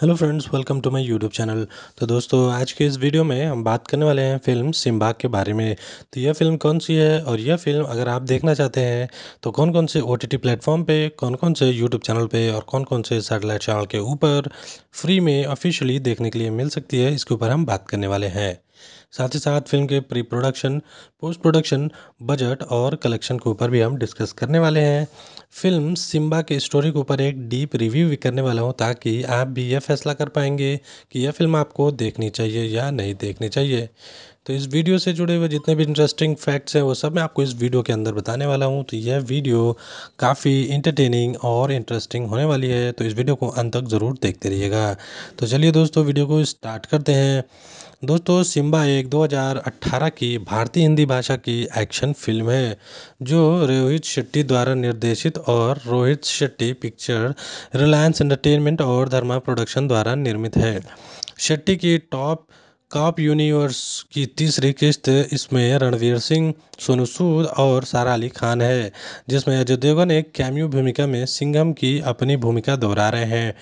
hello friends welcome to my YouTube channel तो दोस्तों आज के इस वीडियो में हम बात करने वाले हैं फिल्म सिम्बा के बारे में तो यह फिल्म कौन सी है और यह फिल्म अगर आप देखना चाहते हैं तो कौन कौन से ओ टी प्लेटफॉर्म पे कौन कौन से यूट्यूब चैनल पे और कौन कौन से सैटेलाइट चैनल के ऊपर फ्री में ऑफिशियली देखने के लिए मिल सकती है इसके ऊपर हम बात करने वाले हैं साथ ही साथ फ़िल्म के pre production post production budget और कलेक्शन के ऊपर भी हम डिस्कस करने वाले हैं फ़िल्म सिम्बा के स्टोरी के ऊपर एक डीप रिव्यू भी करने वाला हूँ ताकि आप भी यह फैसला कर पाएंगे कि यह फिल्म आपको देखनी चाहिए या नहीं देखनी चाहिए तो इस वीडियो से जुड़े हुए जितने भी इंटरेस्टिंग फैक्ट्स हैं वो सब मैं आपको इस वीडियो के अंदर बताने वाला हूँ तो यह वीडियो काफ़ी इंटरटेनिंग और इंटरेस्टिंग होने वाली है तो इस वीडियो को अंत तक ज़रूर देखते रहिएगा तो चलिए दोस्तों वीडियो को स्टार्ट करते हैं दोस्तों सिम्बा एक 2018 की भारतीय हिंदी भाषा की एक्शन फिल्म है जो रोहित शेट्टी द्वारा निर्देशित और Rohit Shetty picture Reliance Entertainment और धर्मा प्रोडक्शन द्वारा निर्मित है शेट्टी की टॉप कॉप यूनिवर्स की तीसरी किस्त इसमें रणवीर सिंह सोनू सूद और सारा अली खान है जिसमें अजय देवगन एक कैम्यू भूमिका में सिंघम की अपनी भूमिका दोहरा रहे हैं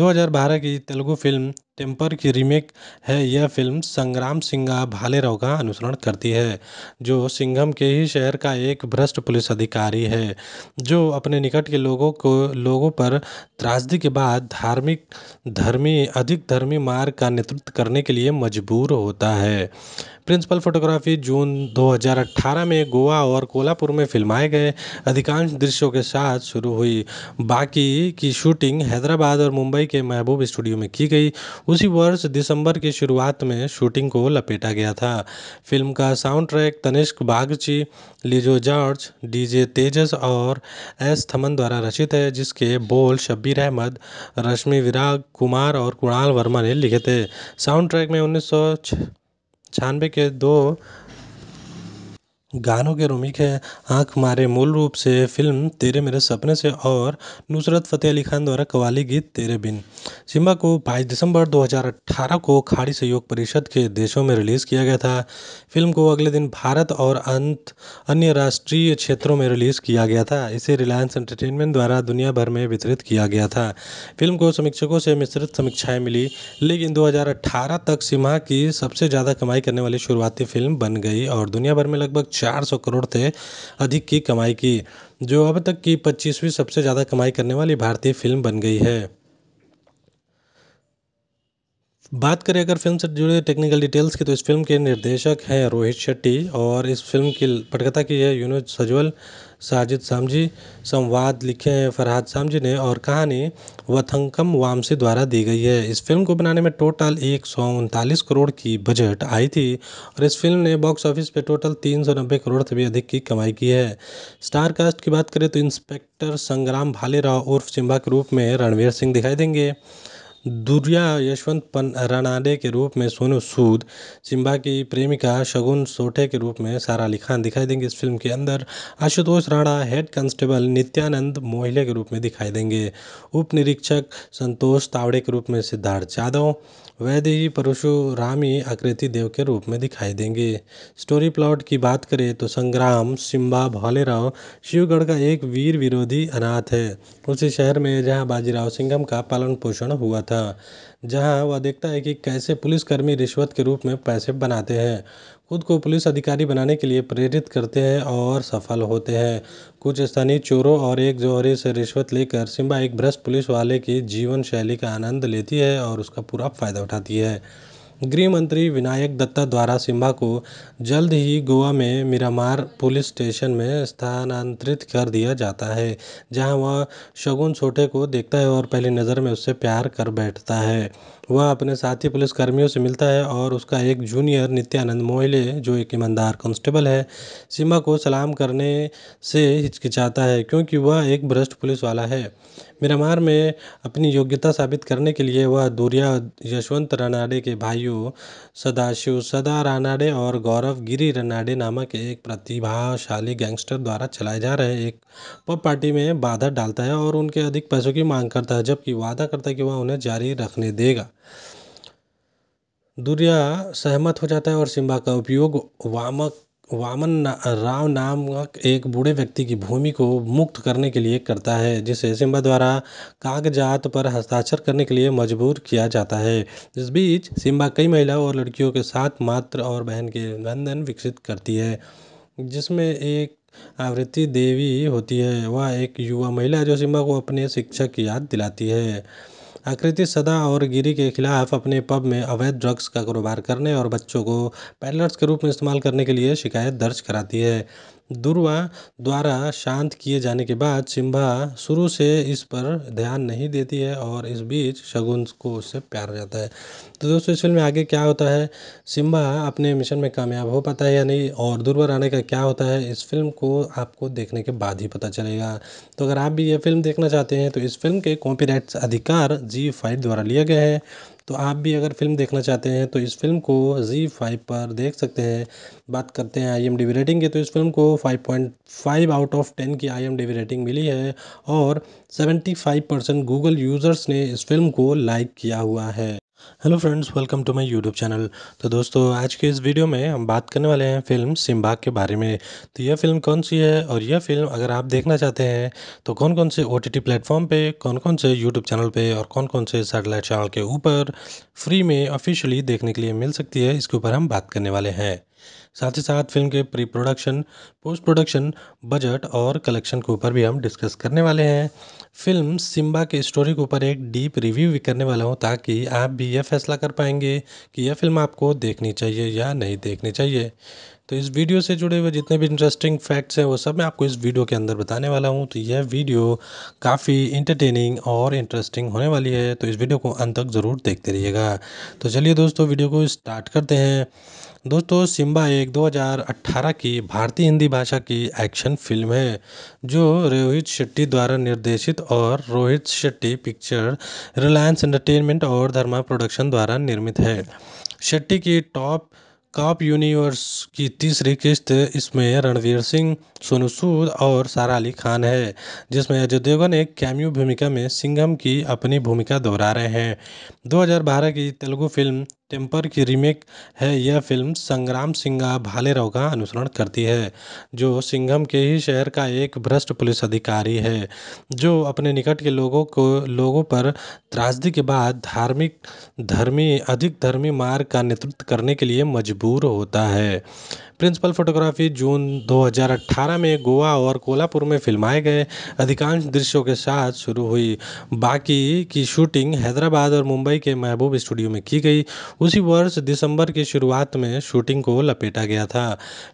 2012 की तेलुगु फिल्म टेम्पर की रीमेक है यह फ़िल्म संग्राम सिंगा भालेराव का अनुसरण करती है जो सिंघम के ही शहर का एक भ्रष्ट पुलिस अधिकारी है जो अपने निकट के लोगों को लोगों पर त्रासदी के बाद धार्मिक धर्मी अधिक धर्मी मार्ग का नेतृत्व करने के लिए मजबूर होता है प्रिंसिपल फोटोग्राफी जून 2018 में गोवा और कोल्हापुर में फिल्माए गए अधिकांश दृश्यों के साथ शुरू हुई बाकी की शूटिंग हैदराबाद और मुंबई के महबूब स्टूडियो में की गई उसी वर्ष दिसंबर की शुरुआत में शूटिंग को लपेटा गया था फिल्म का sound track Tanishk Bagchi Lijo George DJ Tejas और एस थमन द्वारा रचित है जिसके बोल शब्बीर अहमद रश्मि विराग कुमार और कुणाल वर्मा ने लिखे थे साउंड ट्रैक में उन्नीस छानबे के दो गानों के रूमिक है आँख मारे मूल रूप से फ़िल्म तेरे मेरे सपने से और नुसरत फ़तेह अली खान द्वारा कवाली गीत तेरे बिन सिम्बा को बाईस दिसंबर दो हज़ार को खाड़ी सहयोग परिषद के देशों में रिलीज़ किया गया था फ़िल्म को अगले दिन भारत और अंत अन्य राष्ट्रीय क्षेत्रों में रिलीज़ किया गया था इसे रिलायंस एंटरटेनमेंट द्वारा दुनिया भर में वितरित किया गया था फिल्म को समीक्षकों से मिश्रित समीक्षाएँ मिली लेकिन दो तक सिम्हा की सबसे ज़्यादा कमाई करने वाली शुरुआती फिल्म बन गई और दुनिया भर में लगभग चार सौ करोड़ से अधिक की कमाई की जो अब तक की पच्चीसवीं सबसे ज़्यादा कमाई करने वाली भारतीय फिल्म बन गई है बात करें अगर फिल्म से जुड़े टेक्निकल डिटेल्स की तो इस फिल्म के निर्देशक हैं रोहित शेट्टी और इस फिल्म की पटकथा की है यूनुज सजवल साजिद सामजी संवाद लिखे हैं फरहाद सामजी ने और कहानी वथंकम वामसी द्वारा दी गई है इस फिल्म को बनाने में टोटल एक सौ उनतालीस करोड़ की बजट आई थी और इस फिल्म ने बॉक्स ऑफिस पे टोटल तीन सौ नब्बे करोड़ से भी अधिक की कमाई की है स्टार कास्ट की बात करें तो इंस्पेक्टर संग्राम भालेराव उर्फ चिम्बा के रूप में रणवीर सिंह दिखाई देंगे दुर्या यशवंत पन रणाडे के रूप में सोनू सूद सिम्बा की प्रेमिका शगुन सोठे के रूप में सारा अली खान दिखाई देंगे इस फिल्म के अंदर आशुतोष राणा हेड कांस्टेबल नित्यानंद मोहिले के रूप में दिखाई देंगे उप निरीक्षक संतोष तावड़े के रूप में सिद्धार्थ यादव वह देवी परशुराम ही आकृति देव के रूप में दिखाई देंगे स्टोरी प्लॉट की बात करें तो संग्राम सिम्बा भोलेराव शिवगढ़ का एक वीर विरोधी अनाथ है उसी शहर में जहाँ बाजीराव सिंघम का पालन पोषण हुआ था जहाँ वह देखता है कि कैसे पुलिसकर्मी रिश्वत के रूप में पैसे बनाते हैं खुद को पुलिस अधिकारी बनाने के लिए प्रेरित करते हैं और सफल होते हैं कुछ स्थानीय चोरों और एक जोहरे से रिश्वत लेकर सिम्बा एक भ्रष्ट पुलिस वाले की जीवन शैली का आनंद लेती है और उसका पूरा फ़ायदा उठाती है गृह मंत्री विनायक दत्ता द्वारा सिम्बा को जल्द ही गोवा में मिरामार पुलिस स्टेशन में स्थानांतरित कर दिया जाता है जहां वह शगुन छोटे को देखता है और पहली नज़र में उससे प्यार कर बैठता है वह अपने साथी पुलिसकर्मियों से मिलता है और उसका एक जूनियर नित्यानंद मोहले जो एक ईमानदार कांस्टेबल है सिम्बा को सलाम करने से हिचकिचाता है क्योंकि वह एक भ्रष्ट पुलिस वाला है मिरामार में अपनी योग्यता साबित करने के लिए वह दूरिया यशवंत रनाडे के भाइयों सदाशिव सदा रानाडे और गौरव गिरी रनाडे नामक एक प्रतिभाशाली गैंगस्टर द्वारा चलाए जा रहे एक पब पार्टी में बाधा डालता है और उनके अधिक पैसों की मांग करता है जबकि वादा करता है कि वह उन्हें जारी रखने देगा दूरिया सहमत हो जाता है और सिम्बा का उपयोग वामक वामन राव नामक एक बूढ़े व्यक्ति की भूमि को मुक्त करने के लिए करता है जिसे सिम्बा द्वारा कागजात पर हस्ताक्षर करने के लिए मजबूर किया जाता है इस बीच सिम्बा कई महिलाओं और लड़कियों के साथ मात्र और बहन के बंधन विकसित करती है जिसमें एक आवृत्ति देवी होती है वह एक युवा महिला जो सिम्बा को अपने शिक्षक की याद दिलाती है आकृति सदा और गिरी के खिलाफ अपने पब में अवैध ड्रग्स का कारोबार करने और बच्चों को पैडलर्स के रूप में इस्तेमाल करने के लिए शिकायत दर्ज कराती है दुर्वा द्वारा शांत किए जाने के बाद सिम्बा शुरू से इस पर ध्यान नहीं देती है और इस बीच शगुन को उससे प्यार हो जाता है तो दोस्तों इस फिल्म में आगे क्या होता है सिम्बा अपने मिशन में कामयाब हो पाता है या नहीं और दुर्वा राणे का क्या होता है इस फिल्म को आपको देखने के बाद ही पता चलेगा तो अगर आप भी ये फिल्म देखना चाहते हैं तो इस फिल्म के कॉपी अधिकार जी फाइव द्वारा लिए गए हैं तो आप भी अगर फ़िल्म देखना चाहते हैं तो इस फ़िल्म को ज़ी फाइव पर देख सकते हैं बात करते हैं आई एम डी रेटिंग की तो इस फ़िल्म को five point five out of ten की आई एम डी रेटिंग मिली है और seventy five percent Google users ने इस फ़िल्म को लाइक किया हुआ है hello friends welcome to my YouTube channel तो दोस्तों आज के इस वीडियो में हम बात करने वाले हैं फिल्म सिम्बा के बारे में तो यह फिल्म कौन सी है और यह फिल्म अगर आप देखना चाहते हैं तो कौन कौन से ओ टी प्लेटफॉर्म पे कौन कौन से यूट्यूब चैनल पे और कौन कौन से सैटेलाइट चैनल के ऊपर फ्री में ऑफिशियली देखने के लिए मिल सकती है इसके ऊपर हम बात करने वाले हैं साथ ही साथ फिल्म के pre production post production budget और कलेक्शन के ऊपर भी हम डिस्कस करने वाले हैं फिल्म सिम्बा के स्टोरी के ऊपर एक डीप रिव्यू भी करने वाला हूँ ताकि आप भी यह फैसला कर पाएंगे कि यह फिल्म आपको देखनी चाहिए या नहीं देखनी चाहिए तो इस वीडियो से जुड़े हुए जितने भी इंटरेस्टिंग फैक्ट्स हैं वो सब मैं आपको इस वीडियो के अंदर बताने वाला हूँ तो यह वीडियो काफ़ी इंटरटेनिंग और इंटरेस्टिंग होने वाली है तो इस वीडियो को अंत तक ज़रूर देखते रहिएगा तो चलिए दोस्तों वीडियो को स्टार्ट करते हैं दोस्तों सिम्बा एक 2018 की भारतीय हिंदी भाषा की एक्शन फिल्म है जो रोहित शेट्टी द्वारा निर्देशित और Rohit Shetty picture Reliance Entertainment और धर्मा प्रोडक्शन द्वारा निर्मित है शेट्टी की टॉप कॉप यूनिवर्स की तीसरी किस्त इसमें रणवीर सिंह सोनू सूद और सारा अली खान है जिसमें अजय देवगन एक कैम्यो भूमिका में सिंघम की अपनी भूमिका दोहरा रहे हैं 2012 की तेलुगु फिल्म टेम्पर की रीमेक है यह फ़िल्म संग्राम सिंगा भालेराव का अनुसरण करती है जो सिंघम के ही शहर का एक भ्रष्ट पुलिस अधिकारी है जो अपने निकट के लोगों को लोगों पर त्रासदी के बाद धार्मिक धर्मी अधिक धर्मी मार्ग का नेतृत्व करने के लिए मजबूर होता है प्रिंसिपल फोटोग्राफी जून 2018 में गोवा और कोल्हापुर में फिल्माए गए अधिकांश दृश्यों के साथ शुरू हुई बाकी की शूटिंग हैदराबाद और मुंबई के महबूब स्टूडियो में की गई उसी वर्ष दिसंबर की शुरुआत में शूटिंग को लपेटा गया था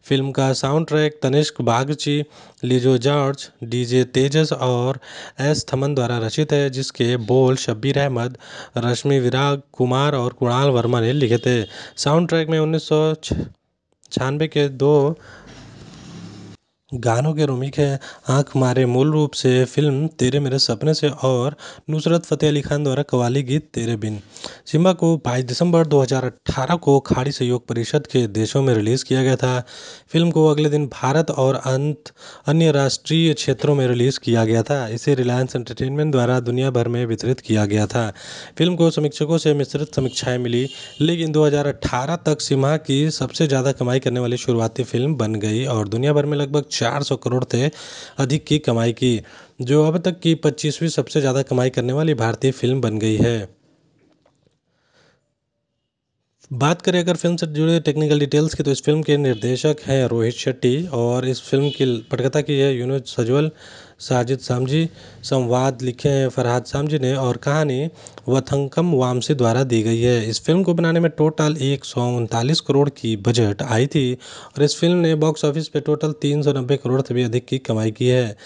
फिल्म का sound track Tanishk Bagchi Lijo George DJ Tejas और एस थमन द्वारा रचित है जिसके बोल शब्बीर अहमद रश्मि विराग कुमार और कुणाल वर्मा ने लिखे थे साउंड ट्रैक में उन्नीस छानबे के दो गानों के रूमिक है आँख मारे मूल रूप से फ़िल्म तेरे मेरे सपने से और नुसरत फ़तेह अली खान द्वारा कवाली गीत तेरे बिन सिम्बा को बाईस दिसंबर दो हज़ार को खाड़ी सहयोग परिषद के देशों में रिलीज़ किया गया था फ़िल्म को अगले दिन भारत और अंत अन्य राष्ट्रीय क्षेत्रों में रिलीज़ किया गया था इसे रिलायंस एंटरटेनमेंट द्वारा दुनिया भर में वितरित किया गया था फ़िल्म को समीक्षकों से मिश्रित समीक्षाएँ मिली लेकिन दो तक सिम्हा की सबसे ज़्यादा कमाई करने वाली शुरुआती फ़िल्म बन गई और दुनिया भर में लगभग चार सौ करोड़ से अधिक की कमाई की जो अब तक की पच्चीसवीं सबसे ज़्यादा कमाई करने वाली भारतीय फिल्म बन गई है बात करें अगर फिल्म से जुड़े टेक्निकल डिटेल्स की तो इस फिल्म के निर्देशक हैं रोहित शेट्टी और इस फिल्म की पटकथा की है यूनो सजवल साजिद सामजी संवाद लिखे हैं फरहाद सामजी ने और कहानी वथंकम वामसी द्वारा दी गई है इस फिल्म को बनाने में टोटल एक सौ उनतालीस करोड़ की बजट आई थी और इस फिल्म ने बॉक्स ऑफिस पर टोटल तीन सौ नब्बे करोड़ से भी अधिक की कमाई की है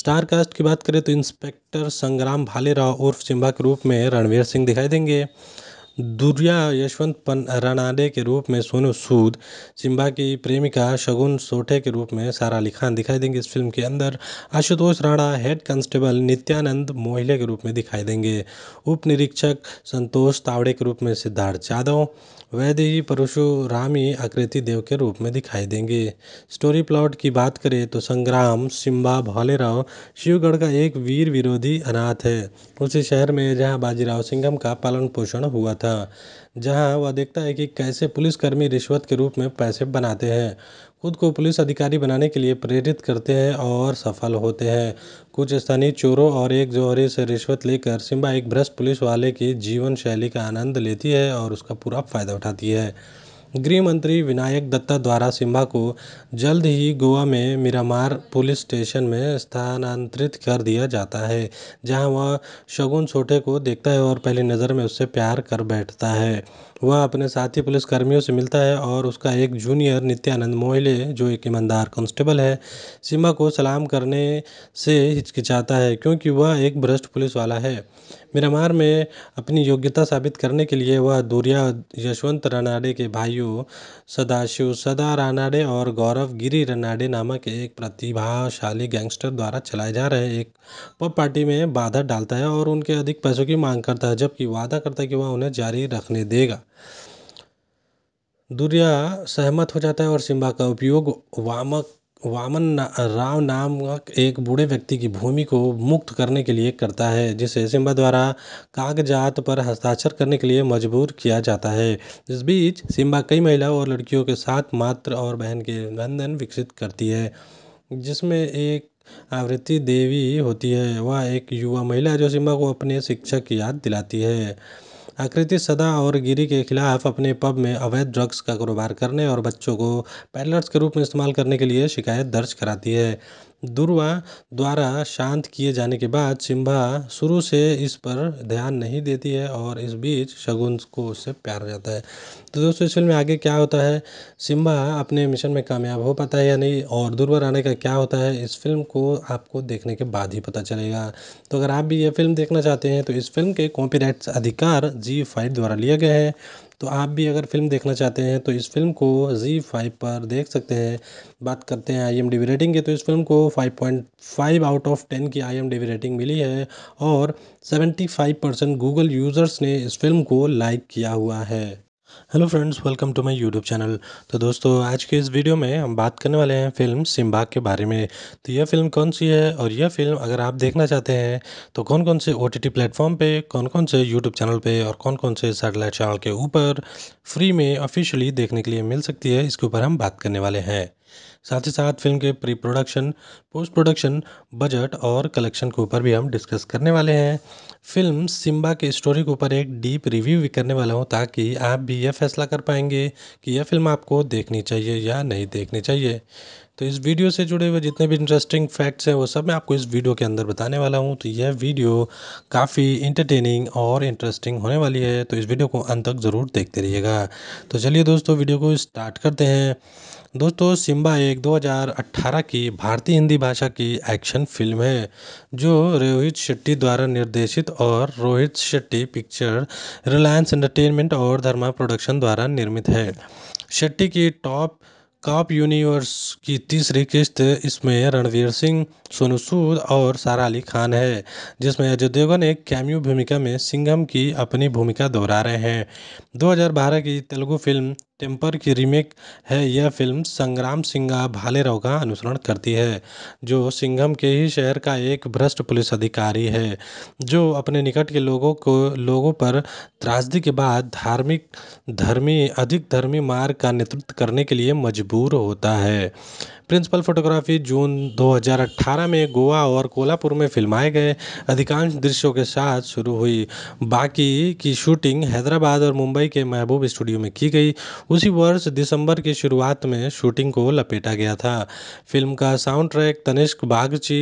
स्टार कास्ट की बात करें तो इंस्पेक्टर संग्राम भालेराव उर्फ सिम्बा के रूप में रणवीर सिंह दिखाई देंगे दुर्या यशवंत रणाडे के रूप में सोनू सूद सिम्बा की प्रेमिका शगुन सोठे के रूप में सारा अली खान दिखाई देंगे इस फिल्म के अंदर आशुतोष राणा हेड कांस्टेबल नित्यानंद मोहिले के रूप में दिखाई देंगे उप निरीक्षक संतोष तावड़े के रूप में सिद्धार्थ यादव परशु परशुरामी आकृति देव के रूप में दिखाई देंगे स्टोरी प्लॉट की बात करें तो संग्राम सिम्बा भोलेराव शिवगढ़ का एक वीर विरोधी अनाथ है उसी शहर में जहाँ बाजीराव सिंघम का पालन पोषण हुआ था था हाँ, जहां वह देखता है कि कैसे पुलिसकर्मी रिश्वत के रूप में पैसे बनाते हैं खुद को पुलिस अधिकारी बनाने के लिए प्रेरित करते हैं और सफल होते हैं कुछ स्थानीय चोरों और एक जोहरे से रिश्वत लेकर सिम्बा एक भ्रष्ट पुलिस वाले की जीवन शैली का आनंद लेती है और उसका पूरा फ़ायदा उठाती है गृह मंत्री विनायक दत्ता द्वारा सिम्बा को जल्द ही गोवा में मिरामार पुलिस स्टेशन में स्थानांतरित कर दिया जाता है जहां वह शगुन छोटे को देखता है और पहली नज़र में उससे प्यार कर बैठता है वह अपने साथी पुलिसकर्मियों से मिलता है और उसका एक जूनियर नित्यानंद मोहिले जो एक ईमानदार कांस्टेबल है सीमा को सलाम करने से हिचकिचाता है क्योंकि वह एक भ्रष्ट पुलिस वाला है म्यांमार में अपनी योग्यता साबित करने के लिए वह दूरिया यशवंत रनाडे के भाइयों सदाशिव सदा रानाडे और गौरव गिरी रनाडे नामक एक प्रतिभाशाली गैंगस्टर द्वारा चलाए जा रहे एक पब पार्टी में बाधा डालता है और उनके अधिक पैसों की मांग करता है जबकि वादा करता है कि वह उन्हें जारी रखने देगा दुर्या सहमत हो जाता है और सिम्बा का उपयोग वामक वामन राव नामक एक बूढ़े व्यक्ति की भूमि को मुक्त करने के लिए करता है जिसे सिम्बा द्वारा कागजात पर हस्ताक्षर करने के लिए मजबूर किया जाता है इस बीच सिम्बा कई महिलाओं और लड़कियों के साथ मात्र और बहन के बंधन विकसित करती है जिसमें एक आवृत्ति देवी होती है वह एक युवा महिला जो सिम्बा को अपने शिक्षक की याद दिलाती है आकृति सदा और गिरी के खिलाफ अपने पब में अवैध ड्रग्स का कारोबार करने और बच्चों को पैडलर्स के रूप में इस्तेमाल करने के लिए शिकायत दर्ज कराती है दुर्वा द्वारा शांत किए जाने के बाद सिम्बा शुरू से इस पर ध्यान नहीं देती है और इस बीच शगुन को उससे प्यार हो जाता है तो दोस्तों इस फिल्म में आगे क्या होता है सिम्बा अपने मिशन में कामयाब हो पाता है या नहीं और दुर्वा रानी का क्या होता है इस फिल्म को आपको देखने के बाद ही पता चलेगा तो अगर आप भी ये फिल्म देखना चाहते हैं तो इस फिल्म के कॉपी अधिकार जी फाइव द्वारा लिए गए हैं तो आप भी अगर फ़िल्म देखना चाहते हैं तो इस फ़िल्म को ज़ी फाइव पर देख सकते हैं बात करते हैं आई एम वी रेटिंग की तो इस फ़िल्म को five point five out of ten की आई एम वी रेटिंग मिली है और seventy five percent Google users ने इस फ़िल्म को लाइक किया हुआ है hello friends welcome to my YouTube channel तो दोस्तों आज के इस वीडियो में हम बात करने वाले हैं फिल्म सिम्बा के बारे में तो यह फिल्म कौन सी है और यह फिल्म अगर आप देखना चाहते हैं तो कौन कौन से ओ टी प्लेटफॉर्म पे कौन कौन से यूट्यूब चैनल पे और कौन कौन से सैटेलाइट चैनल के ऊपर फ्री में ऑफिशियली देखने के लिए मिल सकती है इसके ऊपर हम बात करने वाले हैं साथ ही साथ फिल्म के pre production post production budget और कलेक्शन के ऊपर भी हम डिस्कस करने वाले हैं फिल्म सिम्बा के स्टोरी के ऊपर एक डीप रिव्यू भी करने वाला हूँ ताकि आप भी यह फैसला कर पाएंगे कि यह फिल्म आपको देखनी चाहिए या नहीं देखनी चाहिए तो इस वीडियो से जुड़े हुए जितने भी इंटरेस्टिंग फैक्ट्स हैं वो सब मैं आपको इस वीडियो के अंदर बताने वाला हूँ तो यह वीडियो काफ़ी इंटरटेनिंग और इंटरेस्टिंग होने वाली है तो इस वीडियो को अंत तक ज़रूर देखते रहिएगा तो चलिए दोस्तों वीडियो को स्टार्ट करते हैं दोस्तों सिम्बा एक 2018 की भारतीय हिंदी भाषा की एक्शन फिल्म है जो रोहित शेट्टी द्वारा निर्देशित और Rohit Shetty picture Reliance Entertainment और धर्मा प्रोडक्शन द्वारा निर्मित है शेट्टी की टॉप कॉप यूनिवर्स की तीसरी किस्त इसमें रणवीर सिंह सोनू सूद और सारा अली खान है जिसमें अजय देवगन एक कैम्यो भूमिका में सिंघम की अपनी भूमिका दोहरा रहे हैं 2012 की तेलुगु फिल्म टेम्पर की रीमेक है यह फ़िल्म संग्राम सिंगा भालेराव का अनुसरण करती है जो सिंघम के ही शहर का एक भ्रष्ट पुलिस अधिकारी है जो अपने निकट के लोगों को लोगों पर त्रासदी के बाद धार्मिक धर्मी अधिक धर्मी मार्ग का नेतृत्व करने के लिए मजबूर होता है प्रिंसिपल फोटोग्राफी जून 2018 में गोवा और कोल्हापुर में फिल्माए गए अधिकांश दृश्यों के साथ शुरू हुई बाकी की शूटिंग हैदराबाद और मुंबई के महबूब स्टूडियो में की गई उसी वर्ष दिसंबर की शुरुआत में शूटिंग को लपेटा गया था फिल्म का sound track Tanishk Bagchi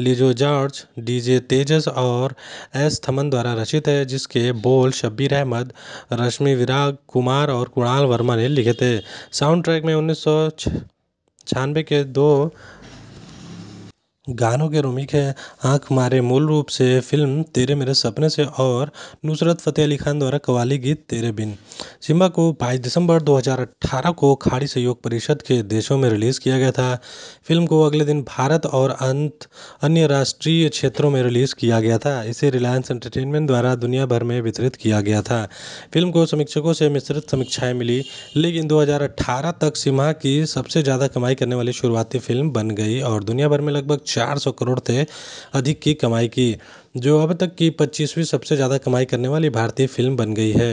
Lijo George DJ Tejas और एस थमन द्वारा रचित है जिसके बोल शब्बीर अहमद रश्मि विराग कुमार और कुणाल वर्मा ने लिखे थे साउंड ट्रैक में उन्नीस सौ के दो गानों के रूमिक है आँख मारे मूल रूप से फ़िल्म तेरे मेरे सपने से और नुसरत फ़तेह अली खान द्वारा कवाली गीत तेरे बिन सिम्बा को बाईस दिसंबर दो हज़ार को खाड़ी सहयोग परिषद के देशों में रिलीज़ किया गया था फ़िल्म को अगले दिन भारत और अंत अन्य राष्ट्रीय क्षेत्रों में रिलीज़ किया गया था इसे रिलायंस एंटरटेनमेंट द्वारा दुनिया भर में वितरित किया गया था फ़िल्म को समीक्षकों से मिश्रित समीक्षाएँ मिली लेकिन दो तक सिम्हा की सबसे ज़्यादा कमाई करने वाली शुरुआती फ़िल्म बन गई और दुनिया भर में लगभग चार सौ करोड़ से अधिक की कमाई की जो अब तक की पच्चीसवीं सबसे ज़्यादा कमाई करने वाली भारतीय फिल्म बन गई है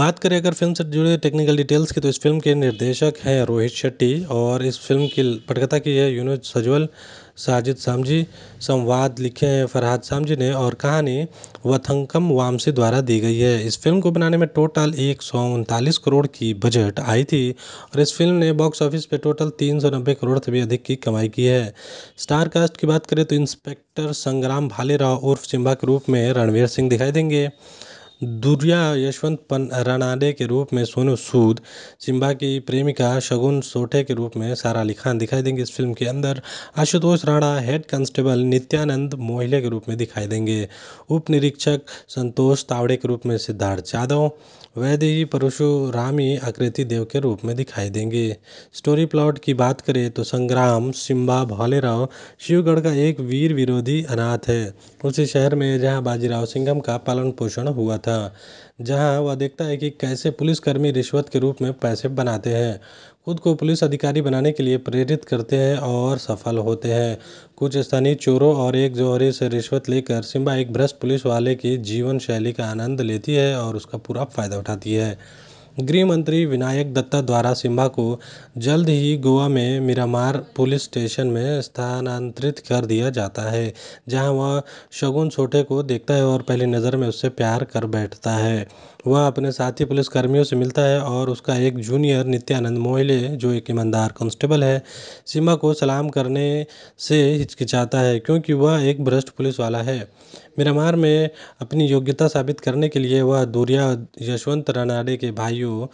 बात करें अगर फिल्म से जुड़े टेक्निकल डिटेल्स की तो इस फिल्म के निर्देशक हैं रोहित शेट्टी और इस फिल्म की पटकथा की है यूनो सजवल साजिद सामजी संवाद लिखे हैं फरहाद सामजी ने और कहानी वथंकम वामसी द्वारा दी गई है इस फिल्म को बनाने में टोटल एक सौ उनतालीस करोड़ की बजट आई थी और इस फिल्म ने बॉक्स ऑफिस पे टोटल तीन सौ नब्बे करोड़ से भी अधिक की कमाई की है स्टार कास्ट की बात करें तो इंस्पेक्टर संग्राम भालेराव उर्फ सिम्बा के रूप में रणवीर सिंह दिखाई देंगे दुर्या यशवंत रणाडे के रूप में सोनू सूद सिम्बा की प्रेमिका शगुन सोठे के रूप में सारा अली खान दिखाई देंगे इस फिल्म के अंदर आशुतोष राणा हेड कांस्टेबल नित्यानंद मोहिले के रूप में दिखाई देंगे उप निरीक्षक संतोष तावड़े के रूप में सिद्धार्थ यादव वैदेही परशुरामी आकृति देव के रूप में दिखाई देंगे स्टोरी प्लॉट की बात करें तो संग्राम सिम्बा भोलेराव शिवगढ़ का एक वीर विरोधी अनाथ है उसी शहर में जहाँ बाजीराव सिंघम का पालन पोषण हुआ था जहाँ वह देखता है कि कैसे पुलिसकर्मी रिश्वत के रूप में पैसे बनाते हैं खुद को पुलिस अधिकारी बनाने के लिए प्रेरित करते हैं और सफल होते हैं कुछ स्थानीय चोरों और एक जोहरे से रिश्वत लेकर सिम्बा एक भ्रष्ट पुलिस वाले की जीवन शैली का आनंद लेती है और उसका पूरा फ़ायदा उठाती है गृह मंत्री विनायक दत्ता द्वारा सिम्बा को जल्द ही गोवा में मिरामार पुलिस स्टेशन में स्थानांतरित कर दिया जाता है जहां वह शगुन छोटे को देखता है और पहली नज़र में उससे प्यार कर बैठता है वह अपने साथी पुलिसकर्मियों से मिलता है और उसका एक जूनियर नित्यानंद मोहिले जो एक ईमानदार कांस्टेबल है सिम्बा को सलाम करने से हिचकिचाता है क्योंकि वह एक भ्रष्ट पुलिस वाला है मिरामार में अपनी योग्यता साबित करने के लिए वह दूरिया यशवंत रानाडे के भाइयों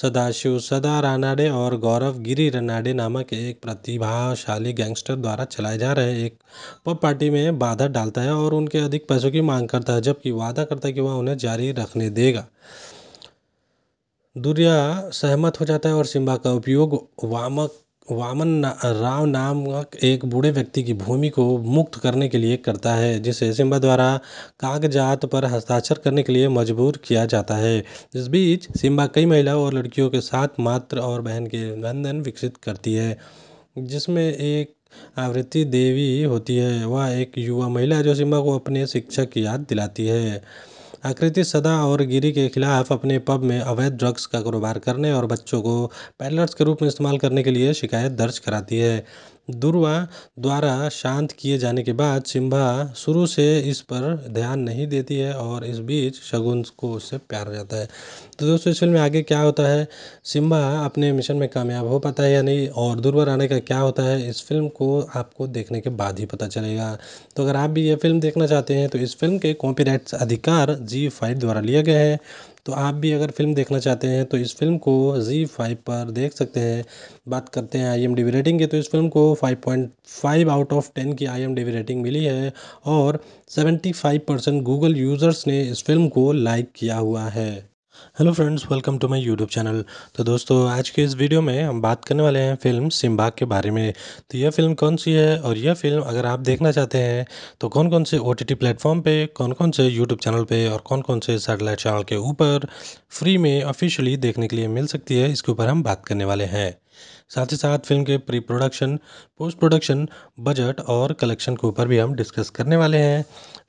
सदाशिव सदा रानाडे और गौरव गिरी रनाडे नामक एक प्रतिभाशाली गैंगस्टर द्वारा चलाए जा रहे एक पब पार्टी में बाधा डालता है और उनके अधिक पैसों की मांग करता है जबकि वादा करता है कि वह उन्हें जारी रखने देगा दूरिया सहमत हो जाता है और सिम्बा का उपयोग वामक वामन राव नामक एक बूढ़े व्यक्ति की भूमि को मुक्त करने के लिए करता है जिसे सिम्बा द्वारा कागजात पर हस्ताक्षर करने के लिए मजबूर किया जाता है इस बीच सिम्बा कई महिलाओं और लड़कियों के साथ मात्र और बहन के बंधन विकसित करती है जिसमें एक आवृत्ति देवी होती है वह एक युवा महिला जो सिम्बा को अपने शिक्षा की याद दिलाती है आकृति सदा और गिरी के खिलाफ अपने पब में अवैध ड्रग्स का कारोबार करने और बच्चों को पैडलर्स के रूप में इस्तेमाल करने के लिए शिकायत दर्ज कराती है दुर्वा द्वारा शांत किए जाने के बाद सिम्बा शुरू से इस पर ध्यान नहीं देती है और इस बीच शगुन को उससे प्यार हो जाता है तो दोस्तों इस फिल्म में आगे क्या होता है सिम्बा अपने मिशन में कामयाब हो पाता है या नहीं और दुर्वा राणा का क्या होता है इस फिल्म को आपको देखने के बाद ही पता चलेगा तो अगर आप भी ये फिल्म देखना चाहते हैं तो इस फिल्म के कॉपी अधिकार जी फाइव द्वारा लिए गए हैं तो आप भी अगर फ़िल्म देखना चाहते हैं तो इस फ़िल्म को ज़ी फाइव पर देख सकते हैं बात करते हैं आई रेटिंग की तो इस फिल्म को five point five out of ten की आई रेटिंग मिली है और seventy five percent Google users ने इस फिल्म को लाइक किया हुआ है hello friends welcome to my YouTube channel तो दोस्तों आज के इस वीडियो में हम बात करने वाले हैं फिल्म सिम्बा के बारे में तो यह फिल्म कौन सी है और यह फिल्म अगर आप देखना चाहते हैं तो कौन कौन से ओ टी प्लेटफॉर्म पे कौन कौन से यूट्यूब चैनल पे और कौन कौन से सैटेलाइट चैनल के ऊपर फ्री में ऑफिशियली देखने के लिए मिल सकती है इसके ऊपर हम बात करने वाले हैं साथ ही साथ फ़िल्म के pre production post production budget और कलेक्शन के ऊपर भी हम डिस्कस करने वाले हैं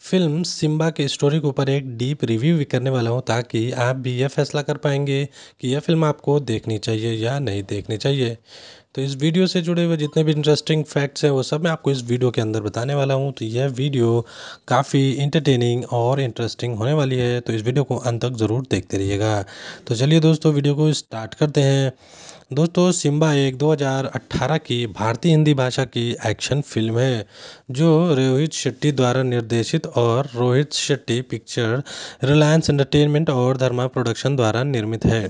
फिल्म सिम्बा के स्टोरी के ऊपर एक डीप रिव्यू भी करने वाला हूँ ताकि आप भी यह फैसला कर पाएंगे कि यह फिल्म आपको देखनी चाहिए या नहीं देखनी चाहिए तो इस वीडियो से जुड़े हुए जितने भी इंटरेस्टिंग फैक्ट्स हैं वो सब मैं आपको इस वीडियो के अंदर बताने वाला हूँ तो यह वीडियो काफ़ी इंटरटेनिंग और इंटरेस्टिंग होने वाली है तो इस वीडियो को अंत तक ज़रूर देखते रहिएगा तो चलिए दोस्तों वीडियो को स्टार्ट करते हैं दोस्तों सिम्बा एक 2018 की भारतीय हिंदी भाषा की एक्शन फिल्म है जो रोहित शेट्टी द्वारा निर्देशित और Rohit Shetty picture Reliance Entertainment और धर्मा प्रोडक्शन द्वारा निर्मित है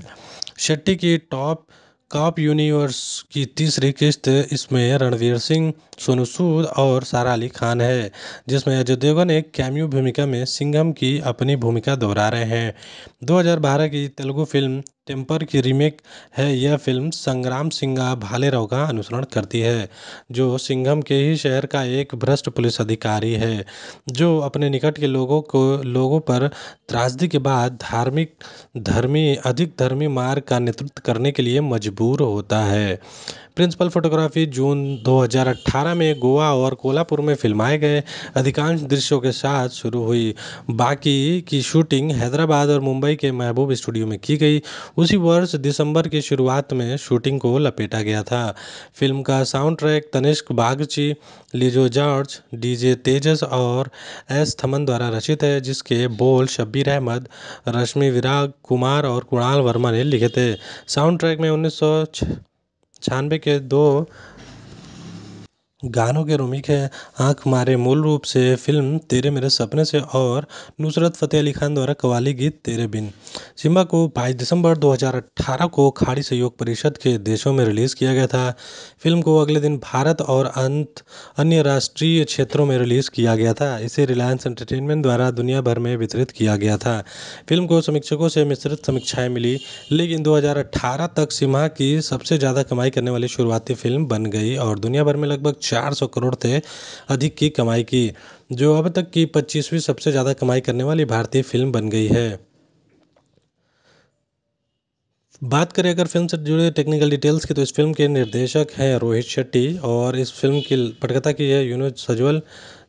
शेट्टी की टॉप कॉप यूनिवर्स की तीसरी किस्त इसमें रणवीर सिंह सोनू सूद और सारा अली खान है जिसमें अजय देवगन एक कैम्यो भूमिका में सिंघम की अपनी भूमिका दोहरा रहे हैं 2012 की तेलुगु फिल्म टेम्पर की रीमेक है यह फ़िल्म संग्राम सिंगा भालेराव का अनुसरण करती है जो सिंघम के ही शहर का एक भ्रष्ट पुलिस अधिकारी है जो अपने निकट के लोगों को लोगों पर त्रासदी के बाद धार्मिक धर्मी अधिक धर्मी मार्ग का नेतृत्व करने के लिए मजबूर होता है प्रिंसिपल फोटोग्राफी जून 2018 में गोवा और कोल्हापुर में फिल्माए गए अधिकांश दृश्यों के साथ शुरू हुई बाकी की शूटिंग हैदराबाद और मुंबई के महबूब स्टूडियो में की गई उसी वर्ष दिसंबर की शुरुआत में शूटिंग को लपेटा गया था फिल्म का sound track Tanishk Bagchi Lijo George DJ Tejas और एस थमन द्वारा रचित है जिसके बोल शब्बीर अहमद रश्मि विराग कुमार और कुणाल वर्मा ने लिखे थे साउंड ट्रैक में उन्नीस छानबे के दो गानों के रूमिक है आँख मारे मूल रूप से फ़िल्म तेरे मेरे सपने से और नुसरत फ़तेह अली खान द्वारा कवाली गीत तेरे बिन सिम्बा को बाईस दिसंबर दो हज़ार को खाड़ी सहयोग परिषद के देशों में रिलीज़ किया गया था फ़िल्म को अगले दिन भारत और अंत अन्य राष्ट्रीय क्षेत्रों में रिलीज़ किया गया था इसे रिलायंस एंटरटेनमेंट द्वारा दुनिया भर में वितरित किया गया था फिल्म को समीक्षकों से मिश्रित समीक्षाएँ मिली लेकिन दो तक सिम्हा की सबसे ज़्यादा कमाई करने वाली शुरुआती फिल्म बन गई और दुनिया भर में लगभग चार सौ करोड़ से अधिक की कमाई की जो अब तक की पच्चीसवीं सबसे ज़्यादा कमाई करने वाली भारतीय फिल्म बन गई है बात करें अगर फिल्म से जुड़े टेक्निकल डिटेल्स की तो इस फिल्म के निर्देशक हैं रोहित शेट्टी और इस फिल्म की पटकथा की है यूनुज सजवल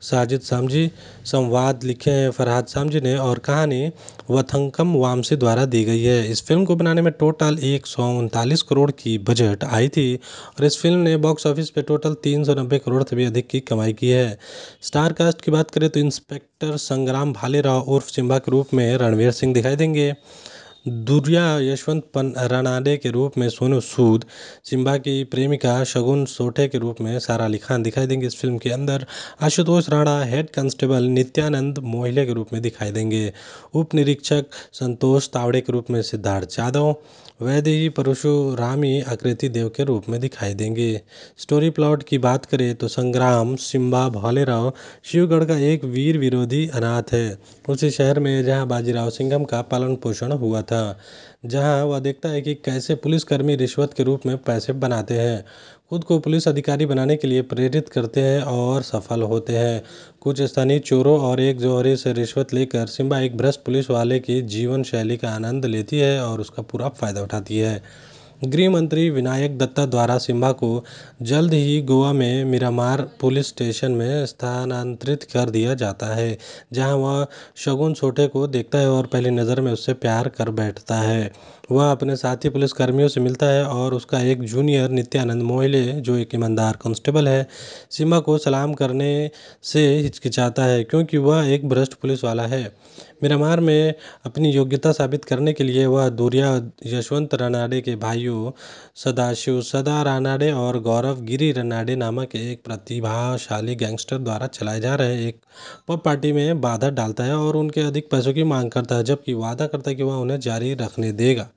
साजिद सामजी संवाद लिखे हैं फरहाद सामजी ने और कहानी वथंकम वामसी द्वारा दी गई है इस फिल्म को बनाने में टोटल एक सौ उनतालीस करोड़ की बजट आई थी और इस फिल्म ने बॉक्स ऑफिस पे टोटल तीन सौ नब्बे करोड़ से भी अधिक की कमाई की है स्टार कास्ट की बात करें तो इंस्पेक्टर संग्राम भालेराव उर्फ सिम्बा के रूप में रणवीर सिंह दिखाई देंगे दुर्या यशवंत रणआडे के रूप में सोनू सूद सिम्बा की प्रेमिका शगुन सोठे के रूप में सारा अली खान दिखाई देंगे इस फिल्म के अंदर आशुतोष राणा हेड कांस्टेबल नित्यानंद मोहिले के रूप में दिखाई देंगे उप निरीक्षक संतोष तावड़े के रूप में सिद्धार्थ यादव वैदेही देवी परशुराम ही आकृति देव के रूप में दिखाई देंगे स्टोरी प्लॉट की बात करें तो संग्राम सिम्बा भोलेराव शिवगढ़ का एक वीर विरोधी अनाथ है उसी शहर में जहाँ बाजीराव सिंघम का पालन पोषण हुआ था जहाँ वह देखता है कि कैसे पुलिसकर्मी रिश्वत के रूप में पैसे बनाते हैं खुद को पुलिस अधिकारी बनाने के लिए प्रेरित करते हैं और सफल होते हैं कुछ स्थानीय चोरों और एक जोहरे से रिश्वत लेकर सिम्बा एक भ्रष्ट पुलिस वाले की जीवन शैली का आनंद लेती है और उसका पूरा फ़ायदा उठाती है गृह मंत्री विनायक दत्ता द्वारा सिम्बा को जल्द ही गोवा में मिरामार पुलिस स्टेशन में स्थानांतरित कर दिया जाता है जहां वह शगुन छोटे को देखता है और पहली नज़र में उससे प्यार कर बैठता है वह अपने साथी पुलिसकर्मियों से मिलता है और उसका एक जूनियर नित्यानंद मोहले जो एक ईमानदार कांस्टेबल है सिम्बा को सलाम करने से हिचकिचाता है क्योंकि वह एक भ्रष्ट पुलिस वाला है मिरामार में अपनी योग्यता साबित करने के लिए वह दूरिया यशवंत रानाडे के भाइयों सदाशिव सदा रानाडे और गौरव गिरी रानाडे नामक एक प्रतिभाशाली गैंगस्टर द्वारा चलाए जा रहे एक पब पार्टी में बाधा डालता है और उनके अधिक पैसों की मांग करता है जबकि वादा करता है कि वह उन्हें जारी रखने देगा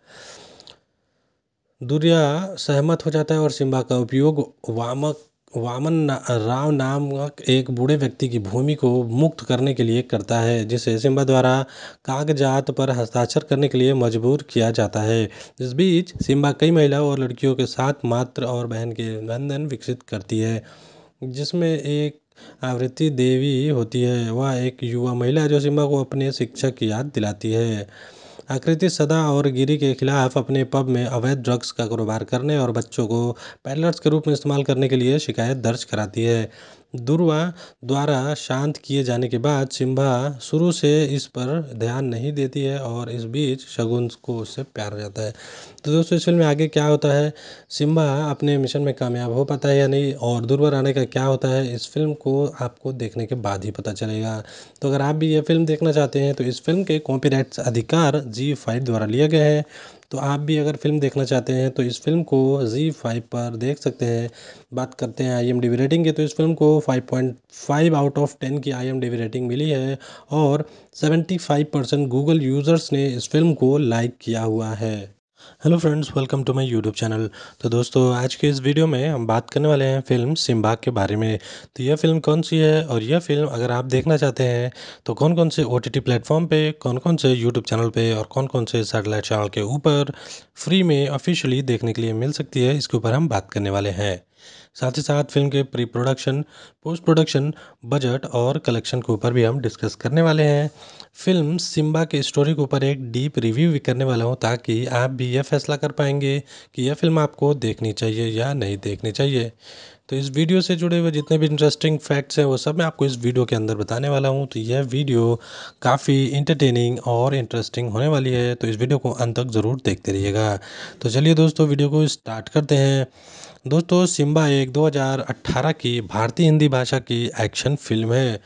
दूरिया सहमत हो जाता है और सिम्बा का उपयोग वामक वामन राव नामक एक बूढ़े व्यक्ति की भूमि को मुक्त करने के लिए करता है जिसे सिम्बा द्वारा कागजात पर हस्ताक्षर करने के लिए मजबूर किया जाता है इस बीच सिम्बा कई महिलाओं और लड़कियों के साथ मात्र और बहन के बंधन विकसित करती है जिसमें एक आवृत्ति देवी होती है वह एक युवा महिला जो सिम्बा को अपने शिक्षा की याद दिलाती है आकृति सदा और गिरी के खिलाफ अपने पब में अवैध ड्रग्स का कारोबार करने और बच्चों को पैडलर्स के रूप में इस्तेमाल करने के लिए शिकायत दर्ज कराती है दुर्वा द्वारा शांत किए जाने के बाद सिम्बा शुरू से इस पर ध्यान नहीं देती है और इस बीच शगुन को उससे प्यार हो जाता है तो दोस्तों इस फिल्म में आगे क्या होता है सिम्बा अपने मिशन में कामयाब हो पाता है या नहीं और दुर्वा राणा का क्या होता है इस फिल्म को आपको देखने के बाद ही पता चलेगा तो अगर आप भी ये फिल्म देखना चाहते हैं तो इस फिल्म के कॉपी अधिकार जी फाइव द्वारा लिए गए हैं तो आप भी अगर फ़िल्म देखना चाहते हैं तो इस फ़िल्म को ज़ी फाइव पर देख सकते हैं बात करते हैं आईएमडीबी रेटिंग की तो इस फ़िल्म को five point five out of ten की आईएमडीबी रेटिंग मिली है और seventy five percent Google users ने इस फ़िल्म को लाइक किया हुआ है hello friends welcome to my YouTube channel तो दोस्तों आज के इस वीडियो में हम बात करने वाले हैं फिल्म सिम्बा के बारे में तो यह फिल्म कौन सी है और यह फिल्म अगर आप देखना चाहते हैं तो कौन कौन से ओ टी प्लेटफॉर्म पे कौन कौन से यूट्यूब चैनल पे और कौन कौन से सैटेलाइट चैनल के ऊपर फ्री में ऑफिशियली देखने के लिए मिल सकती है इसके ऊपर हम बात करने वाले हैं साथ ही साथ फ़िल्म के pre production post production budget और कलेक्शन के ऊपर भी हम डिस्कस करने वाले हैं फिल्म सिम्बा के स्टोरी के ऊपर एक डीप रिव्यू भी करने वाला हूँ ताकि आप भी यह फैसला कर पाएंगे कि यह फिल्म आपको देखनी चाहिए या नहीं देखनी चाहिए तो इस वीडियो से जुड़े हुए जितने भी इंटरेस्टिंग फैक्ट्स हैं वो सब मैं आपको इस वीडियो के अंदर बताने वाला हूँ तो यह वीडियो काफ़ी इंटरटेनिंग और इंटरेस्टिंग होने वाली है तो इस वीडियो को अंत तक ज़रूर देखते रहिएगा तो चलिए दोस्तों वीडियो को स्टार्ट करते हैं दोस्तों सिम्बा एक 2018 की भारतीय हिंदी भाषा की एक्शन फिल्म है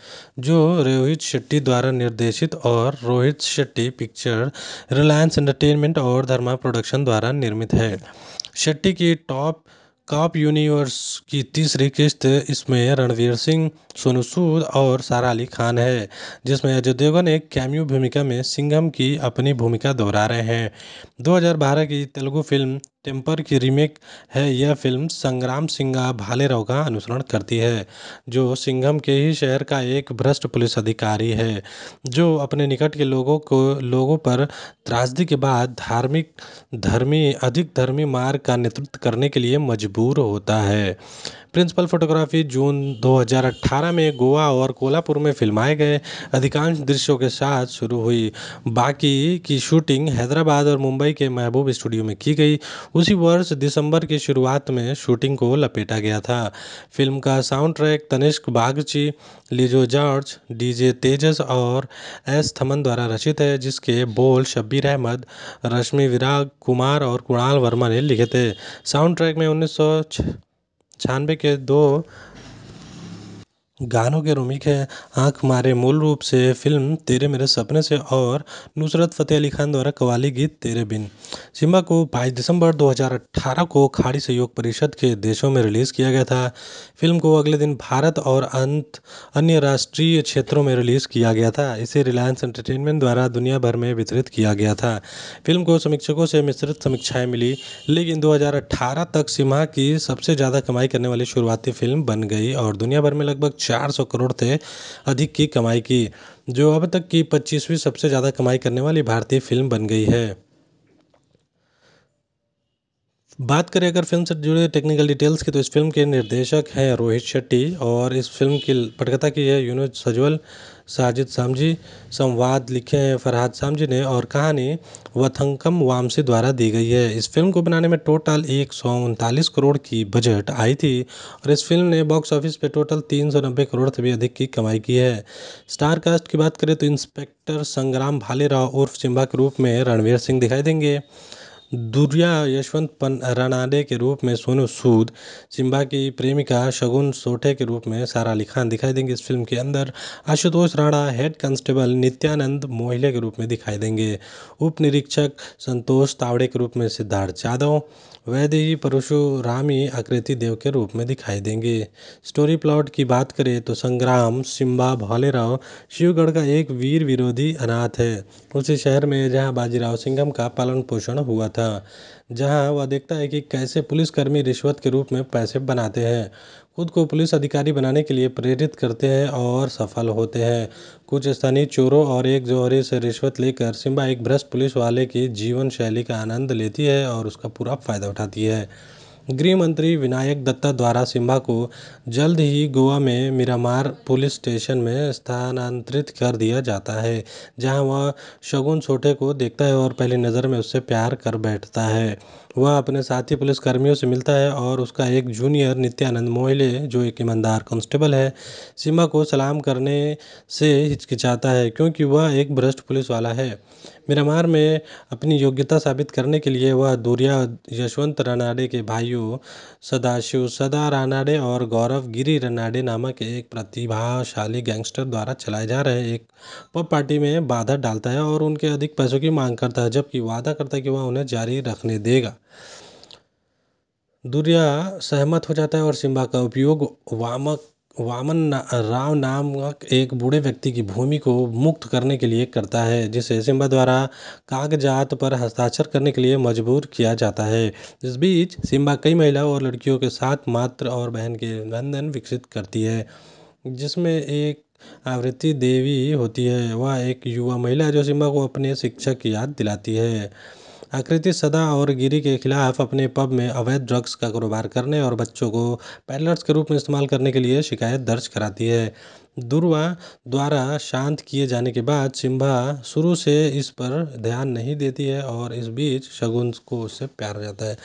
जो रोहित शेट्टी द्वारा निर्देशित और Rohit Shetty picture Reliance Entertainment और धर्मा प्रोडक्शन द्वारा निर्मित है शेट्टी की टॉप कॉप यूनिवर्स की तीसरी किस्त इसमें रणवीर सिंह सोनू सूद और सारा अली खान है जिसमें अजय देवगन एक कैम्यू भूमिका में सिंघम की अपनी भूमिका दोहरा रहे हैं 2012 की तेलुगु फिल्म टेम्पर की रीमेक है यह फ़िल्म संग्राम सिंगा भालेराव का अनुसरण करती है जो सिंघम के ही शहर का एक भ्रष्ट पुलिस अधिकारी है जो अपने निकट के लोगों को लोगों पर त्रासदी के बाद धार्मिक धर्मी अधिक धर्मी मार्ग का नेतृत्व करने के लिए मजबूर होता है प्रिंसिपल फोटोग्राफी जून 2018 में गोवा और कोल्हापुर में फिल्माए गए अधिकांश दृश्यों के साथ शुरू हुई बाकी की शूटिंग हैदराबाद और मुंबई के महबूब स्टूडियो में की गई उसी वर्ष दिसंबर की शुरुआत में शूटिंग को लपेटा गया था फिल्म का sound track Tanishk Bagchi Lijo George DJ Tejas और एस थमन द्वारा रचित है जिसके बोल शब्बीर अहमद रश्मि विराग कुमार और कुणाल वर्मा ने लिखे थे साउंड ट्रैक में उन्नीस छानबे के दो गानों के रोमिक है आँख मारे मूल रूप से फ़िल्म तेरे मेरे सपने से और नुसरत फ़तेह अली खान द्वारा कवाली गीत तेरे बिन सिम्बा को बाईस दिसंबर दो हज़ार को खाड़ी सहयोग परिषद के देशों में रिलीज़ किया गया था फ़िल्म को अगले दिन भारत और अंत अन्य राष्ट्रीय क्षेत्रों में रिलीज़ किया गया था इसे रिलायंस एंटरटेनमेंट द्वारा दुनिया भर में वितरित किया गया था फिल्म को समीक्षकों से मिश्रित समीक्षाएँ मिली लेकिन दो तक सिम्हा की सबसे ज़्यादा कमाई करने वाली शुरुआती फिल्म बन गई और दुनिया भर में लगभग चार सौ करोड़ से अधिक की कमाई की जो अब तक की पच्चीसवीं सबसे ज़्यादा कमाई करने वाली भारतीय फिल्म बन गई है बात करें अगर फिल्म से जुड़े टेक्निकल डिटेल्स की तो इस फिल्म के निर्देशक हैं रोहित शेट्टी और इस फिल्म की पटकथा की है यूनुज सजवल साजिद सामजी संवाद लिखे हैं फरहाद सामजी ने और कहानी वथंकम वामसी द्वारा दी गई है इस फिल्म को बनाने में टोटल एक सौ उनतालीस करोड़ की बजट आई थी और इस फिल्म ने बॉक्स ऑफिस पे टोटल तीन सौ नब्बे करोड़ से भी अधिक की कमाई की है स्टार कास्ट की बात करें तो इंस्पेक्टर संग्राम भालेराव उर्फ सिम्बा के रूप में रणवीर सिंह दिखाई देंगे दुर्या यशवंत पन रणाडे के रूप में सोनू सूद सिम्बा की प्रेमिका शगुन सोठे के रूप में सारा अली खान दिखाई देंगे इस फिल्म के अंदर आशुतोष राणा हेड कांस्टेबल नित्यानंद मोहिले के रूप में दिखाई देंगे उप निरीक्षक संतोष तावड़े के रूप में सिद्धार्थ यादव वह देवी परशुराम ही आकृति देव के रूप में दिखाई देंगे स्टोरी प्लॉट की बात करें तो संग्राम सिम्बा भोलेराव शिवगढ़ का एक वीर विरोधी अनाथ है उसी शहर में जहाँ बाजीराव सिंघम का पालन पोषण हुआ था जहाँ वह देखता है कि कैसे पुलिसकर्मी रिश्वत के रूप में पैसे बनाते हैं खुद को पुलिस अधिकारी बनाने के लिए प्रेरित करते हैं और सफल होते हैं कुछ स्थानीय चोरों और एक जोहरे से रिश्वत लेकर सिम्बा एक भ्रष्ट पुलिस वाले की जीवन शैली का आनंद लेती है और उसका पूरा फ़ायदा उठाती है गृहमंत्री विनायक दत्ता द्वारा सिम्बा को जल्द ही गोवा में मिरामार पुलिस स्टेशन में स्थानांतरित कर दिया जाता है जहां वह शगुन छोटे को देखता है और पहली नज़र में उससे प्यार कर बैठता है वह अपने साथी पुलिसकर्मियों से मिलता है और उसका एक जूनियर नित्यानंद मोहले जो एक ईमानदार कांस्टेबल है सिम्बा को सलाम करने से हिचकिचाता है क्योंकि वह एक भ्रष्ट पुलिस वाला है म्यांमार में अपनी योग्यता साबित करने के लिए वह दूरिया यशवंत रनाडे के भाइयों सदाशिव सदा रानाडे और गौरव गिरी रनाडे नामक एक प्रतिभाशाली गैंगस्टर द्वारा चलाए जा रहे एक पब पार्टी में बाधा डालता है और उनके अधिक पैसों की मांग करता है जबकि वादा करता है कि वह उन्हें जारी रखने देगा दूरिया सहमत हो जाता है और सिम्बा का उपयोग वामक वामन राव नामक एक बूढ़े व्यक्ति की भूमि को मुक्त करने के लिए करता है जिसे सिम्बा द्वारा कागजात पर हस्ताक्षर करने के लिए मजबूर किया जाता है इस बीच सिम्बा कई महिलाओं और लड़कियों के साथ मात्र और बहन के बंधन विकसित करती है जिसमें एक आवृत्ति देवी होती है वह एक युवा महिला जो सिम्बा को अपने शिक्षा की याद दिलाती है आकृति सदा और गिरी के खिलाफ अपने पब में अवैध ड्रग्स का कारोबार करने और बच्चों को पैडलर्स के रूप में इस्तेमाल करने के लिए शिकायत दर्ज कराती है दुर्वा द्वारा शांत किए जाने के बाद सिम्बा शुरू से इस पर ध्यान नहीं देती है और इस बीच शगुन को उससे प्यार हो जाता है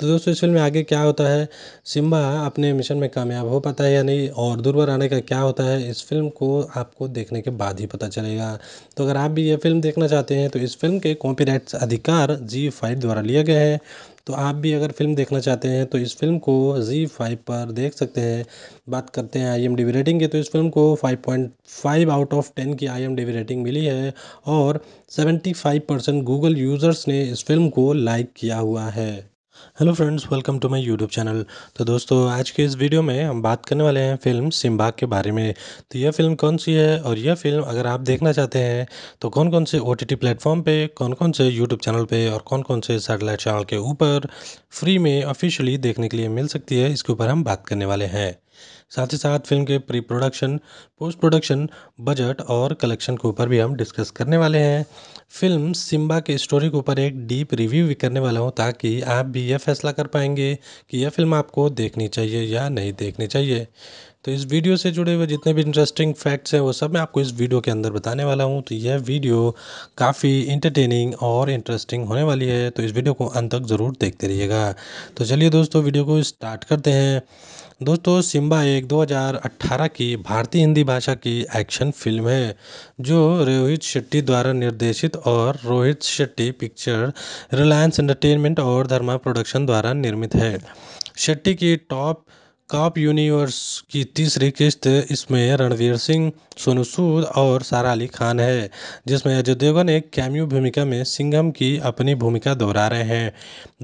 तो दोस्तों इस फिल्म में आगे क्या होता है सिम्बा अपने मिशन में कामयाब हो पाता है या नहीं और दुर्वा राणा का क्या होता है इस फिल्म को आपको देखने के बाद ही पता चलेगा तो अगर आप भी ये फिल्म देखना चाहते हैं तो इस फिल्म के कॉपी अधिकार जी फाइव द्वारा लिए गए हैं तो आप भी अगर फ़िल्म देखना चाहते हैं तो इस फ़िल्म को ज़ी फाइव पर देख सकते हैं बात करते हैं आईएमडीबी रेटिंग की तो इस फ़िल्म को five point five out of ten की आईएमडीबी रेटिंग मिली है और seventy five percent Google users ने इस फ़िल्म को लाइक किया हुआ है hello friends welcome to my YouTube channel तो दोस्तों आज के इस वीडियो में हम बात करने वाले हैं फिल्म सिम्बा के बारे में तो यह फिल्म कौन सी है और यह फिल्म अगर आप देखना चाहते हैं तो कौन कौन से ओ टी प्लेटफॉर्म पे कौन कौन से यूट्यूब चैनल पे और कौन कौन से सैटेलाइट चैनल के ऊपर फ्री में ऑफिशियली देखने के लिए मिल सकती है इसके ऊपर हम बात करने वाले हैं साथ ही साथ फ़िल्म के pre production post production budget और कलेक्शन के ऊपर भी हम डिस्कस करने वाले हैं फ़िल्म सिम्बा के स्टोरी के ऊपर एक डीप रिव्यू भी करने वाला हूँ ताकि आप भी यह फैसला कर पाएंगे कि यह फिल्म आपको देखनी चाहिए या नहीं देखनी चाहिए तो इस वीडियो से जुड़े हुए जितने भी इंटरेस्टिंग फैक्ट्स हैं वो सब मैं आपको इस वीडियो के अंदर बताने वाला हूँ तो यह वीडियो काफ़ी इंटरटेनिंग और इंटरेस्टिंग होने वाली है तो इस वीडियो को अंत तक ज़रूर देखते रहिएगा तो चलिए दोस्तों वीडियो को स्टार्ट करते हैं दोस्तों सिम्बा एक 2018 की भारतीय हिंदी भाषा की एक्शन फिल्म है जो रोहित शेट्टी द्वारा निर्देशित और Rohit Shetty picture Reliance Entertainment और धर्मा प्रोडक्शन द्वारा निर्मित है शेट्टी की टॉप कॉप यूनिवर्स की तीसरी किस्त इसमें रणवीर सिंह सोनू सूद और सारा अली खान है जिसमें अजय देवगन एक कैम्यू भूमिका में सिंघम की अपनी भूमिका दोहरा रहे हैं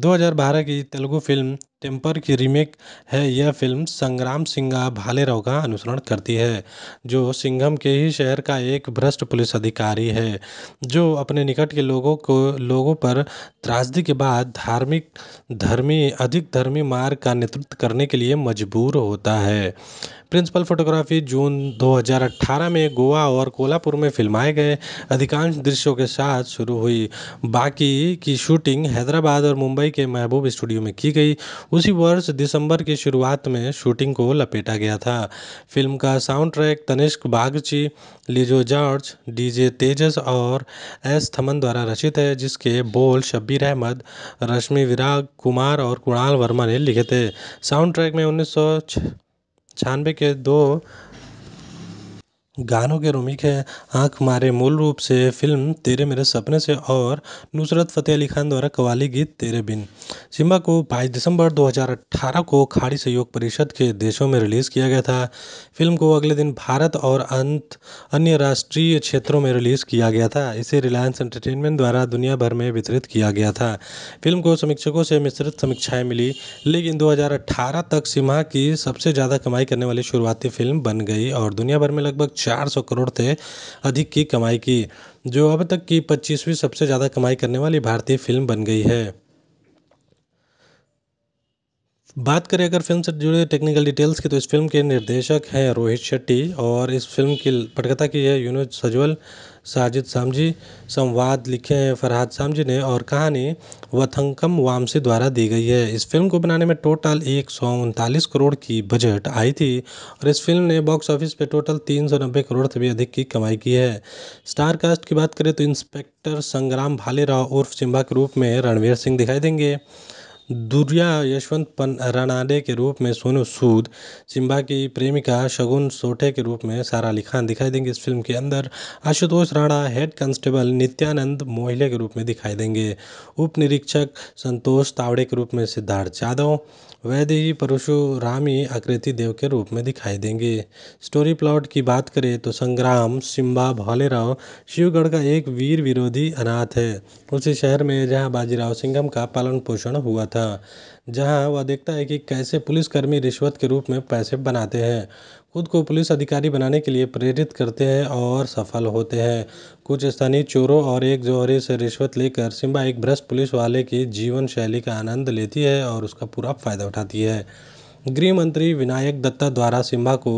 2012 की तेलुगु फिल्म टेम्पर की रीमेक है यह फ़िल्म संग्राम सिंगा भालेराव का अनुसरण करती है जो सिंघम के ही शहर का एक भ्रष्ट पुलिस अधिकारी है जो अपने निकट के लोगों को लोगों पर त्रासदी के बाद धार्मिक धर्मी अधिक धर्मी मार्ग का नेतृत्व करने के लिए मजबूर होता है प्रिंसिपल फोटोग्राफी जून 2018 में गोवा और कोल्हापुर में फिल्माए गए अधिकांश दृश्यों के साथ शुरू हुई बाकी की शूटिंग हैदराबाद और मुंबई के महबूब स्टूडियो में की गई उसी वर्ष दिसंबर की शुरुआत में शूटिंग को लपेटा गया था फिल्म का sound track Tanishk Bagchi Lijo George DJ Tejas और एस थमन द्वारा रचित है जिसके बोल शब्बीर अहमद रश्मि विराग कुमार और कुणाल वर्मा ने लिखे थे साउंड ट्रैक में उन्नीस छानबे के दो गानों के रूमिक है आँख मारे मूल रूप से फ़िल्म तेरे मेरे सपने से और नुसरत फ़तेह अली खान द्वारा कवाली गीत तेरे बिन सिम्बा को बाईस दिसंबर दो हज़ार को खाड़ी सहयोग परिषद के देशों में रिलीज़ किया गया था फ़िल्म को अगले दिन भारत और अंत अन्य राष्ट्रीय क्षेत्रों में रिलीज़ किया गया था इसे रिलायंस एंटरटेनमेंट द्वारा दुनिया भर में वितरित किया गया था फिल्म को समीक्षकों से मिश्रित समीक्षाएँ मिली लेकिन दो तक सिम्हा की सबसे ज़्यादा कमाई करने वाली शुरुआती फिल्म बन गई और दुनिया भर में लगभग चार सौ करोड़ से अधिक की कमाई की जो अब तक की पच्चीसवीं सबसे ज़्यादा कमाई करने वाली भारतीय फिल्म बन गई है बात करें अगर फिल्म से जुड़े टेक्निकल डिटेल्स की तो इस फिल्म के निर्देशक हैं रोहित शेट्टी और इस फिल्म की पटकथा की है यूनुज सजवल साजिद सामजी संवाद लिखे हैं फरहाद सामजी ने और कहानी वथंकम वामसी द्वारा दी गई है इस फिल्म को बनाने में टोटल एक सौ उनतालीस करोड़ की बजट आई थी और इस फिल्म ने बॉक्स ऑफिस पे टोटल तीन सौ नब्बे करोड़ से भी अधिक की कमाई की है स्टार कास्ट की बात करें तो इंस्पेक्टर संग्राम भालेराव उर्फ सिम्बा के रूप में रणवीर सिंह दिखाई देंगे दुर्या यशवंत पन रणाडे के रूप में सोनू सूद सिम्बा की प्रेमिका शगुन सोठे के रूप में सारा अली खान दिखाई देंगे इस फिल्म के अंदर आशुतोष राणा हेड कांस्टेबल नित्यानंद मोहिले के रूप में दिखाई देंगे उप निरीक्षक संतोष तावड़े के रूप में सिद्धार्थ यादव वह देवी परशुराम ही आकृति देव के रूप में दिखाई देंगे स्टोरी प्लॉट की बात करें तो संग्राम सिम्बा भोलेराव शिवगढ़ का एक वीर विरोधी अनाथ है उसी शहर में जहाँ बाजीराव सिंघम का पालन पोषण हुआ था जहाँ वह देखता है कि कैसे पुलिसकर्मी रिश्वत के रूप में पैसे बनाते हैं खुद को पुलिस अधिकारी बनाने के लिए प्रेरित करते हैं और सफल होते हैं कुछ स्थानीय चोरों और एक जोहरे से रिश्वत लेकर सिम्बा एक भ्रष्ट पुलिस वाले की जीवन शैली का आनंद लेती है और उसका पूरा फायदा उठाती है गृह मंत्री विनायक दत्ता द्वारा सिम्बा को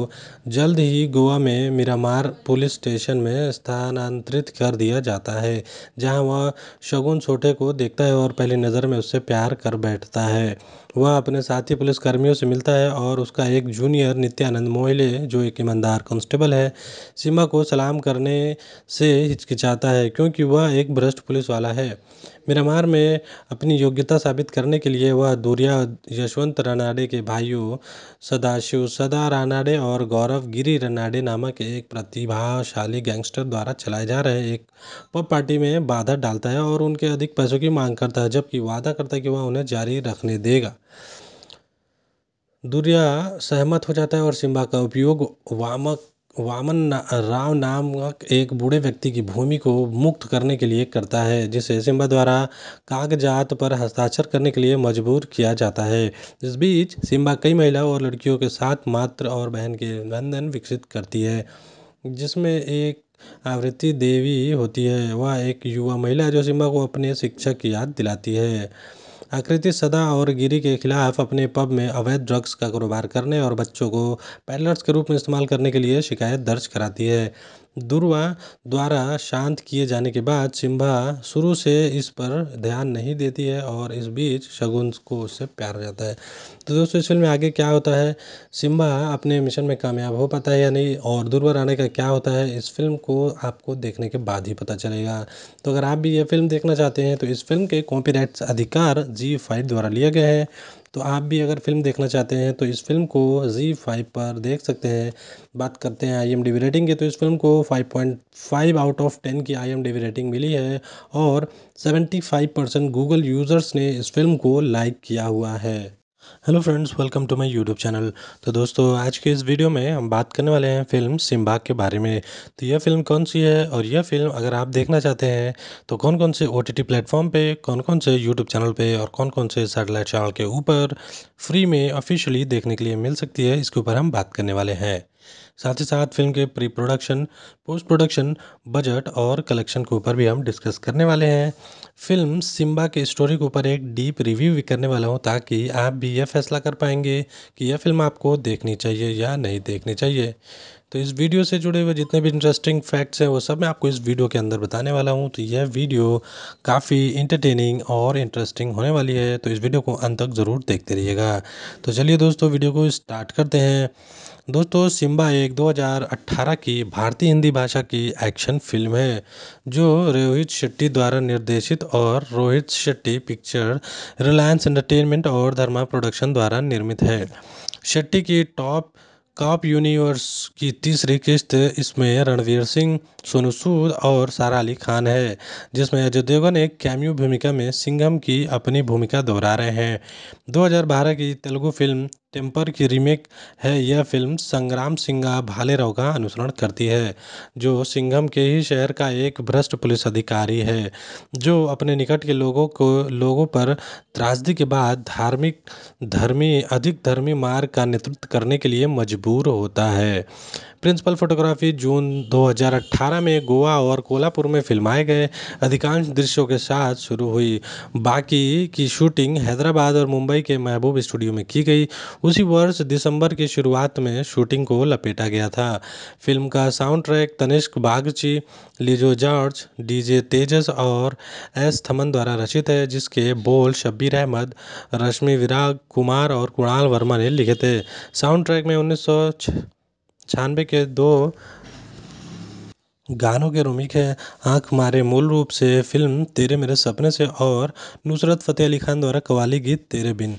जल्द ही गोवा में मिरामार पुलिस स्टेशन में स्थानांतरित कर दिया जाता है जहां वह शगुन छोटे को देखता है और पहली नज़र में उससे प्यार कर बैठता है वह अपने साथी पुलिसकर्मियों से मिलता है और उसका एक जूनियर नित्यानंद मोहिले जो एक ईमानदार कांस्टेबल है सीमा को सलाम करने से हिचकिचाता है क्योंकि वह एक भ्रष्ट पुलिस वाला है मिरामार में अपनी योग्यता साबित करने के लिए वह दूरिया यशवंत रनाडे के भाइयों सदाशिव सदा रानाडे और गौरव गिरी रनाडे नामक एक प्रतिभाशाली गैंगस्टर द्वारा चलाए जा रहे एक पब पार्टी में बाधा डालता है और उनके अधिक पैसों की मांग करता है जबकि वादा करता है कि वह उन्हें जारी रखने देगा दुर्या सहमत हो जाता है और सिम्बा का उपयोग वामक वामन राव नामक एक बूढ़े व्यक्ति की भूमि को मुक्त करने के लिए करता है जिसे सिम्बा द्वारा कागजात पर हस्ताक्षर करने के लिए मजबूर किया जाता है इस बीच सिम्बा कई महिलाओं और लड़कियों के साथ मात्र और बहन के बंधन विकसित करती है जिसमें एक आवृत्ति देवी होती है वह एक युवा महिला जो सिम्बा को अपने शिक्षक की याद दिलाती है आकृति सदा और गिरी के खिलाफ अपने पब में अवैध ड्रग्स का कारोबार करने और बच्चों को पैडलर्स के रूप में इस्तेमाल करने के लिए शिकायत दर्ज कराती है दुर्वा द्वारा शांत किए जाने के बाद सिम्बा शुरू से इस पर ध्यान नहीं देती है और इस बीच शगुन को उससे प्यार हो जाता है तो दोस्तों इस फिल्म में आगे क्या होता है सिम्बा अपने मिशन में कामयाब हो पाता है या नहीं और दुर्वा राणा का क्या होता है इस फिल्म को आपको देखने के बाद ही पता चलेगा तो अगर आप भी ये फिल्म देखना चाहते हैं तो इस फिल्म के कॉपी अधिकार जी फाइव द्वारा लिए गए हैं तो आप भी अगर फ़िल्म देखना चाहते हैं तो इस फ़िल्म को ज़ी फाइव पर देख सकते हैं बात करते हैं आईएमडीबी रेटिंग की तो इस फ़िल्म को five point five out of ten की आईएमडीबी रेटिंग मिली है और seventy five percent Google users ने इस फ़िल्म को लाइक किया हुआ है hello friends welcome to my YouTube channel तो दोस्तों आज के इस वीडियो में हम बात करने वाले हैं फिल्म सिम्बा के बारे में तो यह फिल्म कौन सी है और यह फिल्म अगर आप देखना चाहते हैं तो कौन कौन से ओ टी प्लेटफॉर्म पे कौन कौन से यूट्यूब चैनल पे और कौन कौन से सैटेलाइट चैनल के ऊपर फ्री में ऑफिशियली देखने के लिए मिल सकती है इसके ऊपर हम बात करने वाले हैं साथ ही साथ फिल्म के pre production post production budget और कलेक्शन के ऊपर भी हम डिस्कस करने वाले हैं फिल्म सिम्बा के स्टोरी के ऊपर एक डीप रिव्यू भी करने वाला हूँ ताकि आप भी यह फैसला कर पाएंगे कि यह फिल्म आपको देखनी चाहिए या नहीं देखनी चाहिए तो इस वीडियो से जुड़े हुए जितने भी इंटरेस्टिंग फैक्ट्स हैं वो सब मैं आपको इस वीडियो के अंदर बताने वाला हूँ तो यह वीडियो काफ़ी इंटरटेनिंग और इंटरेस्टिंग होने वाली है तो इस वीडियो को अंत तक ज़रूर देखते रहिएगा तो चलिए दोस्तों वीडियो को स्टार्ट करते हैं दोस्तों सिम्बा एक 2018 की भारतीय हिंदी भाषा की एक्शन फिल्म है जो रोहित शेट्टी द्वारा निर्देशित और Rohit Shetty picture Reliance Entertainment और धर्मा प्रोडक्शन द्वारा निर्मित है शेट्टी की टॉप कॉप यूनिवर्स की तीसरी किस्त इसमें रणवीर सिंह सोनू सूद और सारा अली खान है जिसमें अजय देवगन एक कैम्यू भूमिका में सिंघम की अपनी भूमिका दोहरा रहे हैं 2012 की तेलुगु फिल्म टेम्पर की रीमेक है यह फ़िल्म संग्राम सिंगा भालेराव का अनुसरण करती है जो सिंघम के ही शहर का एक भ्रष्ट पुलिस अधिकारी है जो अपने निकट के लोगों को लोगों पर त्रासदी के बाद धार्मिक धर्मी अधिक धर्मी मार्ग का नेतृत्व करने के लिए मजबूर होता है प्रिंसिपल फोटोग्राफी जून 2018 में गोवा और कोल्हापुर में फिल्माए गए अधिकांश दृश्यों के साथ शुरू हुई बाकी की शूटिंग हैदराबाद और मुंबई के महबूब स्टूडियो में की गई उसी वर्ष दिसंबर की शुरुआत में शूटिंग को लपेटा गया था फिल्म का sound track Tanishk Bagchi Lijo George DJ Tejas और एस थमन द्वारा रचित है जिसके बोल शब्बीर अहमद रश्मि विराग कुमार और कुणाल वर्मा ने लिखे थे साउंड ट्रैक में उन्नीस छानबे के दो गानों के रोमिक है आँख मारे मूल रूप से फ़िल्म तेरे मेरे सपने से और नुसरत फ़तेह अली खान द्वारा कवाली गीत तेरे बिन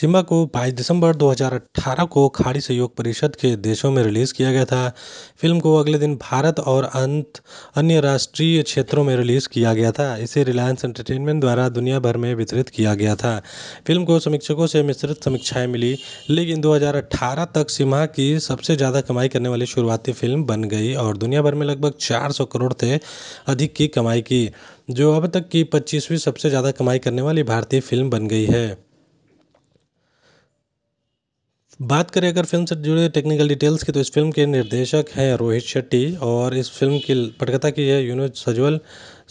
सिम्बा को बाईस दिसंबर दो हज़ार को खाड़ी सहयोग परिषद के देशों में रिलीज़ किया गया था फ़िल्म को अगले दिन भारत और अंत अन्य राष्ट्रीय क्षेत्रों में रिलीज़ किया गया था इसे रिलायंस एंटरटेनमेंट द्वारा दुनिया भर में वितरित किया गया था फिल्म को समीक्षकों से मिश्रित समीक्षाएँ मिली लेकिन दो तक सिम्हा की सबसे ज़्यादा कमाई करने वाली शुरुआती फिल्म बन गई और दुनिया भर में लगभग चार सौ करोड़ से अधिक की कमाई की जो अब तक की पच्चीसवीं सबसे ज़्यादा कमाई करने वाली भारतीय फिल्म बन गई है बात करें अगर फिल्म से जुड़े टेक्निकल डिटेल्स की तो इस फिल्म के निर्देशक हैं रोहित शेट्टी और इस फिल्म की पटकथा की है यूनुज सजवल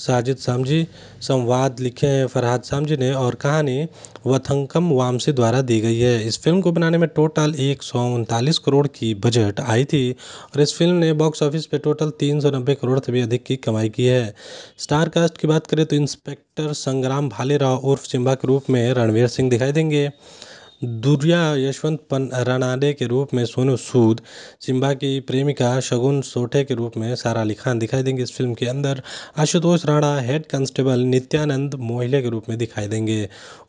साजिद सामजी संवाद लिखे हैं फरहाद सामजी ने और कहानी वथंकम वामसी द्वारा दी गई है इस फिल्म को बनाने में टोटल एक सौ उनतालीस करोड़ की बजट आई थी और इस फिल्म ने बॉक्स ऑफिस पर टोटल तीन सौ नब्बे करोड़ से भी अधिक की कमाई की है स्टार कास्ट की बात करें तो इंस्पेक्टर संग्राम भालेराव उर्फ सिम्बा के रूप में रणवीर सिंह दिखाई देंगे दुर्या यशवंत पन रणाडे के रूप में सोनू सूद सिम्बा की प्रेमिका शगुन सोठे के रूप में सारा अली खान दिखाई देंगे इस फिल्म के अंदर आशुतोष राणा हेड कांस्टेबल नित्यानंद मोहिले के रूप में दिखाई देंगे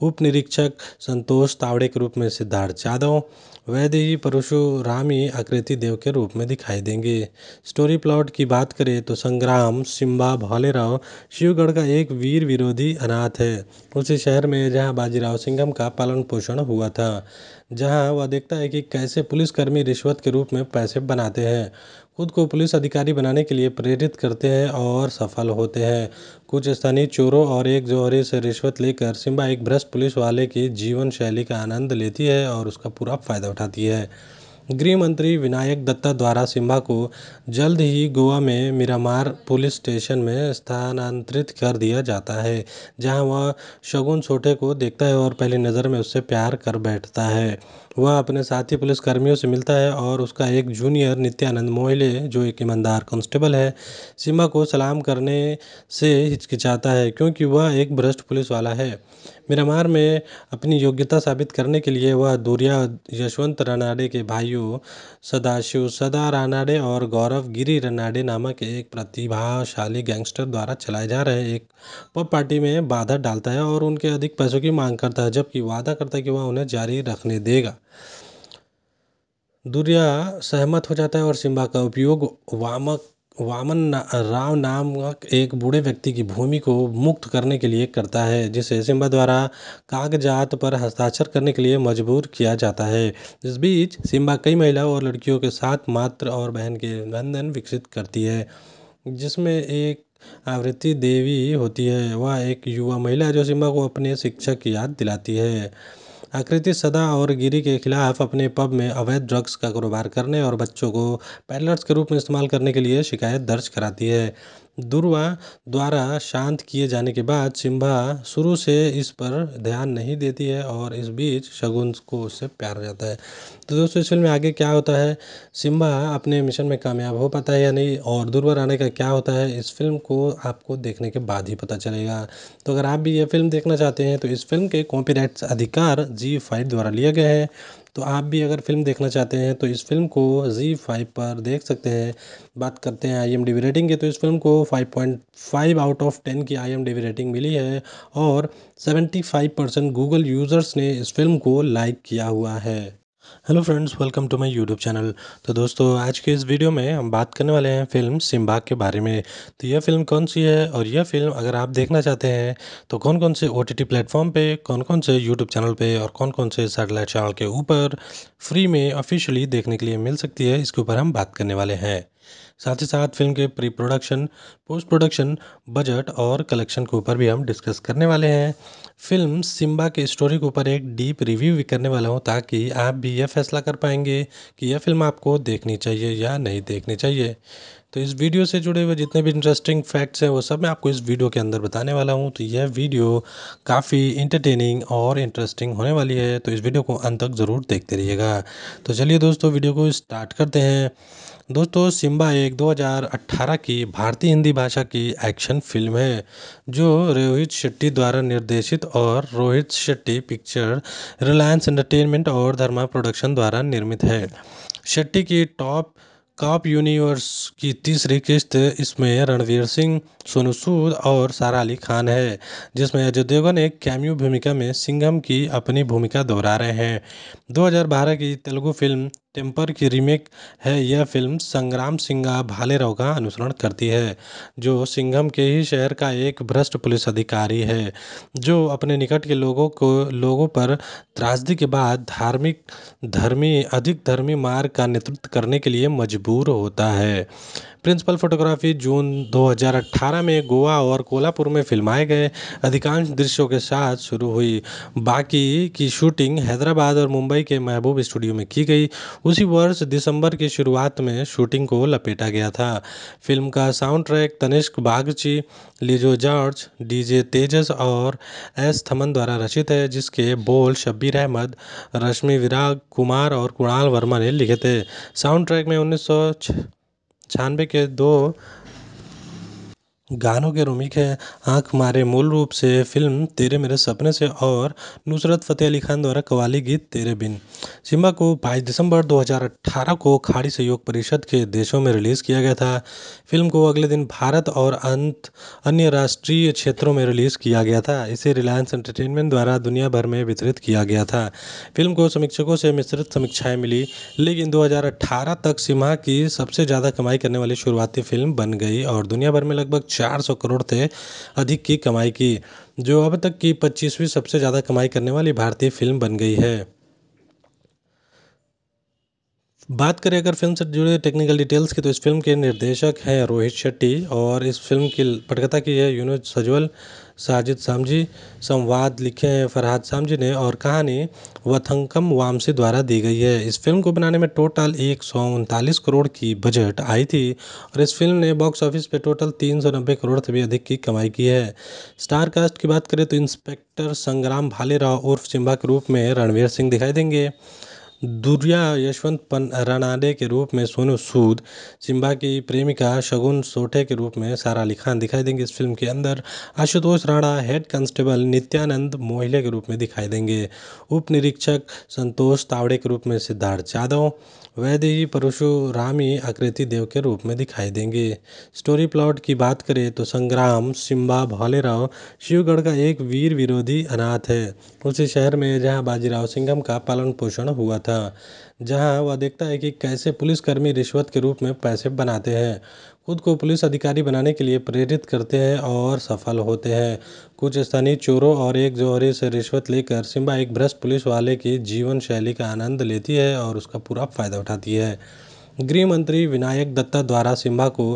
उप निरीक्षक संतोष तावड़े के रूप में सिद्धार्थ जादव वैदेही परशुरामी आकृति देव के रूप में दिखाई देंगे स्टोरी प्लॉट की बात करें तो संग्राम सिम्बा भोलेराव शिवगढ़ का एक वीर विरोधी अनाथ है उसी शहर में जहाँ बाजीराव सिंघम का पालन पोषण हुआ था था जहाँ वह देखता है कि कैसे पुलिसकर्मी रिश्वत के रूप में पैसे बनाते हैं खुद को पुलिस अधिकारी बनाने के लिए प्रेरित करते हैं और सफल होते हैं कुछ स्थानीय चोरों और एक जोहरे से रिश्वत लेकर सिम्बा एक भ्रष्ट पुलिस वाले की जीवन शैली का आनंद लेती है और उसका पूरा फ़ायदा उठाती है गृह मंत्री विनायक दत्ता द्वारा सिम्बा को जल्द ही गोवा में मिरामार पुलिस स्टेशन में स्थानांतरित कर दिया जाता है जहाँ वह शगुन छोटे को देखता है और पहली नज़र में उससे प्यार कर बैठता है वह अपने साथी पुलिसकर्मियों से मिलता है और उसका एक जूनियर नित्यानंद मोहिले जो एक ईमानदार कांस्टेबल है सीमा को सलाम करने से हिचकिचाता है क्योंकि वह एक भ्रष्ट पुलिस वाला है मिरामार में अपनी योग्यता साबित करने के लिए वह दूरिया यशवंत रनाडे के भाइयों सदाशिव सदा रानाडे और गौरव गिरी रनाडे नामक एक प्रतिभाशाली गैंगस्टर द्वारा चलाए जा रहे एक पब पार्टी में बाधा डालता है और उनके अधिक पैसों की मांग करता है जबकि वादा करता है कि वह उन्हें जारी रखने देगा दुर्या सहमत हो जाता है और सिम्बा का उपयोग वामक वामन राव नामक एक बूढ़े व्यक्ति की भूमि को मुक्त करने के लिए करता है जिसे सिम्बा द्वारा कागजात पर हस्ताक्षर करने के लिए मजबूर किया जाता है इस बीच सिम्बा कई महिलाओं और लड़कियों के साथ मात्र और बहन के बंधन विकसित करती है जिसमें एक आवृत्ति देवी होती है वह एक युवा महिला जो सिम्बा को अपने शिक्षक की याद दिलाती है आकृति सदा और गिरी के खिलाफ अपने पब में अवैध ड्रग्स का कारोबार करने और बच्चों को पैडलर्स के रूप में इस्तेमाल करने के लिए शिकायत दर्ज कराती है दुर्वा द्वारा शांत किए जाने के बाद सिम्बा शुरू से इस पर ध्यान नहीं देती है और इस बीच शगुन को उससे प्यार हो जाता है तो दोस्तों इस फिल्म में आगे क्या होता है सिम्बा अपने मिशन में कामयाब हो पाता है या नहीं और दुर्वा राणे का क्या होता है इस फिल्म को आपको देखने के बाद ही पता चलेगा तो अगर आप भी ये फिल्म देखना चाहते हैं तो इस फिल्म के कॉपी अधिकार जी फाइव द्वारा लिए गए हैं तो आप भी अगर फ़िल्म देखना चाहते हैं तो इस फ़िल्म को ज़ी फाइव पर देख सकते हैं बात करते हैं आईएमडीबी रेटिंग की तो इस फ़िल्म को five point five out of ten की आईएमडीबी रेटिंग मिली है और seventy five percent Google users ने इस फ़िल्म को लाइक किया हुआ है hello friends welcome to my YouTube channel तो दोस्तों आज के इस वीडियो में हम बात करने वाले हैं फिल्म सिम्बाग के बारे में तो यह फिल्म कौन सी है और यह फिल्म अगर आप देखना चाहते हैं तो कौन कौन से ओ टी प्लेटफॉर्म पे कौन कौन से यूट्यूब चैनल पे और कौन कौन से सैटेलाइट चैनल के ऊपर फ्री में ऑफिशियली देखने के लिए मिल सकती है इसके ऊपर हम बात करने वाले हैं साथ ही साथ फिल्म के pre production post production budget और कलेक्शन के ऊपर भी हम डिस्कस करने वाले हैं फिल्म सिम्बा के स्टोरी के ऊपर एक डीप रिव्यू भी करने वाला हूँ ताकि आप भी यह फैसला कर पाएंगे कि यह फिल्म आपको देखनी चाहिए या नहीं देखनी चाहिए तो इस वीडियो से जुड़े हुए जितने भी इंटरेस्टिंग फैक्ट्स हैं वो सब मैं आपको इस वीडियो के अंदर बताने वाला हूँ तो यह वीडियो काफ़ी इंटरटेनिंग और इंटरेस्टिंग होने वाली है तो इस वीडियो को अंत तक ज़रूर देखते रहिएगा तो चलिए दोस्तों वीडियो को स्टार्ट करते हैं दोस्तों सिम्बा एक 2018 की भारतीय हिंदी भाषा की एक्शन फिल्म है जो रोहित शेट्टी द्वारा निर्देशित और Rohit Shetty picture Reliance Entertainment और धर्मा प्रोडक्शन द्वारा निर्मित है शेट्टी की टॉप कॉप यूनिवर्स की तीसरी किस्त इसमें रणवीर सिंह सोनू सूद और सारा अली खान है जिसमें अजय देवगन एक कैम्यू भूमिका में सिंघम की अपनी भूमिका दोहरा रहे हैं 2012 की तेलुगु फिल्म टेम्पर की रीमेक है यह फ़िल्म संग्राम सिंगा भालेराव का अनुसरण करती है जो सिंघम के ही शहर का एक भ्रष्ट पुलिस अधिकारी है जो अपने निकट के लोगों को लोगों पर त्रासदी के बाद धार्मिक धर्मी अधिक धर्मी मार्ग का नेतृत्व करने के लिए मजबूर होता है प्रिंसिपल फोटोग्राफी जून 2018 में गोवा और कोल्हापुर में फिल्माए गए अधिकांश दृश्यों के साथ शुरू हुई बाकी की शूटिंग हैदराबाद और मुंबई के महबूब स्टूडियो में की गई उसी वर्ष दिसंबर की शुरुआत में शूटिंग को लपेटा गया था फिल्म का sound track Tanishk Bagchi Lijo George DJ Tejas और एस थमन द्वारा रचित है जिसके बोल शब्बीर अहमद रश्मि विराग कुमार और कुणाल वर्मा ने लिखे थे साउंड ट्रैक में उन्नीस छानबे के दो गानों के रोमिक है आँख मारे मूल रूप से फ़िल्म तेरे मेरे सपने से और नुसरत फ़तेह अली खान द्वारा कवाली गीत तेरे बिन सिम्बा को बाईस दिसंबर दो हज़ार को खाड़ी सहयोग परिषद के देशों में रिलीज़ किया गया था फ़िल्म को अगले दिन भारत और अंत अन्य राष्ट्रीय क्षेत्रों में रिलीज़ किया गया था इसे रिलायंस एंटरटेनमेंट द्वारा दुनिया भर में वितरित किया गया था फ़िल्म को समीक्षकों से मिश्रित समीक्षाएँ मिली लेकिन दो हज़ार तक सिम्हा की सबसे ज़्यादा कमाई करने वाली शुरुआती फ़िल्म बन गई और दुनिया भर में लगभग चार सौ करोड़ से अधिक की कमाई की जो अब तक की पच्चीसवीं सबसे ज़्यादा कमाई करने वाली भारतीय फिल्म बन गई है बात करें अगर फिल्म से जुड़े टेक्निकल डिटेल्स की तो इस फिल्म के निर्देशक हैं रोहित शेट्टी और इस फिल्म की पटकथा की है यूनो सजवल साजिद सामजी संवाद लिखे हैं फरहाद सामजी ने और कहानी वथंकम वामसी द्वारा दी गई है इस फिल्म को बनाने में टोटल एक सौ उनतालीस करोड़ की बजट आई थी और इस फिल्म ने बॉक्स ऑफिस पे टोटल तीन सौ नब्बे करोड़ से भी अधिक की कमाई की है स्टार कास्ट की बात करें तो इंस्पेक्टर संग्राम भालेराव उर्फ सिम्बा के रूप में रणवीर सिंह दिखाई देंगे दुर्या यशवंत रणाडे के रूप में सोनू सूद सिम्बा की प्रेमिका शगुन सोठे के रूप में सारा अली खान दिखाई देंगे इस फिल्म के अंदर आशुतोष राणा हेड कांस्टेबल नित्यानंद मोहिले के रूप में दिखाई देंगे उप निरीक्षक संतोष तावड़े के रूप में सिद्धार्थ यादव वह देवी परशुराम ही आकृति देव के रूप में दिखाई देंगे स्टोरी प्लॉट की बात करें तो संग्राम सिम्बा भोलेराव शिवगढ़ का एक वीर विरोधी अनाथ है उसी शहर में जहाँ बाजीराव सिंघम का पालन पोषण हुआ था जहाँ वह देखता है कि कैसे पुलिसकर्मी रिश्वत के रूप में पैसे बनाते हैं खुद को पुलिस अधिकारी बनाने के लिए प्रेरित करते हैं और सफल होते हैं कुछ स्थानीय चोरों और एक जोहरी से रिश्वत लेकर सिम्बा एक भ्रष्ट पुलिस वाले की जीवन शैली का आनंद लेती है और उसका पूरा फायदा उठाती है गृह मंत्री विनायक दत्ता द्वारा सिम्बा को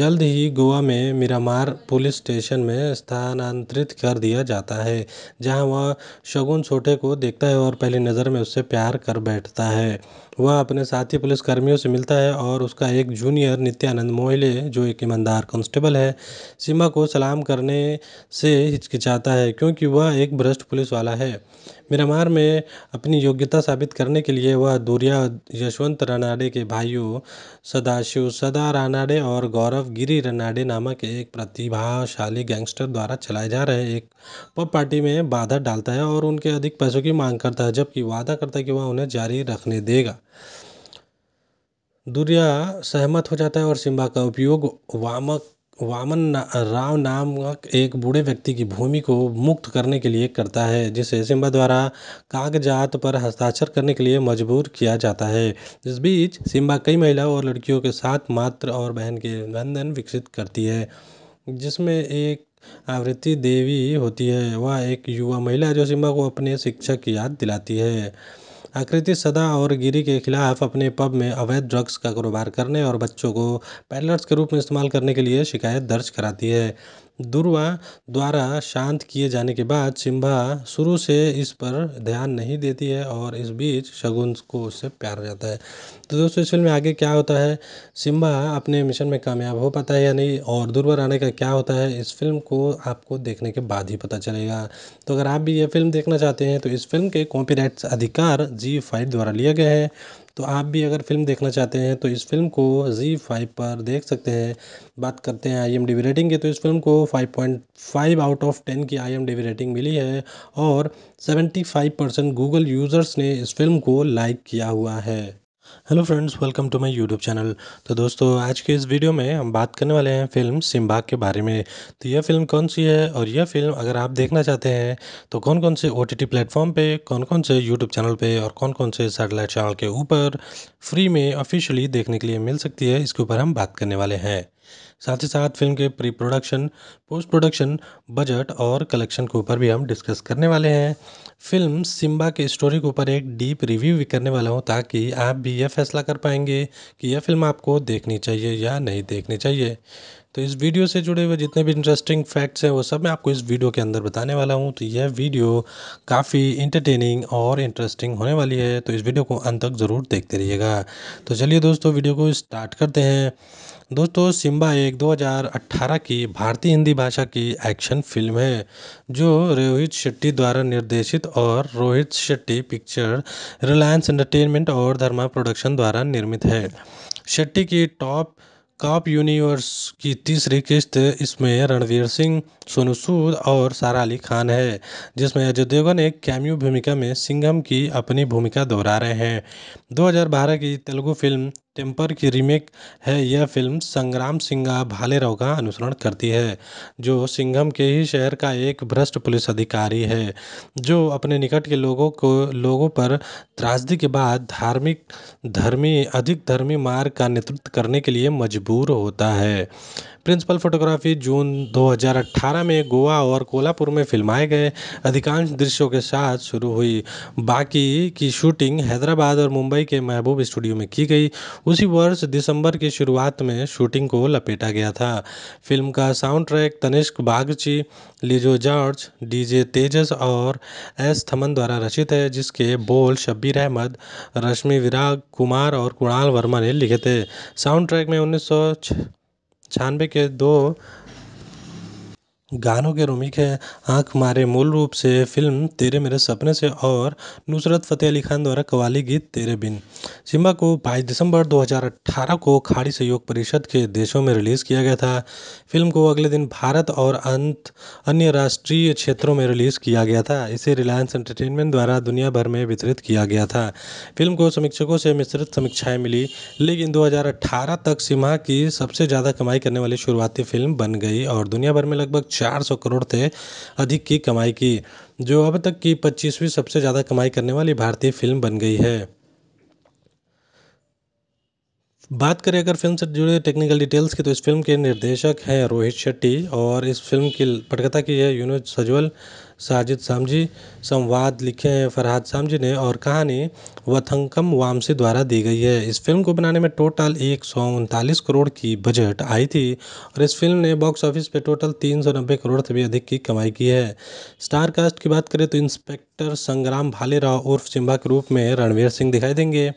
जल्द ही गोवा में मिरामार पुलिस स्टेशन में स्थानांतरित कर दिया जाता है जहां वह शगुन छोटे को देखता है और पहली नज़र में उससे प्यार कर बैठता है वह अपने साथी पुलिसकर्मियों से मिलता है और उसका एक जूनियर नित्यानंद मोहिले जो एक ईमानदार कांस्टेबल है सीमा को सलाम करने से हिचकिचाता है क्योंकि वह एक भ्रष्ट पुलिस वाला है मिरामार में अपनी योग्यता साबित करने के लिए वह दूरिया यशवंत रनाडे के भाइयों सदाशिव सदा रानाडे और गौरव गिरी रनाडे नामक एक प्रतिभाशाली गैंगस्टर द्वारा चलाए जा रहे एक पब पार्टी में बाधा डालता है और उनके अधिक पैसों की मांग करता है जबकि वादा करता है कि वह उन्हें जारी रखने देगा दुर्या सहमत हो जाता है और सिम्बा का उपयोग वामक वामन राव नामक एक बूढ़े व्यक्ति की भूमि को मुक्त करने के लिए करता है जिसे सिम्बा द्वारा कागजात पर हस्ताक्षर करने के लिए मजबूर किया जाता है इस बीच सिम्बा कई महिलाओं और लड़कियों के साथ मात्र और बहन के बंधन विकसित करती है जिसमें एक आवृत्ति देवी होती है वह एक युवा महिला जो सिम्बा को अपने शिक्षक की याद दिलाती है आकृति सदा और गिरी के खिलाफ अपने पब में अवैध ड्रग्स का कारोबार करने और बच्चों को पैडलर्स के रूप में इस्तेमाल करने के लिए शिकायत दर्ज कराती है दुर्वा द्वारा शांत किए जाने के बाद सिम्बा शुरू से इस पर ध्यान नहीं देती है और इस बीच शगुन को उससे प्यार हो जाता है तो दोस्तों इस फिल्म में आगे क्या होता है सिम्बा अपने मिशन में कामयाब हो पाता है या नहीं और दुर्वा राणे का क्या होता है इस फिल्म को आपको देखने के बाद ही पता चलेगा तो अगर आप भी ये फिल्म देखना चाहते हैं तो इस फिल्म के कॉपी अधिकार जी फाइव द्वारा लिया गया है तो आप भी अगर फ़िल्म देखना चाहते हैं तो इस फ़िल्म को ज़ी फाइव पर देख सकते हैं बात करते हैं आईएमडीबी रेटिंग की तो इस फ़िल्म को five point five out of ten की आईएमडीबी रेटिंग मिली है और seventy five percent Google users ने इस फ़िल्म को लाइक किया हुआ है hello friends welcome to my YouTube channel तो दोस्तों आज के इस वीडियो में हम बात करने वाले हैं फिल्म सिम्बाग के बारे में तो यह फिल्म कौन सी है और यह फिल्म अगर आप देखना चाहते हैं तो कौन कौन से ओ टी प्लेटफॉर्म पे कौन कौन से यूट्यूब चैनल पे और कौन कौन से सैटेलाइट चैनल के ऊपर फ्री में ऑफिशियली देखने के लिए मिल सकती है इसके ऊपर हम बात करने वाले हैं साथ ही साथ फिल्म के pre production post production budget और कलेक्शन के ऊपर भी हम डिस्कस करने वाले हैं फिल्म सिम्बा के स्टोरी के ऊपर एक डीप रिव्यू भी करने वाला हूँ ताकि आप भी यह फैसला कर पाएंगे कि यह फिल्म आपको देखनी चाहिए या नहीं देखनी चाहिए तो इस वीडियो से जुड़े हुए जितने भी इंटरेस्टिंग फैक्ट्स हैं वो सब मैं आपको इस वीडियो के अंदर बताने वाला हूँ तो यह वीडियो काफ़ी इंटरटेनिंग और इंटरेस्टिंग होने वाली है तो इस वीडियो को अंत तक ज़रूर देखते रहिएगा तो चलिए दोस्तों वीडियो को स्टार्ट करते हैं दोस्तों सिम्बा एक 2018 की भारतीय हिंदी भाषा की एक्शन फिल्म है जो रोहित शेट्टी द्वारा निर्देशित और Rohit Shetty picture Reliance Entertainment और धर्मा प्रोडक्शन द्वारा निर्मित है शेट्टी की टॉप कॉप यूनिवर्स की तीसरी किस्त इसमें रणवीर सिंह सोनू सूद और सारा अली खान है जिसमें अजय देवगन एक कैम्यू भूमिका में सिंघम की अपनी भूमिका दोहरा रहे हैं 2012 की तेलुगु फिल्म टेम्पर की रीमेक है यह फ़िल्म संग्राम सिंगा भालेराव का अनुसरण करती है जो सिंघम के ही शहर का एक भ्रष्ट पुलिस अधिकारी है जो अपने निकट के लोगों को लोगों पर त्रासदी के बाद धार्मिक धर्मी अधिक धर्मी मार्ग का नेतृत्व करने के लिए मजबूर होता है प्रिंसिपल फोटोग्राफी जून 2018 में गोवा और कोल्हापुर में फिल्माए गए अधिकांश दृश्यों के साथ शुरू हुई बाकी की शूटिंग हैदराबाद और मुंबई के महबूब स्टूडियो में की गई उसी वर्ष दिसंबर की शुरुआत में शूटिंग को लपेटा गया था फिल्म का sound track Tanishk Bagchi Lijo George DJ Tejas और एस थमन द्वारा रचित है जिसके बोल शब्बीर अहमद रश्मि विराग कुमार और कुणाल वर्मा ने लिखे थे साउंड ट्रैक में उन्नीस छानबे के दो गानों के रोमिक है आँख मारे मूल रूप से फ़िल्म तेरे मेरे सपने से और नुसरत फ़तेह अली खान द्वारा कवाली गीत तेरे बिन सिम्बा को बाईस दिसंबर दो हज़ार को खाड़ी सहयोग परिषद के देशों में रिलीज़ किया गया था फ़िल्म को अगले दिन भारत और अंत अन्य राष्ट्रीय क्षेत्रों में रिलीज़ किया गया था इसे रिलायंस एंटरटेनमेंट द्वारा दुनिया भर में वितरित किया गया था फिल्म को समीक्षकों से मिश्रित समीक्षाएँ मिली लेकिन दो तक सिम्हा की सबसे ज़्यादा कमाई करने वाली शुरुआती फिल्म बन गई और दुनिया भर में लगभग चार सौ करोड़ से अधिक की कमाई की जो अब तक की पच्चीसवीं सबसे ज़्यादा कमाई करने वाली भारतीय फिल्म बन गई है बात करें अगर फिल्म से जुड़े टेक्निकल डिटेल्स की तो इस फिल्म के निर्देशक हैं रोहित शेट्टी और इस फिल्म की पटकथा की है यूनुज सजवल साजिद सामजी संवाद लिखे हैं फरहाद सामजी ने और कहानी वथंकम वामसी द्वारा दी गई है इस फिल्म को बनाने में टोटल एक सौ उनतालीस करोड़ की बजट आई थी और इस फिल्म ने बॉक्स ऑफिस पर टोटल तीन सौ नब्बे करोड़ से भी अधिक की कमाई की है स्टार कास्ट की बात करें तो इंस्पेक्टर संग्राम भालेराव उर्फ सिम्बा के रूप में रणवीर सिंह दिखाई देंगे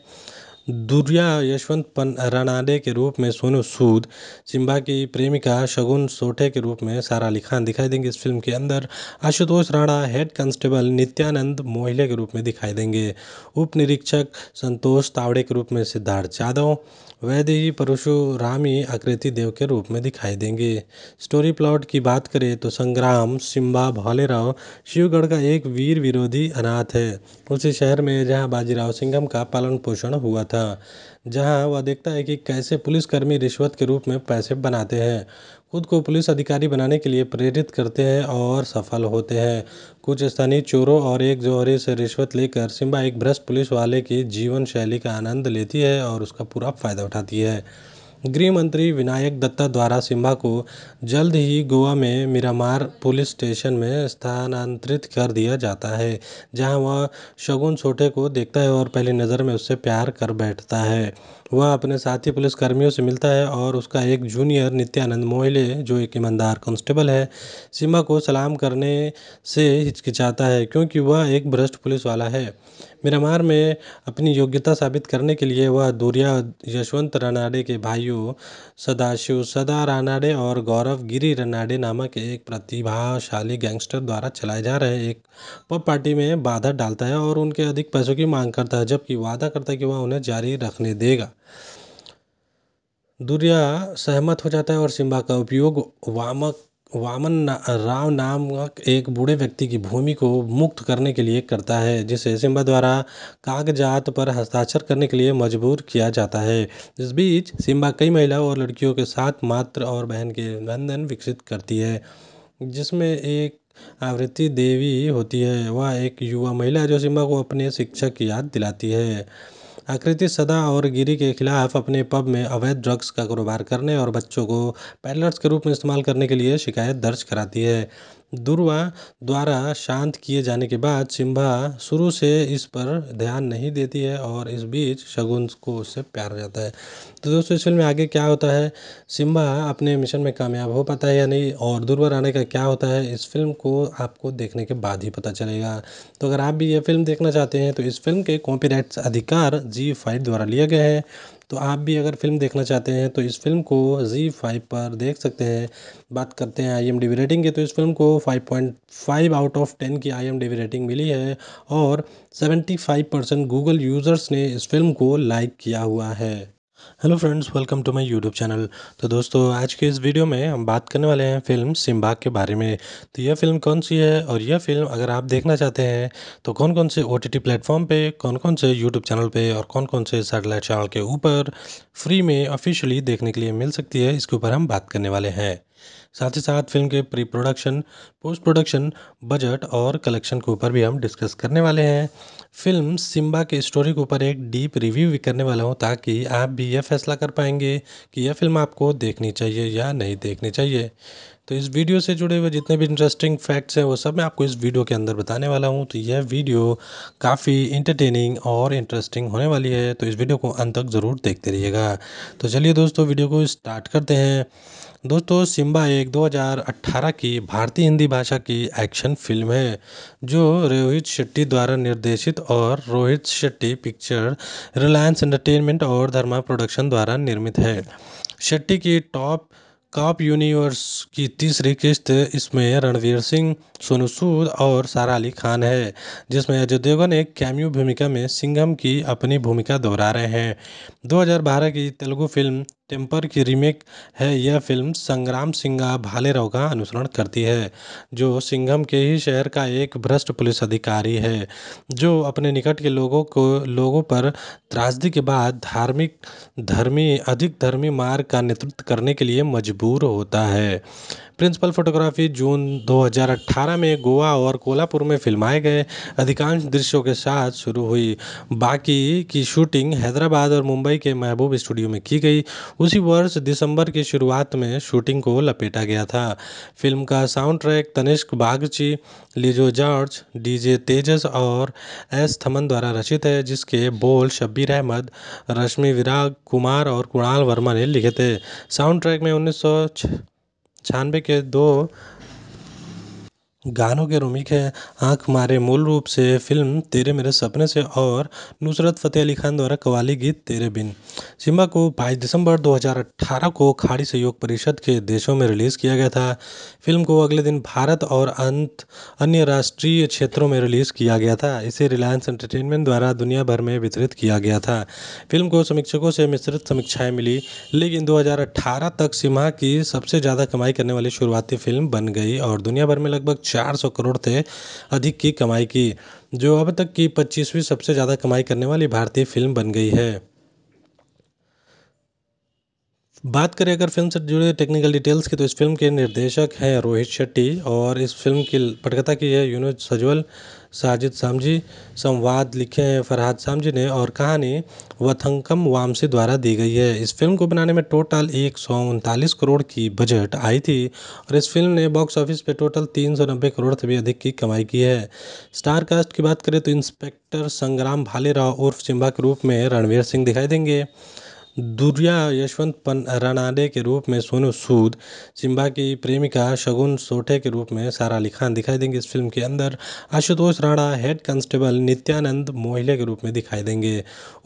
दुर्या यशवंत रणाडे के रूप में सोनू सूद सिम्बा की प्रेमिका शगुन सोठे के रूप में सारा अली खान दिखाई देंगे इस फिल्म के अंदर आशुतोष राणा हेड कांस्टेबल नित्यानंद मोहिले के रूप में दिखाई देंगे उप निरीक्षक संतोष तावड़े के रूप में सिद्धार्थ यादव वैदेही परशुरामी आकृति देव के रूप में दिखाई देंगे स्टोरी प्लॉट की बात करें तो संग्राम सिम्बा भोलेराव शिवगढ़ का एक वीर विरोधी अनाथ है उसी शहर में जहाँ बाजीराव सिंघम का पालन पोषण हुआ था था जहाँ वह देखता है कि कैसे पुलिसकर्मी रिश्वत के रूप में पैसे बनाते हैं खुद को पुलिस अधिकारी बनाने के लिए प्रेरित करते हैं और सफल होते हैं कुछ स्थानीय चोरों और एक जोहरे से रिश्वत लेकर सिम्बा एक भ्रष्ट पुलिस वाले की जीवन शैली का आनंद लेती है और उसका पूरा फ़ायदा उठाती है गृह मंत्री विनायक दत्ता द्वारा सिम्हा को जल्द ही गोवा में मिरामार पुलिस स्टेशन में स्थानांतरित कर दिया जाता है जहाँ वह शगुन छोटे को देखता है और पहली नज़र में उससे प्यार कर बैठता है वह अपने साथी पुलिसकर्मियों से मिलता है और उसका एक जूनियर नित्यानंद मोहिले जो एक ईमानदार कांस्टेबल है सीमा को सलाम करने से हिचकिचाता है क्योंकि वह एक भ्रष्ट पुलिस वाला है मियांमार में अपनी योग्यता साबित करने के लिए वह दूरिया यशवंत रनाडे के भाइयों सदाशिव सदा रानाडे और गौरव गिरी रनाडे नामक एक प्रतिभाशाली गैंगस्टर द्वारा चलाए जा रहे एक पब पार्टी में बाधा डालता है और उनके अधिक पैसों की मांग करता है जबकि वादा करता है कि वह उन्हें जारी रखने देगा दुर्या सहमत हो जाता है और सिम्बा का उपयोग वामक वामन राव नामक एक बूढ़े व्यक्ति की भूमि को मुक्त करने के लिए करता है जिसे सिम्बा द्वारा कागजात पर हस्ताक्षर करने के लिए मजबूर किया जाता है इस बीच सिम्बा कई महिलाओं और लड़कियों के साथ मात्र और बहन के बंधन विकसित करती है जिसमें एक आवृत्ति देवी होती है वह एक युवा महिला जो सिम्बा को अपने शिक्षक की याद दिलाती है आकृति सदा और गिरी के खिलाफ अपने पब में अवैध ड्रग्स का कारोबार करने और बच्चों को पैडलर्स के रूप में इस्तेमाल करने के लिए शिकायत दर्ज कराती है दुर्वा द्वारा शांत किए जाने के बाद सिम्बा शुरू से इस पर ध्यान नहीं देती है और इस बीच शगुन को उससे प्यार हो जाता है तो दोस्तों इस फिल्म में आगे क्या होता है सिम्बा अपने मिशन में कामयाब हो पाता है या नहीं और दुर्वा राणे का क्या होता है इस फिल्म को आपको देखने के बाद ही पता चलेगा तो अगर आप भी ये फिल्म देखना चाहते हैं तो इस फिल्म के कॉपी अधिकार जी फाइव द्वारा लिए गए हैं तो आप भी अगर फ़िल्म देखना चाहते हैं तो इस फ़िल्म को ज़ी फाइव पर देख सकते हैं बात करते हैं आईएमडीबी रेटिंग की तो इस फ़िल्म को five point five out of ten की आईएमडीबी रेटिंग मिली है और seventy five percent Google users ने इस फ़िल्म को लाइक किया हुआ है hello friends welcome to my YouTube channel तो दोस्तों आज के इस वीडियो में हम बात करने वाले हैं फिल्म सिम्बाग के बारे में तो यह फिल्म कौन सी है और यह फिल्म अगर आप देखना चाहते हैं तो कौन कौन से ओ टी प्लेटफॉर्म पे कौन कौन से यूट्यूब चैनल पे और कौन कौन से सैटेलाइट चैनल के ऊपर फ्री में ऑफिशियली देखने के लिए मिल सकती है इसके ऊपर हम बात करने वाले हैं साथ ही साथ फिल्म के pre production post production budget और कलेक्शन के ऊपर भी हम डिस्कस करने वाले हैं फिल्म सिम्बा के स्टोरी के ऊपर एक डीप रिव्यू भी करने वाला हूँ ताकि आप भी यह फैसला कर पाएंगे कि यह फिल्म आपको देखनी चाहिए या नहीं देखनी चाहिए तो इस वीडियो से जुड़े हुए जितने भी इंटरेस्टिंग फैक्ट्स हैं वो सब मैं आपको इस वीडियो के अंदर बताने वाला हूँ तो यह वीडियो काफ़ी इंटरटेनिंग और इंटरेस्टिंग होने वाली है तो इस वीडियो को अंत तक ज़रूर देखते रहिएगा तो चलिए दोस्तों वीडियो को स्टार्ट करते हैं दोस्तों सिम्बा एक 2018 की भारतीय हिंदी भाषा की एक्शन फिल्म है जो रोहित शेट्टी द्वारा निर्देशित और Rohit Shetty picture Reliance Entertainment और धर्मा प्रोडक्शन द्वारा निर्मित है शेट्टी की टॉप कॉप यूनिवर्स की तीसरी किस्त इसमें रणवीर सिंह सोनू सूद और सारा अली खान है जिसमें अजय देवगन एक कैम्यू भूमिका में सिंघम की अपनी भूमिका दोहरा रहे हैं 2012 की तेलुगु फिल्म टेम्पर की रीमेक है यह फिल्म संग्राम सिंगा भालेराव का अनुसरण करती है जो सिंघम के ही शहर का एक भ्रष्ट पुलिस अधिकारी है जो अपने निकट के लोगों को लोगों पर त्रासदी के बाद धार्मिक धर्मी अधिक धर्मी मार्ग का नेतृत्व करने के लिए मजबूर होता है प्रिंसिपल फोटोग्राफी जून 2018 में गोवा और कोल्हापुर में फिल्माए गए अधिकांश दृश्यों के साथ शुरू हुई बाकी की शूटिंग हैदराबाद और मुंबई के महबूब स्टूडियो में की गई उसी वर्ष दिसंबर की शुरुआत में शूटिंग को लपेटा गया था फिल्म का sound track Tanishk Bagchi Lijo George DJ Tejas और एस थमन द्वारा रचित है जिसके बोल शब्बीर अहमद रश्मि विराग कुमार और कुणाल वर्मा ने लिखे थे साउंड ट्रैक में उन्नीस छानबे के दो गानों के रोमिक है आँख मारे मूल रूप से फ़िल्म तेरे मेरे सपने से और नुसरत फ़तेह अली खान द्वारा कवाली गीत तेरे बिन सिम्बा को बाईस दिसंबर 2018 को खाड़ी सहयोग परिषद के देशों में रिलीज़ किया गया था फिल्म को अगले दिन भारत और अंत अन्य राष्ट्रीय क्षेत्रों में रिलीज़ किया गया था इसे रिलायंस एंटरटेनमेंट द्वारा दुनिया भर में वितरित किया गया था फिल्म को समीक्षकों से मिश्रित समीक्षाएँ मिली लेकिन दो तक सिम्हा की सबसे ज़्यादा कमाई करने वाली शुरुआती फिल्म बन गई और दुनिया भर में लगभग चार सौ करोड़ से अधिक की कमाई की जो अब तक की पच्चीसवीं सबसे ज़्यादा कमाई करने वाली भारतीय फिल्म बन गई है बात करें अगर फिल्म से जुड़े टेक्निकल डिटेल्स की तो इस फिल्म के निर्देशक हैं रोहित शेट्टी और इस फिल्म की पटकथा की है यूनुज सजवल साजिद सामजी संवाद लिखे हैं फरहाद सामजी ने और कहानी वथंकम वामसी द्वारा दी गई है इस फिल्म को बनाने में टोटल एक सौ उनतालीस करोड़ की बजट आई थी और इस फिल्म ने बॉक्स ऑफिस पे टोटल तीन सौ नब्बे करोड़ से भी अधिक की कमाई की है स्टार कास्ट की बात करें तो इंस्पेक्टर संग्राम भाले राव उर्फ चिम्बा के रूप में रणवीर सिंह दिखाई देंगे दुर्या यशवंत रानाडे के रूप में सोनू सूद सिम्बा की प्रेमिका शगुन सोठे के रूप में सारा अली खान दिखाई देंगे इस फिल्म के अंदर आशुतोष राणा हेड कांस्टेबल नित्यानंद मोहिले के रूप में दिखाई देंगे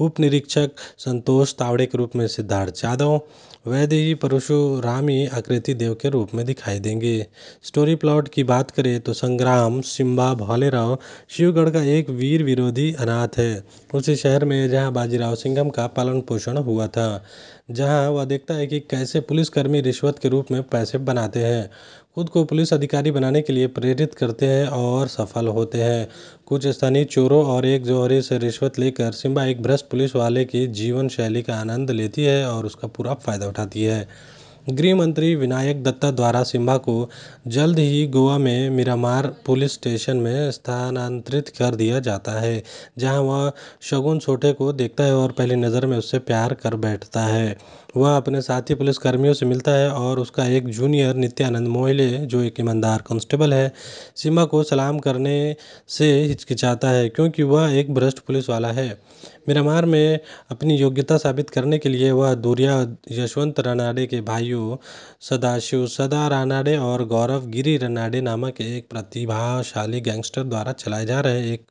उप निरीक्षक संतोष तावड़े के रूप में सिद्धार्थ यादव देवी परशुराम ही आकृति देव के रूप में दिखाई देंगे स्टोरी प्लॉट की बात करें तो संग्राम सिम्बा भोलेराव शिवगढ़ का एक वीर विरोधी अनाथ है उसी शहर में जहाँ बाजीराव सिंघम का पालन पोषण हुआ था जहाँ वह देखता है कि कैसे पुलिसकर्मी रिश्वत के रूप में पैसे बनाते हैं खुद को पुलिस अधिकारी बनाने के लिए प्रेरित करते हैं और सफल होते हैं कुछ स्थानीय चोरों और एक जोहरी से रिश्वत लेकर सिम्बा एक भ्रष्ट पुलिस वाले की जीवन शैली का आनंद लेती है और उसका पूरा फ़ायदा उठाती है गृह मंत्री विनायक दत्ता द्वारा सिम्हा को जल्द ही गोवा में मिरामार पुलिस स्टेशन में स्थानांतरित कर दिया जाता है जहां वह शगुन छोटे को देखता है और पहली नज़र में उससे प्यार कर बैठता है वह अपने साथी पुलिसकर्मियों से मिलता है और उसका एक जूनियर नित्यानंद मोहले जो एक ईमानदार कांस्टेबल है सिम्बा को सलाम करने से हिचकिचाता है क्योंकि वह एक भ्रष्ट पुलिस वाला है मिरामार में अपनी योग्यता साबित करने के लिए वह दूरिया यशवंत रानाडे के भाइयों सदाशिव सदा रानाडे और गौरव गिरी रानाडे नामक एक प्रतिभाशाली गैंगस्टर द्वारा चलाए जा रहे एक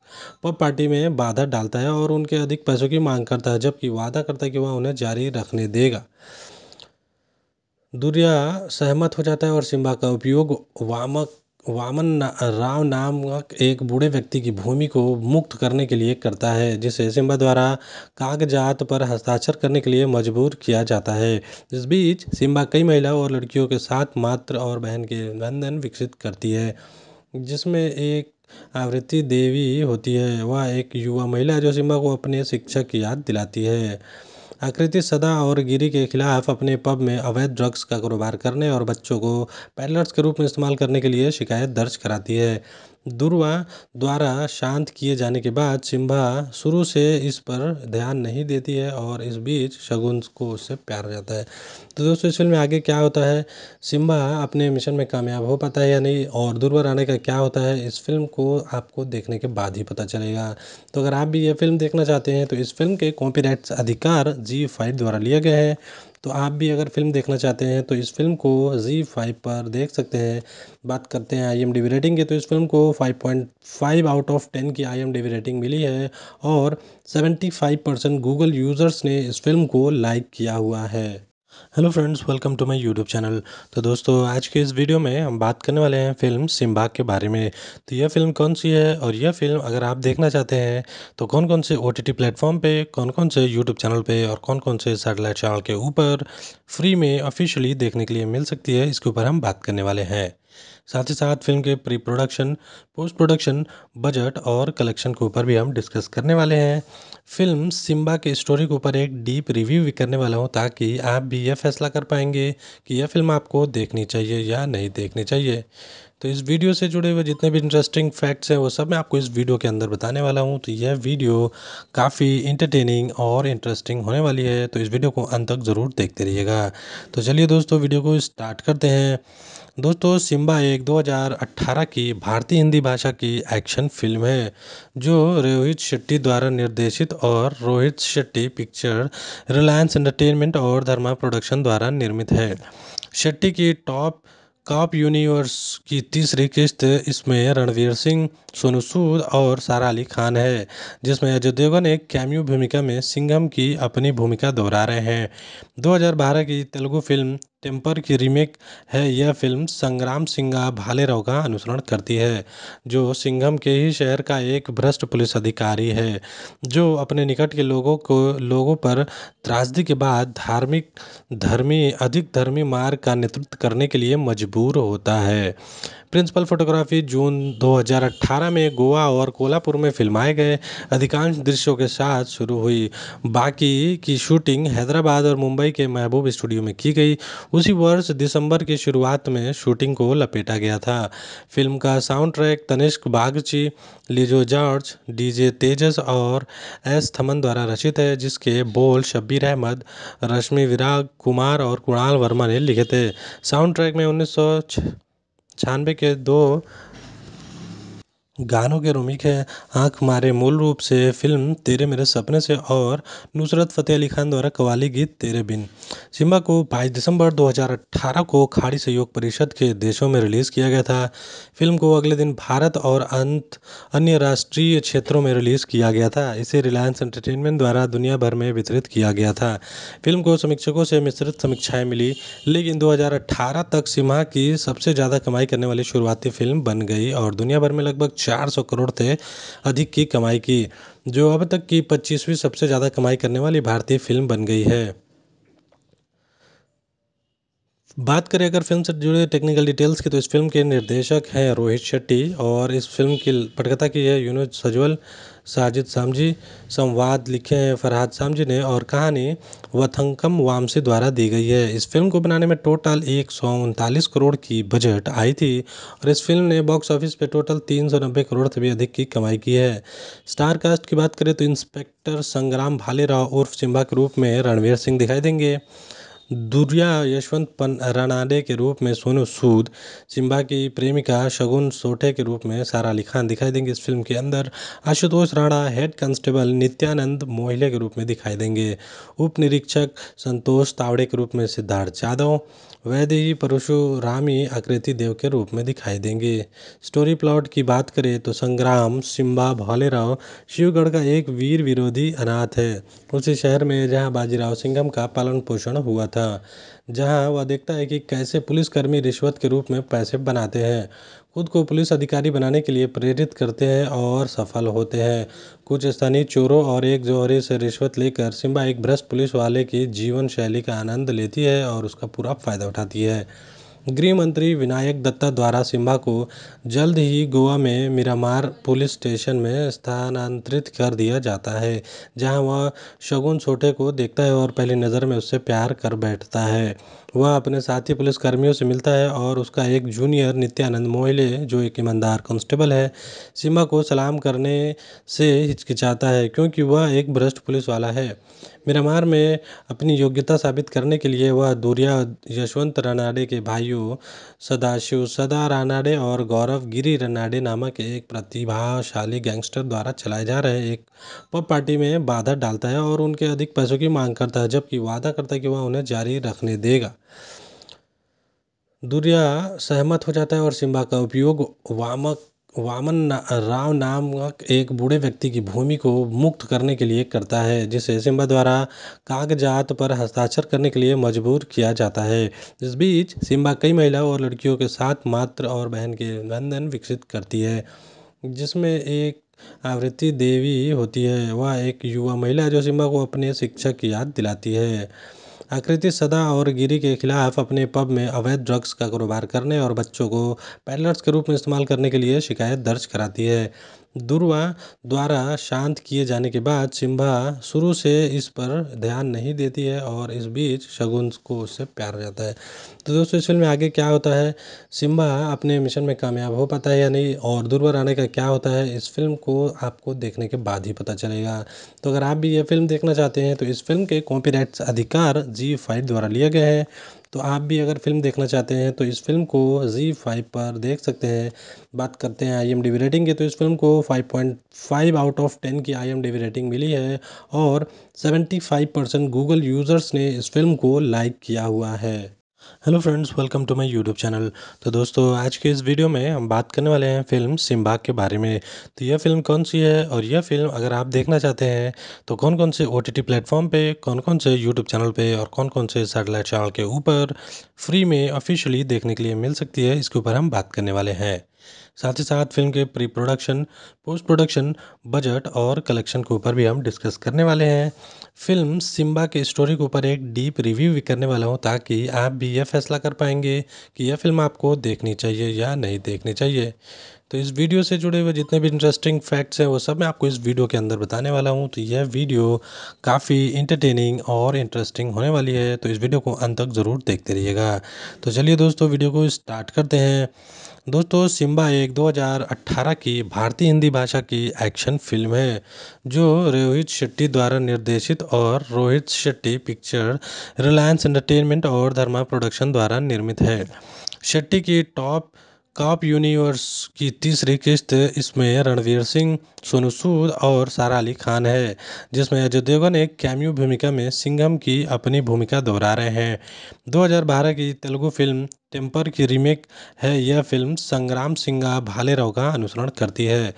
पब पार्टी में बाधा डालता है और उनके अधिक पैसों की मांग करता है जबकि वादा करता है कि वह उन्हें जारी रखने देगा दूरिया सहमत हो जाता है और सिम्बा का उपयोग वामक वामन राव नामक एक बूढ़े व्यक्ति की भूमि को मुक्त करने के लिए करता है जिसे सिम्बा द्वारा कागजात पर हस्ताक्षर करने के लिए मजबूर किया जाता है इस बीच सिम्बा कई महिलाओं और लड़कियों के साथ मात्र और बहन के बंधन विकसित करती है जिसमें एक आवृत्ति देवी होती है वह एक युवा महिला जो सिम्बा को अपने शिक्षक की याद दिलाती है आकृति सदा और गिरी के खिलाफ अपने पब में अवैध ड्रग्स का कारोबार करने और बच्चों को पैडलर्स के रूप में इस्तेमाल करने के लिए शिकायत दर्ज कराती है दुर्वा द्वारा शांत किए जाने के बाद सिम्बा शुरू से इस पर ध्यान नहीं देती है और इस बीच शगुन को उससे प्यार हो जाता है तो दोस्तों इस फ़िल्म में आगे क्या होता है सिम्बा अपने मिशन में कामयाब हो पाता है या नहीं और दुर्वा राणे का क्या होता है इस फ़िल्म को आपको देखने के बाद ही पता चलेगा तो अगर आप भी ये फ़िल्म देखना चाहते हैं तो इस फिल्म के कॉपी अधिकार जी फाइव द्वारा लिए गए हैं तो आप भी अगर फ़िल्म देखना चाहते हैं तो इस फ़िल्म को ज़ी फाइव पर देख सकते हैं बात करते हैं आईएमडीबी रेटिंग की तो इस फ़िल्म को five point five out of ten की आईएमडीबी रेटिंग मिली है और seventy five percent Google users ने इस फ़िल्म को लाइक किया हुआ है hello friends welcome to my YouTube channel तो दोस्तों आज के इस वीडियो में हम बात करने वाले हैं फिल्म सिम्बाग के बारे में तो यह फिल्म कौन सी है और यह फिल्म अगर आप देखना चाहते हैं तो कौन कौन से ओ टी प्लेटफॉर्म पे कौन कौन से यूट्यूब चैनल पे और कौन कौन से सैटेलाइट चैनल के ऊपर फ्री में ऑफिशियली देखने के लिए मिल सकती है इसके ऊपर हम बात करने वाले हैं साथ ही साथ फ़िल्म के pre production post production budget और कलेक्शन के ऊपर भी हम डिस्कस करने वाले हैं फ़िल्म सिम्बा के स्टोरी के ऊपर एक डीप रिव्यू भी करने वाला हूँ ताकि आप भी यह फैसला कर पाएंगे कि यह फ़िल्म आपको देखनी चाहिए या नहीं देखनी चाहिए तो इस वीडियो से जुड़े हुए जितने भी इंटरेस्टिंग फैक्ट्स हैं वो सब मैं आपको इस वीडियो के अंदर बताने वाला हूँ तो यह वीडियो काफ़ी इंटरटेनिंग और इंटरेस्टिंग होने वाली है तो इस वीडियो को अंत तक ज़रूर देखते रहिएगा तो चलिए दोस्तों वीडियो को स्टार्ट करते हैं दोस्तों सिम्बा एक 2018 की भारतीय हिंदी भाषा की एक्शन फिल्म है जो रोहित शेट्टी द्वारा निर्देशित और Rohit Shetty picture Reliance Entertainment और धर्मा प्रोडक्शन द्वारा निर्मित है शेट्टी की टॉप कॉप यूनिवर्स की तीसरी किस्त इसमें रणवीर सिंह सोनू सूद और सारा अली खान है जिसमें अजय देवगन एक कैम्यू भूमिका में सिंघम की अपनी भूमिका दोहरा रहे हैं 2012 की तेलुगु फिल्म टेम्पर की रीमेक है यह फिल्म संग्राम सिंगा भालेराव का अनुसरण करती है जो सिंघम के ही शहर का एक भ्रष्ट पुलिस अधिकारी है जो अपने निकट के लोगों को लोगों पर त्रासदी के बाद धार्मिक धर्मी अधिक धर्मी मार्ग का नेतृत्व करने के लिए मजबूर होता है प्रिंसिपल फोटोग्राफी जून 2018 में गोवा और कोल्हापुर में फिल्माए गए अधिकांश दृश्यों के साथ शुरू हुई बाकी की शूटिंग हैदराबाद और मुंबई के महबूब स्टूडियो में की गई उसी वर्ष दिसंबर की शुरुआत में शूटिंग को लपेटा गया था फिल्म का sound track Tanishk Bagchi Lijo George DJ Tejas और एस थमन द्वारा रचित है जिसके बोल शब्बीर अहमद रश्मि विराग कुमार और कुणाल वर्मा ने लिखे थे साउंड ट्रैक में उन्नीस छानबे के दो गानों के रोमिक है आँख मारे मूल रूप से फ़िल्म तेरे मेरे सपने से और नुसरत फ़तेह अली खान द्वारा कवाली गीत तेरे बिन सिम्बा को बाईस दिसंबर 2018 को खाड़ी सहयोग परिषद के देशों में रिलीज़ किया गया था फिल्म को अगले दिन भारत और अंत अन्य राष्ट्रीय क्षेत्रों में रिलीज़ किया गया था इसे रिलायंस एंटरटेनमेंट द्वारा दुनिया भर में वितरित किया गया था फिल्म को समीक्षकों से मिश्रित समीक्षाएँ मिली लेकिन दो तक सिम्हा की सबसे ज़्यादा कमाई करने वाली शुरुआती फिल्म बन गई और दुनिया भर में लगभग चार सौ करोड़ से अधिक की कमाई की जो अब तक की पच्चीसवीं सबसे ज़्यादा कमाई करने वाली भारतीय फिल्म बन गई है बात करें अगर फिल्म से जुड़े टेक्निकल डिटेल्स की तो इस फिल्म के निर्देशक हैं रोहित शेट्टी और इस फिल्म की पटकथा की है यूनुज सजवल साजिद सामजी संवाद लिखे हैं फरहाद सामजी ने और कहानी वथंकम वामसी द्वारा दी गई है इस फिल्म को बनाने में टोटल एक सौ उनतालीस करोड़ की बजट आई थी और इस फिल्म ने बॉक्स ऑफिस पे टोटल तीन सौ नब्बे करोड़ से भी अधिक की कमाई की है स्टार कास्ट की बात करें तो इंस्पेक्टर संग्राम भालेराव उर्फ चिम्बा के रूप में रणवीर सिंह दिखाई देंगे दुर्या यशवंत रणाडे के रूप में सोनू सूद सिम्बा की प्रेमिका शगुन सोठे के रूप में सारा अली खान दिखाई देंगे इस फिल्म के अंदर आशुतोष राणा हेड कांस्टेबल नित्यानंद मोहिले के रूप में दिखाई देंगे उप निरीक्षक संतोष तावड़े के रूप में सिद्धार्थ यादव वैदेही परशुराम ही आकृति देव के रूप में दिखाई देंगे स्टोरी प्लॉट की बात करें तो संग्राम सिम्बा भोलेराव शिवगढ़ का एक वीर विरोधी अनाथ है उसी शहर में जहाँ बाजीराव सिंघम का पालन पोषण हुआ था जहाँ वह देखता है कि कैसे पुलिसकर्मी रिश्वत के रूप में पैसे बनाते हैं खुद को पुलिस अधिकारी बनाने के लिए प्रेरित करते हैं और सफल होते हैं कुछ स्थानीय चोरों और एक जोहरी से रिश्वत लेकर सिम्बा एक भ्रष्ट पुलिस वाले की जीवन शैली का आनंद लेती है और उसका पूरा फायदा उठाती है गृह मंत्री विनायक दत्ता द्वारा सिम्बा को जल्द ही गोवा में मिरामार पुलिस स्टेशन में स्थानांतरित कर दिया जाता है जहां वह शगुन छोटे को देखता है और पहली नज़र में उससे प्यार कर बैठता है वह अपने साथी पुलिसकर्मियों से मिलता है और उसका एक जूनियर नित्यानंद मोहिले जो एक ईमानदार कांस्टेबल है सीमा को सलाम करने से हिचकिचाता है क्योंकि वह एक भ्रष्ट पुलिस वाला है मिरामार में अपनी योग्यता साबित करने के लिए वह दूरिया यशवंत रनाडे के भाइयों सदाशिव सदा रानाडे और गौरव गिरी रनाडे नामक एक प्रतिभाशाली गैंगस्टर द्वारा चलाए जा रहे एक पब पार्टी में बाधा डालता है और उनके अधिक पैसों की मांग करता है जबकि वादा करता है कि वह उन्हें जारी रखने देगा दुर्या सहमत हो जाता है और सिम्बा का उपयोग वामक वामन राव नामक एक बूढ़े व्यक्ति की भूमि को मुक्त करने के लिए करता है जिसे सिम्बा द्वारा कागजात पर हस्ताक्षर करने के लिए मजबूर किया जाता है इस बीच सिम्बा कई महिलाओं और लड़कियों के साथ मात्र और बहन के बंधन विकसित करती है जिसमें एक आवृत्ति देवी होती है वह एक युवा महिला जो सिम्बा को अपने शिक्षक की याद दिलाती है आकृति सदा और गिरी के खिलाफ अपने पब में अवैध ड्रग्स का कारोबार करने और बच्चों को पैडलर्स के रूप में इस्तेमाल करने के लिए शिकायत दर्ज कराती है दुर्वा द्वारा शांत किए जाने के बाद सिम्बा शुरू से इस पर ध्यान नहीं देती है और इस बीच शगुन को उससे प्यार हो जाता है तो दोस्तों इस फिल्म में आगे क्या होता है सिम्बा अपने मिशन में कामयाब हो पाता है या नहीं और दुर्वा राणे का क्या होता है इस फिल्म को आपको देखने के बाद ही पता चलेगा तो अगर आप भी ये फिल्म देखना चाहते हैं तो इस फिल्म के कॉपी अधिकार जी फाइव द्वारा लिए गए हैं तो आप भी अगर फ़िल्म देखना चाहते हैं तो इस फ़िल्म को ज़ी फाइव पर देख सकते हैं बात करते हैं आईएमडीबी रेटिंग की तो इस फ़िल्म को five point five out of ten की आईएमडीबी रेटिंग मिली है और seventy five percent Google users ने इस फ़िल्म को लाइक किया हुआ है hello friends welcome to my YouTube channel तो दोस्तों आज के इस वीडियो में हम बात करने वाले हैं फिल्म सिम्बाग के बारे में तो यह फिल्म कौन सी है और यह फिल्म अगर आप देखना चाहते हैं तो कौन कौन से ओ टी प्लेटफॉर्म पे कौन कौन से यूट्यूब चैनल पे और कौन कौन से सैटेलाइट चैनल के ऊपर फ्री में ऑफिशियली देखने के लिए मिल सकती है इसके ऊपर हम बात करने वाले हैं साथ ही साथ फिल्म के pre production post production budget और कलेक्शन के ऊपर भी हम डिस्कस करने वाले हैं फिल्म सिम्बा के स्टोरी के ऊपर एक डीप रिव्यू भी करने वाला हूँ ताकि आप भी यह फैसला कर पाएंगे कि यह फिल्म आपको देखनी चाहिए या नहीं देखनी चाहिए तो इस वीडियो से जुड़े हुए जितने भी इंटरेस्टिंग फैक्ट्स हैं वो सब मैं आपको इस वीडियो के अंदर बताने वाला हूँ तो यह वीडियो काफ़ी इंटरटेनिंग और इंटरेस्टिंग होने वाली है तो इस वीडियो को अंत तक ज़रूर देखते रहिएगा तो चलिए दोस्तों वीडियो को स्टार्ट करते हैं दोस्तों सिम्बा एक 2018 की भारतीय हिंदी भाषा की एक्शन फिल्म है जो रोहित शेट्टी द्वारा निर्देशित और Rohit Shetty picture Reliance Entertainment और धर्मा प्रोडक्शन द्वारा निर्मित है शेट्टी की टॉप कॉप यूनिवर्स की तीसरी किस्त इसमें रणवीर सिंह सोनू सूद और सारा अली खान है जिसमें अजय देवगन एक कैम्यू भूमिका में सिंघम की अपनी भूमिका दोहरा रहे हैं 2012 की तेलुगु फिल्म टेम्पर की रीमेक है यह फ़िल्म संग्राम सिंगा भालेराव का अनुसरण करती है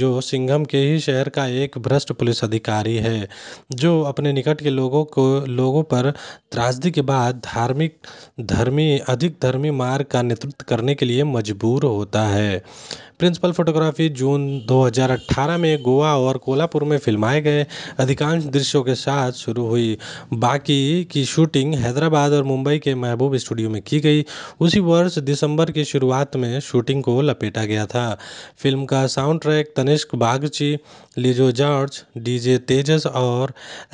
जो सिंघम के ही शहर का एक भ्रष्ट पुलिस अधिकारी है जो अपने निकट के लोगों को लोगों पर त्रासदी के बाद धार्मिक धर्मी अधिक धर्मी मार्ग का नेतृत्व करने के लिए मजबूर होता है प्रिंसिपल फोटोग्राफी जून 2018 में गोवा और कोल्हापुर में फिल्माए गए अधिकांश दृश्यों के साथ शुरू हुई बाकी की शूटिंग हैदराबाद और मुंबई के महबूब स्टूडियो में की गई उसी वर्ष दिसंबर की शुरुआत में शूटिंग को लपेटा गया था फिल्म का sound track Tanishk Bagchi Lijo George DJ Tejas और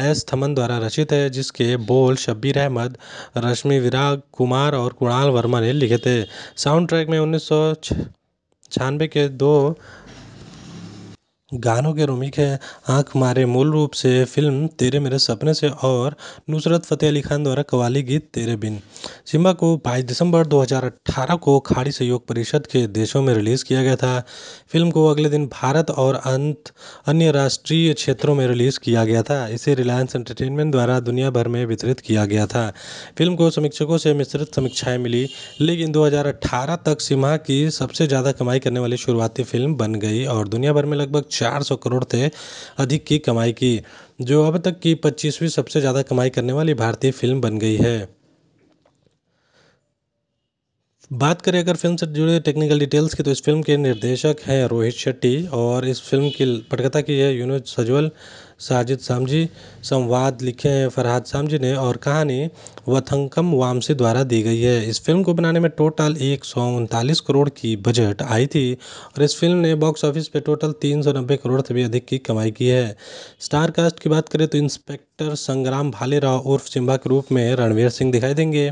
एस थमन द्वारा रचित है जिसके बोल शब्बीर अहमद रश्मि विराग कुमार और कुणाल वर्मा ने लिखे थे साउंड ट्रैक में उन्नीस छानबे के दो गानों के रोमिक है आँख मारे मूल रूप से फ़िल्म तेरे मेरे सपने से और नुसरत फ़तेह अली खान द्वारा कवाली गीत तेरे बिन सिम्बा को बाईस दिसंबर 2018 को खाड़ी सहयोग परिषद के देशों में रिलीज़ किया गया था फिल्म को अगले दिन भारत और अंत अन्य राष्ट्रीय क्षेत्रों में रिलीज़ किया गया था इसे रिलायंस एंटरटेनमेंट द्वारा दुनिया भर में वितरित किया गया था फिल्म को समीक्षकों से मिश्रित समीक्षाएँ मिली लेकिन दो तक सिम्हा की सबसे ज़्यादा कमाई करने वाली शुरुआती फिल्म बन गई और दुनिया भर में लगभग चार सौ करोड़ से अधिक की कमाई की जो अब तक की पच्चीसवीं सबसे ज़्यादा कमाई करने वाली भारतीय फिल्म बन गई है बात करें अगर फिल्म से जुड़े टेक्निकल डिटेल्स की तो इस फिल्म के निर्देशक हैं रोहित शेट्टी और इस फिल्म की पटकथा की है यूनुज सजवल साजिद सामजी संवाद लिखे हैं फरहाद सामजी ने और कहानी वथंकम वामसी द्वारा दी गई है इस फिल्म को बनाने में टोटल एक सौ उनतालीस करोड़ की बजट आई थी और इस फिल्म ने बॉक्स ऑफिस पे टोटल तीन सौ नब्बे करोड़ से भी अधिक की कमाई की है स्टार कास्ट की बात करें तो इंस्पेक्टर संग्राम भाले राव उर्फ सिम्बा के रूप में रणवीर सिंह दिखाई देंगे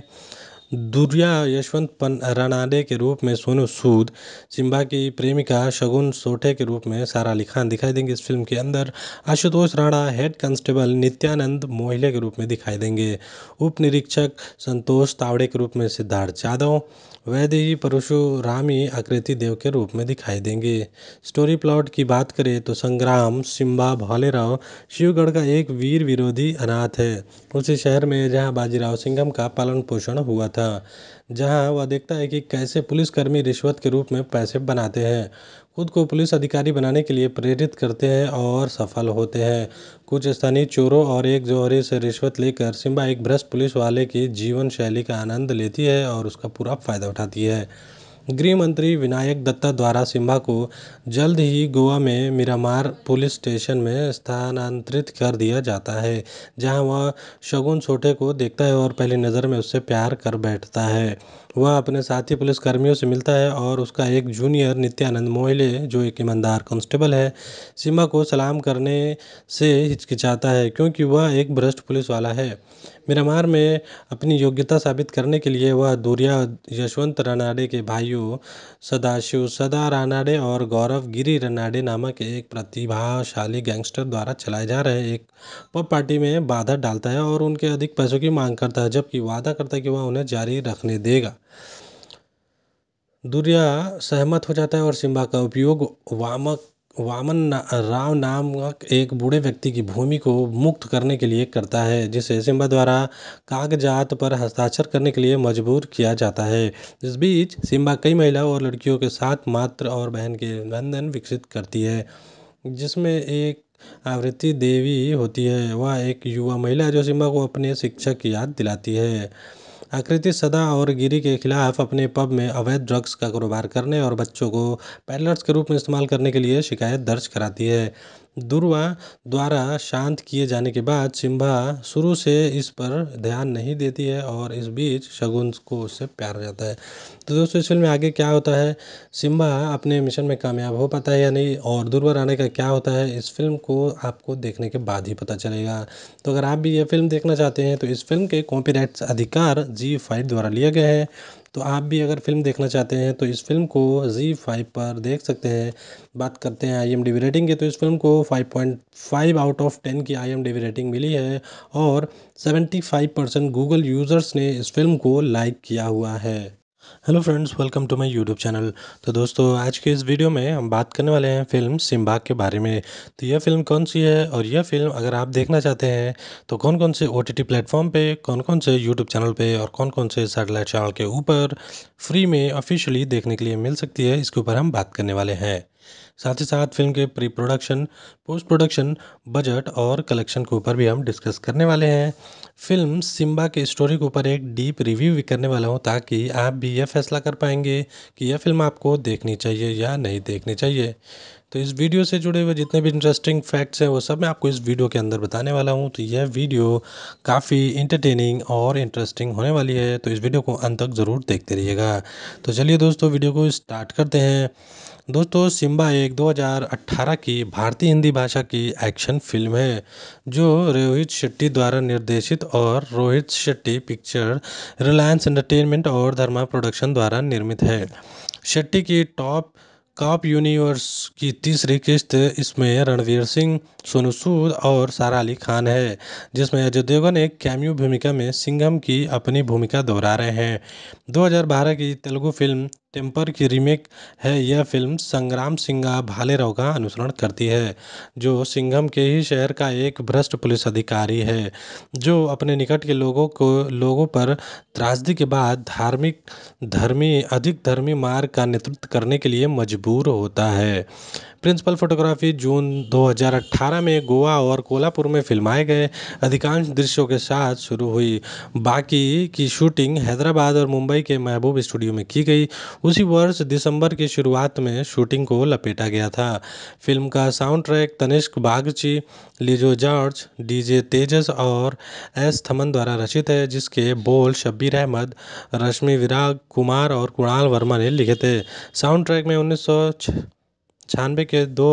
दूरिया यशवंत रणाडे के रूप में सोनू सूद सिम्बा की प्रेमिका शगुन सोठे के रूप में सारा अली खान दिखाई देंगे इस फिल्म के अंदर आशुतोष राणा हेड कांस्टेबल नित्यानंद मोहिले के रूप में दिखाई देंगे उप निरीक्षक संतोष तावड़े के रूप में सिद्धार्थ यादव वह देवी परशुराम ही आकृति देव के रूप में दिखाई देंगे स्टोरी प्लॉट की बात करें तो संग्राम सिम्बा भोलेराव शिवगढ़ का एक वीर विरोधी अनाथ है उसी शहर में जहाँ बाजीराव सिंघम का पालन पोषण हुआ था जहाँ वह देखता है कि कैसे पुलिसकर्मी रिश्वत के रूप में पैसे बनाते हैं खुद को पुलिस अधिकारी बनाने के लिए प्रेरित करते हैं और सफल होते हैं कुछ स्थानीय चोरों और एक जोहरी से रिश्वत लेकर सिम्बा एक भ्रष्ट पुलिस वाले की जीवन शैली का आनंद लेती है और उसका पूरा फ़ायदा उठाती है गृह मंत्री विनायक दत्ता द्वारा सिम्हा को जल्द ही गोवा में मिरामार पुलिस स्टेशन में स्थानांतरित कर दिया जाता है जहाँ वह शगुन छोटे को देखता है और पहली नज़र में उससे प्यार कर बैठता है वह अपने साथी पुलिसकर्मियों से मिलता है और उसका एक जूनियर नित्यानंद मोहिले जो एक ईमानदार कांस्टेबल है सिम्बा को सलाम करने से हिचकिचाता है क्योंकि वह एक भ्रष्ट पुलिस वाला है मिरामार में अपनी योग्यता साबित करने के लिए वह दूरिया यशवंत रानाडे के भाइयों सदाशिव सदा रानाडे और गौरव गिरी रानाडे नामक एक प्रतिभाशाली गैंगस्टर द्वारा चलाए जा रहे एक पब पार्टी में बाधा डालता है और उनके अधिक पैसों की मांग करता है जबकि वादा करता है कि वह उन्हें जारी रखने देगा दूरिया सहमत हो जाता है और सिम्बा का उपयोग वामक वामन राव नामक एक बूढ़े व्यक्ति की भूमि को मुक्त करने के लिए करता है जिसे सिम्बा द्वारा कागजात पर हस्ताक्षर करने के लिए मजबूर किया जाता है इस बीच सिम्बा कई महिलाओं और लड़कियों के साथ मात्र और बहन के बंधन विकसित करती है जिसमें एक आवृत्ति देवी होती है वह एक युवा महिला जो सिम्बा को अपने शिक्षक की याद दिलाती है आकृति सदा और गिरी के खिलाफ अपने पब में अवैध ड्रग्स का कारोबार करने और बच्चों को पैडलर्स के रूप में इस्तेमाल करने के लिए शिकायत दर्ज कराती है दुर्वा द्वारा शांत किए जाने के बाद सिम्बा शुरू से इस पर ध्यान नहीं देती है और इस बीच शगुन को उससे प्यार हो जाता है तो दोस्तों इस फिल्म में आगे क्या होता है सिम्बा अपने मिशन में कामयाब हो पाता है या नहीं और दुर्वा रानी का क्या होता है इस फिल्म को आपको देखने के बाद ही पता चलेगा तो अगर आप भी ये फिल्म देखना चाहते हैं तो इस फिल्म के कॉपी अधिकार जी फाइव द्वारा लिए गए हैं तो आप भी अगर फ़िल्म देखना चाहते हैं तो इस फ़िल्म को ज़ी फाइव पर देख सकते हैं बात करते हैं वी रेटिंग की तो इस फ़िल्म को five point five out of ten की वी रेटिंग मिली है और seventy five percent Google users ने इस फ़िल्म को लाइक किया हुआ है hello friends welcome to my YouTube channel तो दोस्तों आज के इस वीडियो में हम बात करने वाले हैं फिल्म सिम्बाग के बारे में तो यह फिल्म कौन सी है और यह फिल्म अगर आप देखना चाहते हैं तो कौन कौन से ओ टी प्लेटफॉर्म पे कौन कौन से यूट्यूब चैनल पे और कौन कौन से सैटेलाइट चैनल के ऊपर फ्री में ऑफिशियली देखने के लिए मिल सकती है इसके ऊपर हम बात करने वाले हैं साथ ही साथ फिल्म के pre production post production budget और कलेक्शन के ऊपर भी हम डिस्कस करने वाले हैं फिल्म सिम्बा के स्टोरी के ऊपर एक डीप रिव्यू भी करने वाला हूँ ताकि आप भी यह फैसला कर पाएंगे कि यह फिल्म आपको देखनी चाहिए या नहीं देखनी चाहिए तो इस वीडियो से जुड़े हुए जितने भी इंटरेस्टिंग फैक्ट्स हैं वो सब मैं आपको इस वीडियो के अंदर बताने वाला हूँ तो यह वीडियो काफ़ी इंटरटेनिंग और इंटरेस्टिंग होने वाली है तो इस वीडियो को अंत तक ज़रूर देखते रहिएगा तो चलिए दोस्तों वीडियो को स्टार्ट करते हैं दोस्तों सिम्बा एक 2018 की भारतीय हिंदी भाषा की एक्शन फिल्म है जो रोहित शेट्टी द्वारा निर्देशित और Rohit Shetty picture Reliance Entertainment और धर्मा प्रोडक्शन द्वारा निर्मित है शेट्टी की टॉप कॉप यूनिवर्स की तीसरी किस्त इसमें रणवीर सिंह सोनू सूद और सारा अली खान है जिसमें अजय देवगन एक कैम्यू भूमिका में सिंघम की अपनी भूमिका दोहरा रहे हैं 2012 की तेलुगु फिल्म टेम्पर की रीमेक है यह फ़िल्म संग्राम सिंगा भालेराव का अनुसरण करती है जो सिंघम के ही शहर का एक भ्रष्ट पुलिस अधिकारी है जो अपने निकट के लोगों को लोगों पर त्रासदी के बाद धार्मिक धर्मी अधिक धर्मी मार्ग का नेतृत्व करने के लिए मजबूर होता है प्रिंसिपल फोटोग्राफी जून 2018 में गोवा और कोल्हापुर में फिल्माए गए अधिकांश दृश्यों के साथ शुरू हुई बाकी की शूटिंग हैदराबाद और मुंबई के महबूब स्टूडियो में की गई उसी वर्ष दिसंबर की शुरुआत में शूटिंग को लपेटा गया था फिल्म का sound track Tanishk Bagchi Lijo George DJ Tejas और एस थमन द्वारा रचित है जिसके बोल शब्बीर अहमद रश्मि विराग कुमार और कुणाल वर्मा ने लिखे थे साउंड ट्रैक में उन्नीस छानबे के दो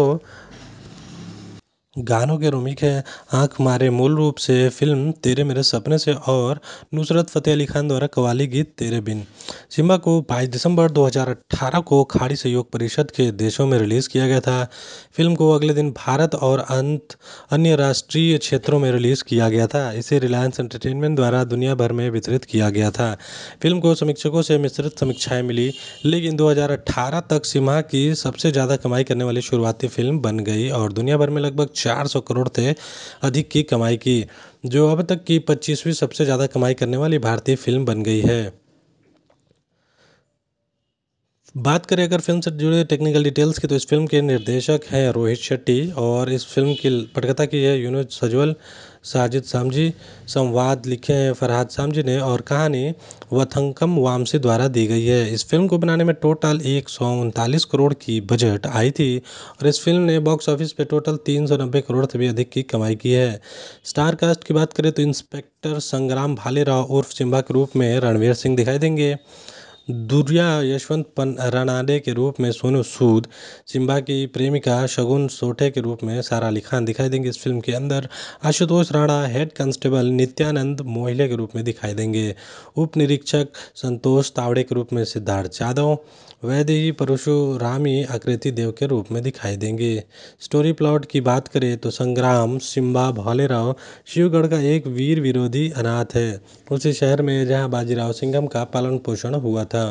गानों के रोमिक है आँख मारे मूल रूप से फ़िल्म तेरे मेरे सपने से और नुसरत फ़तेह अली खान द्वारा कवाली गीत तेरे बिन सिम्बा को बाईस दिसंबर 2018 को खाड़ी सहयोग परिषद के देशों में रिलीज़ किया गया था फिल्म को अगले दिन भारत और अंत अन्य राष्ट्रीय क्षेत्रों में रिलीज़ किया गया था इसे रिलायंस एंटरटेनमेंट द्वारा दुनिया भर में वितरित किया गया था फिल्म को समीक्षकों से मिश्रित समीक्षाएँ मिली लेकिन दो तक सिम्हा की सबसे ज़्यादा कमाई करने वाली शुरुआती फिल्म बन गई और दुनिया भर में लगभग 400 करोड़ से अधिक की कमाई की जो अब तक की पच्चीसवीं सबसे ज़्यादा कमाई करने वाली भारतीय फिल्म बन गई है बात करें अगर फिल्म से जुड़े टेक्निकल डिटेल्स की तो इस फिल्म के निर्देशक हैं रोहित शेट्टी और इस फिल्म की पटकथा की है यूनो सजवल साजिद सामजी संवाद लिखे हैं फरहाद सामजी ने और कहानी वथंकम वामसी द्वारा दी गई है इस फिल्म को बनाने में टोटल एक सौ उनतालीस करोड़ की बजट आई थी और इस फिल्म ने बॉक्स ऑफिस पे टोटल तीन सौ नब्बे करोड़ से भी अधिक की कमाई की है स्टार कास्ट की बात करें तो इंस्पेक्टर संग्राम भालेराव उर्फ सिम्बा के रूप में रणवीर सिंह दिखाई देंगे दूरिया यशवंत रणाडे के रूप में सोनू सूद सिम्बा की प्रेमिका शगुन सोठे के रूप में सारा अली खान दिखाई देंगे इस फिल्म के अंदर आशुतोष राणा हेड कांस्टेबल नित्यानंद मोहिले के रूप में दिखाई देंगे उप निरीक्षक संतोष तावड़े के रूप में सिद्धार्थ यादव वैदेही परशुराम रामी आकृति देव के रूप में दिखाई देंगे स्टोरी प्लॉट की बात करें तो संग्राम सिम्बा भोलेराव शिवगढ़ का एक वीर विरोधी अनाथ है उसी शहर में जहाँ बाजीराव सिंघम का पालन पोषण हुआ था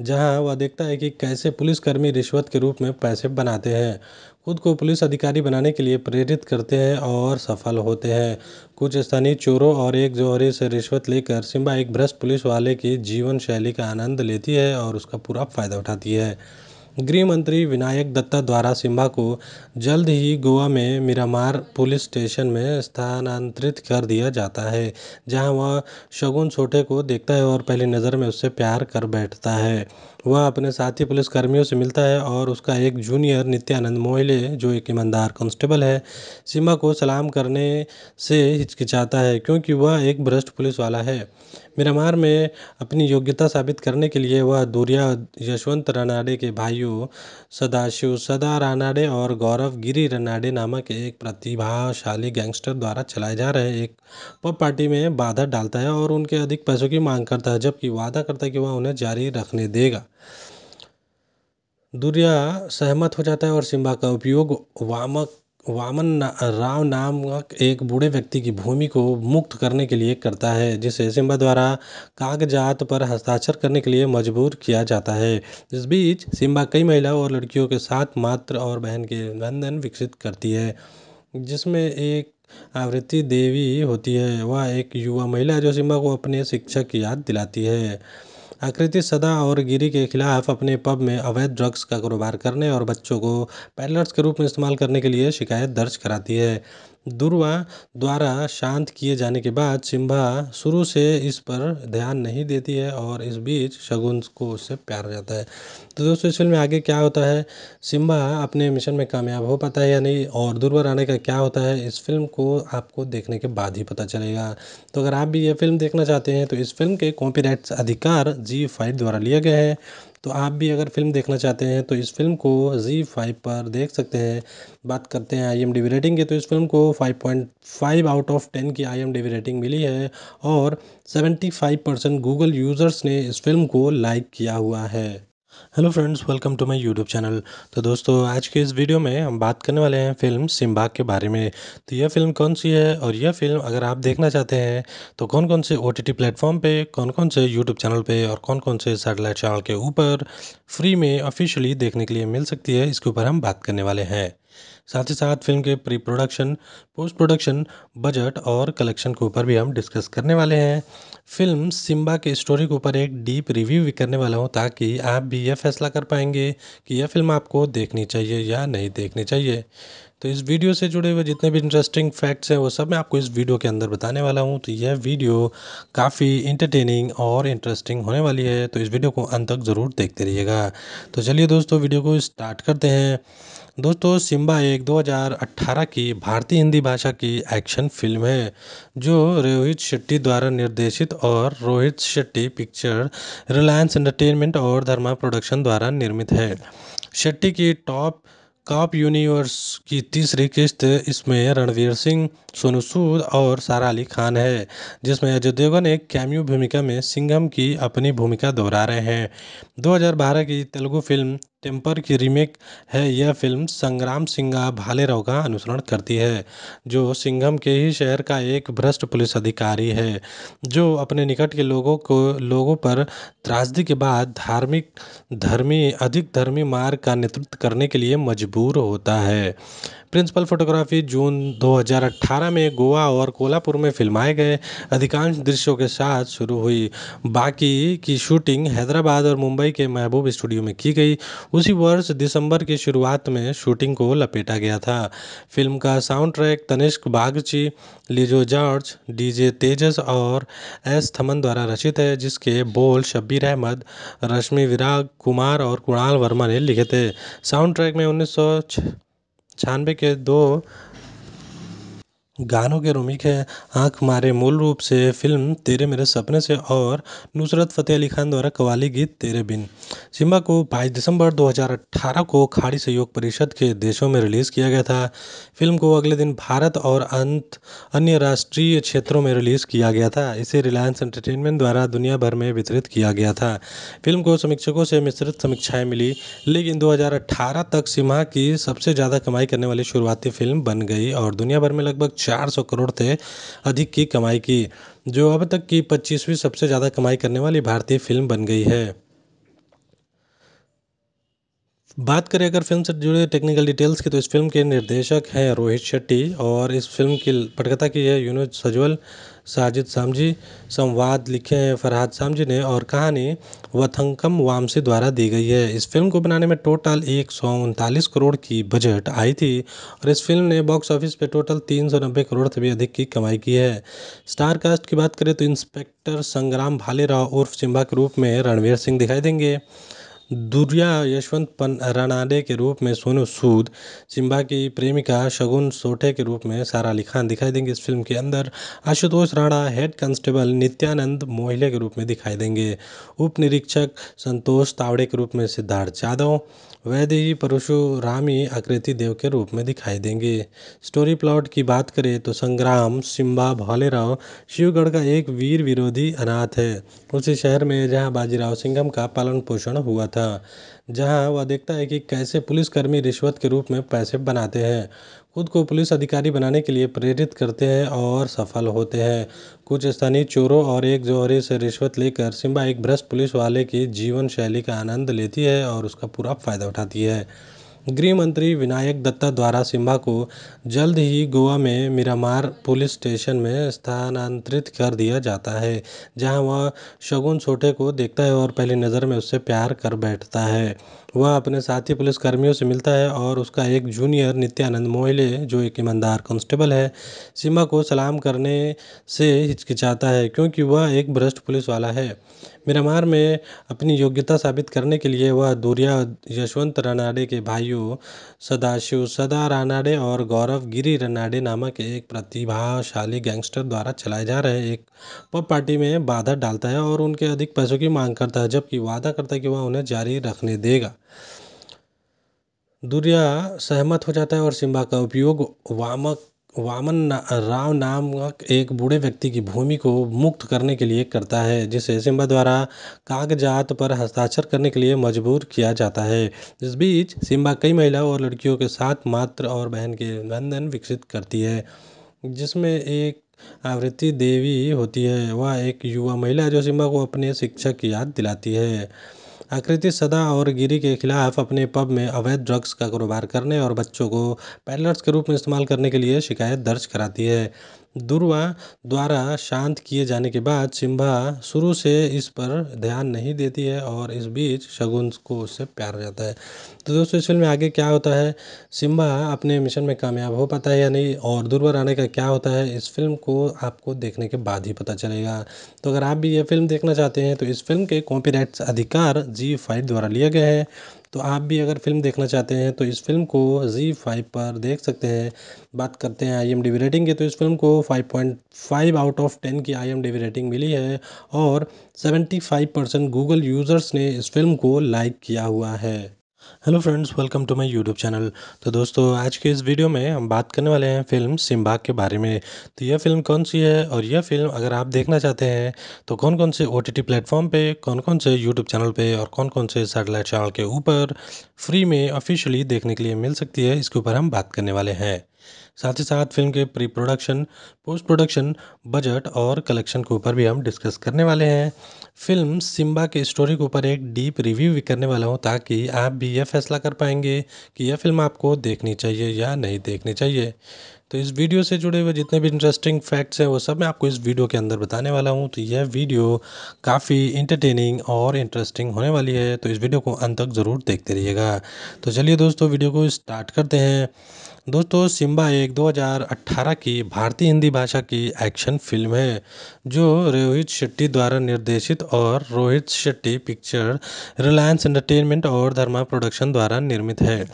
जहाँ वह देखता है कि कैसे पुलिसकर्मी रिश्वत के रूप में पैसे बनाते हैं खुद को पुलिस अधिकारी बनाने के लिए प्रेरित करते हैं और सफल होते हैं कुछ स्थानीय चोरों और एक जोहरी से रिश्वत लेकर सिम्बा एक भ्रष्ट पुलिस वाले की जीवन शैली का आनंद लेती है और उसका पूरा फ़ायदा उठाती है गृह मंत्री विनायक दत्ता द्वारा सिम्बा को जल्द ही गोवा में मिरामार पुलिस स्टेशन में स्थानांतरित कर दिया जाता है जहाँ वह शगुन छोटे को देखता है और पहली नज़र में उससे प्यार कर बैठता है वह अपने साथी पुलिसकर्मियों से मिलता है और उसका एक जूनियर नित्यानंद मोहिले जो एक ईमानदार कांस्टेबल है सिम्बा को सलाम करने से हिचकिचाता है क्योंकि वह एक भ्रष्ट पुलिस वाला है मिरामार में अपनी योग्यता साबित करने के लिए वह दूरिया यशवंत रानाडे के भाइयों सदाशिव सदा रानाडे और गौरव गिरी रानाडे नामक एक प्रतिभाशाली गैंगस्टर द्वारा चलाए जा रहे एक पब पार्टी में बाधा डालता है और उनके अधिक पैसों की मांग करता है जबकि वादा करता है कि वह उन्हें जारी रखने देगा दूरिया सहमत हो जाता है और सिम्बा का उपयोग वामक वामन राव नामक एक बूढ़े व्यक्ति की भूमि को मुक्त करने के लिए करता है जिसे सिम्बा द्वारा कागजात पर हस्ताक्षर करने के लिए मजबूर किया जाता है इस बीच सिम्बा कई महिलाओं और लड़कियों के साथ मात्र और बहन के बंधन विकसित करती है जिसमें एक आवृत्ति देवी होती है वह एक युवा महिला जो सिम्बा को अपने शिक्षक की याद दिलाती है आकृति सदा और गिरी के खिलाफ अपने पब में अवैध ड्रग्स का कारोबार करने और बच्चों को पैडलर्स के रूप में इस्तेमाल करने के लिए शिकायत दर्ज कराती है दुर्वा द्वारा शांत किए जाने के बाद सिम्बा शुरू से इस पर ध्यान नहीं देती है और इस बीच शगुन को उससे प्यार हो जाता है तो दोस्तों इस फ़िल्म में आगे क्या होता है सिम्बा अपने मिशन में कामयाब हो पाता है या नहीं और दुर्वा रहने का क्या होता है इस फ़िल्म को आपको देखने के बाद ही पता चलेगा तो अगर आप भी ये फ़िल्म देखना चाहते हैं तो इस फ़िल्म के कॉपी अधिकार जी फाइव द्वारा लिए गए हैं तो आप भी अगर फ़िल्म देखना चाहते हैं तो इस फ़िल्म को ज़ी फाइव पर देख सकते हैं बात करते हैं वी रेटिंग की तो इस फ़िल्म को five point five out of ten की वी रेटिंग मिली है और seventy five percent Google users ने इस फ़िल्म को लाइक किया हुआ है hello friends welcome to my YouTube channel तो दोस्तों आज के इस वीडियो में हम बात करने वाले हैं फिल्म सिम्बाग के बारे में तो यह फिल्म कौन सी है और यह फिल्म अगर आप देखना चाहते हैं तो कौन कौन से ओ टी प्लेटफॉर्म पे कौन कौन से यूट्यूब चैनल पे और कौन कौन से सैटेलाइट चैनल के ऊपर फ्री में ऑफिशियली देखने के लिए मिल सकती है इसके ऊपर हम बात करने वाले हैं साथ ही साथ फिल्म के pre production post production budget और कलेक्शन के ऊपर भी हम डिस्कस करने वाले हैं फिल्म सिम्बा के स्टोरी के ऊपर एक डीप रिव्यू भी करने वाला हूँ ताकि आप भी यह फैसला कर पाएंगे कि यह फिल्म आपको देखनी चाहिए या नहीं देखनी चाहिए तो इस वीडियो से जुड़े हुए जितने भी इंटरेस्टिंग फैक्ट्स हैं वो सब मैं आपको इस वीडियो के अंदर बताने वाला हूँ तो यह वीडियो काफ़ी इंटरटेनिंग और इंटरेस्टिंग होने वाली है तो इस वीडियो को अंत तक ज़रूर देखते रहिएगा तो चलिए दोस्तों वीडियो को स्टार्ट करते हैं दोस्तों सिम्बा एक 2018 की भारतीय हिंदी भाषा की एक्शन फिल्म है जो रोहित शेट्टी द्वारा निर्देशित और Rohit Shetty picture Reliance Entertainment और धर्मा प्रोडक्शन द्वारा निर्मित है शेट्टी की टॉप कॉप यूनिवर्स की तीसरी किस्त इसमें रणवीर सिंह सोनू सूद और सारा अली खान है जिसमें अजय देवगन एक कैम्यू भूमिका में सिंघम की अपनी भूमिका दोहरा रहे हैं 2012 की तेलुगु फिल्म टेम्पर की रीमेक है यह फ़िल्म संग्राम सिंघा भालेराव का अनुसरण करती है जो सिंघम के ही शहर का एक भ्रष्ट पुलिस अधिकारी है जो अपने निकट के लोगों को लोगों पर त्रासदी के बाद धार्मिक धर्मी अधिक धर्मी मार्ग का नेतृत्व करने के लिए मजबूर होता है प्रिंसिपल फोटोग्राफी जून 2018 में गोवा और कोल्हापुर में फिल्माए गए अधिकांश दृश्यों के साथ शुरू हुई बाकी की शूटिंग हैदराबाद और मुंबई के महबूब स्टूडियो में की गई उसी वर्ष दिसंबर की शुरुआत में शूटिंग को लपेटा गया था फिल्म का sound track Tanishk Bagchi Lijo George DJ Tejas और एस थमन द्वारा रचित है जिसके बोल शब्बीर अहमद रश्मि विराग कुमार और कुणाल वर्मा ने लिखे थे साउंड ट्रैक में उन्नीस छानबे के दो गानों के रूमिक है आँख मारे मूल रूप से फ़िल्म तेरे मेरे सपने से और नुसरत फ़तेह अली खान द्वारा कवाली गीत तेरे बिन सिम्बा को बाईस दिसंबर 2018 को खाड़ी सहयोग परिषद के देशों में रिलीज़ किया गया था फिल्म को अगले दिन भारत और अंत अन्य राष्ट्रीय क्षेत्रों में रिलीज़ किया गया था इसे रिलायंस एंटरटेनमेंट द्वारा दुनिया भर में वितरित किया गया था फिल्म को समीक्षकों से मिश्रित समीक्षाएँ मिली लेकिन दो तक सिम्हा की सबसे ज़्यादा कमाई करने वाली शुरुआती फिल्म बन गई और दुनिया भर में लगभग 400 करोड़ से अधिक की कमाई की जो अब तक की पच्चीसवीं सबसे ज़्यादा कमाई करने वाली भारतीय फिल्म बन गई है बात करें अगर फिल्म से जुड़े टेक्निकल डिटेल्स की तो इस फिल्म के निर्देशक हैं रोहित शेट्टी और इस फिल्म की पटकथा की है यूनुज सजवल साजिद सामजी संवाद लिखे हैं फरहाद सामजी ने और कहानी वथंकम वामसी द्वारा दी गई है इस फिल्म को बनाने में टोटल एक सौ उनतालीस करोड़ की बजट आई थी और इस फिल्म ने बॉक्स ऑफिस पे टोटल तीन सौ नब्बे करोड़ से भी अधिक की कमाई की है स्टार कास्ट की बात करें तो इंस्पेक्टर संग्राम भालेराव उर्फ सिम्बा के रूप में रणवीर सिंह दिखाई देंगे दुर्या यशवंत रणाडे के रूप में सोनू सूद सिम्बा की प्रेमिका शगुन सोठे के रूप में सारा अली खान दिखाई देंगे इस फिल्म के अंदर आशुतोष राणा हेड कांस्टेबल नित्यानंद मोहिले के रूप में दिखाई देंगे उप निरीक्षक संतोष तावड़े के रूप में सिद्धार्थ यादव वैदेही परशुरामी आकृति देव के रूप में दिखाई देंगे स्टोरी प्लॉट की बात करें तो संग्राम सिम्बा भालेराव शिवगढ़ का एक वीर विरोधी अनाथ है उसी शहर में जहाँ बाजीराव सिंघम का पालन पोषण हुआ था था जहां वह देखता है कि कैसे पुलिसकर्मी रिश्वत के रूप में पैसे बनाते हैं खुद को पुलिस अधिकारी बनाने के लिए प्रेरित करते हैं और सफल होते हैं कुछ स्थानीय चोरों और एक जोहरी से रिश्वत लेकर सिम्बा एक भ्रष्ट पुलिस वाले की जीवन शैली का आनंद लेती है और उसका पूरा फ़ायदा उठाती है गृह मंत्री विनायक दत्ता द्वारा सिम्बा को जल्द ही गोवा में मिरामार पुलिस स्टेशन में स्थानांतरित कर दिया जाता है जहाँ वह शगुन छोटे को देखता है और पहली नज़र में उससे प्यार कर बैठता है वह अपने साथी पुलिसकर्मियों से मिलता है और उसका एक जूनियर नित्यानंद मोहले जो एक ईमानदार कांस्टेबल है सीमा को सलाम करने से हिचकिचाता है क्योंकि वह एक भ्रष्ट पुलिस वाला है मिरामार में अपनी योग्यता साबित करने के लिए वह दूरिया यशवंत रनाडे के भाइयों सदाशिव सदा रानाडे और गौरव गिरी रनाडे नामक एक प्रतिभाशाली गैंगस्टर द्वारा चलाए जा रहे एक पब पार्टी में बाधा डालता है और उनके अधिक पैसों की मांग करता है जबकि वादा करता है कि वह उन्हें जारी रखने देगा दुर्या सहमत हो जाता है और सिम्बा का उपयोग वामक वामन राव नामक एक बूढ़े व्यक्ति की भूमि को मुक्त करने के लिए करता है जिसे सिम्बा द्वारा कागजात पर हस्ताक्षर करने के लिए मजबूर किया जाता है इस बीच सिम्बा कई महिलाओं और लड़कियों के साथ मात्र और बहन के बंधन विकसित करती है जिसमें एक आवृत्ति देवी होती है वह एक युवा महिला जो सिम्बा को अपने शिक्षक की याद दिलाती है आकृति सदा और गिरी के खिलाफ अपने पब में अवैध ड्रग्स का कारोबार करने और बच्चों को पैडलर्स के रूप में इस्तेमाल करने के लिए शिकायत दर्ज कराती है दुर्वा द्वारा शांत किए जाने के बाद सिम्बा शुरू से इस पर ध्यान नहीं देती है और इस बीच शगुन को उससे प्यार हो जाता है तो दोस्तों इस फ़िल्म में आगे क्या होता है सिम्बा अपने मिशन में कामयाब हो पाता है या नहीं और दुर्वा रानी का क्या होता है इस फिल्म को आपको देखने के बाद ही पता चलेगा तो अगर आप भी ये फिल्म देखना चाहते हैं तो इस फिल्म के कॉपी अधिकार जी फाइव द्वारा लिए गए हैं तो आप भी अगर फ़िल्म देखना चाहते हैं तो इस फ़िल्म को ज़ी फाइव पर देख सकते हैं बात करते हैं I M D B rating की तो इस फ़िल्म को five point five out of ten की I M D B rating मिली है और seventy five percent Google users ने इस फ़िल्म को लाइक किया हुआ है hello friends welcome to my YouTube channel तो दोस्तों आज के इस वीडियो में हम बात करने वाले हैं फिल्म सिम्बाग के बारे में तो यह फिल्म कौन सी है और यह फिल्म अगर आप देखना चाहते हैं तो कौन कौन से ओ टी प्लेटफॉर्म पे कौन कौन से यूट्यूब चैनल पे और कौन कौन से सैटेलाइट चैनल के ऊपर फ्री में ऑफिशियली देखने के लिए मिल सकती है इसके ऊपर हम बात करने वाले हैं साथ ही साथ फिल्म के pre production post production budget और कलेक्शन के ऊपर भी हम डिस्कस करने वाले हैं फिल्म सिम्बा के स्टोरी के ऊपर एक डीप रिव्यू भी करने वाला हूँ ताकि आप भी यह फैसला कर पाएंगे कि यह फिल्म आपको देखनी चाहिए या नहीं देखनी चाहिए तो इस वीडियो से जुड़े हुए जितने भी इंटरेस्टिंग फैक्ट्स हैं वो सब मैं आपको इस वीडियो के अंदर बताने वाला हूँ तो यह वीडियो काफ़ी इंटरटेनिंग और इंटरेस्टिंग होने वाली है तो इस वीडियो को अंत तक ज़रूर देखते रहिएगा तो चलिए दोस्तों वीडियो को स्टार्ट करते हैं दोस्तों सिम्बा एक 2018 की भारतीय हिंदी भाषा की एक्शन फिल्म है जो रोहित शेट्टी द्वारा निर्देशित और Rohit Shetty picture Reliance Entertainment और धर्मा प्रोडक्शन द्वारा निर्मित है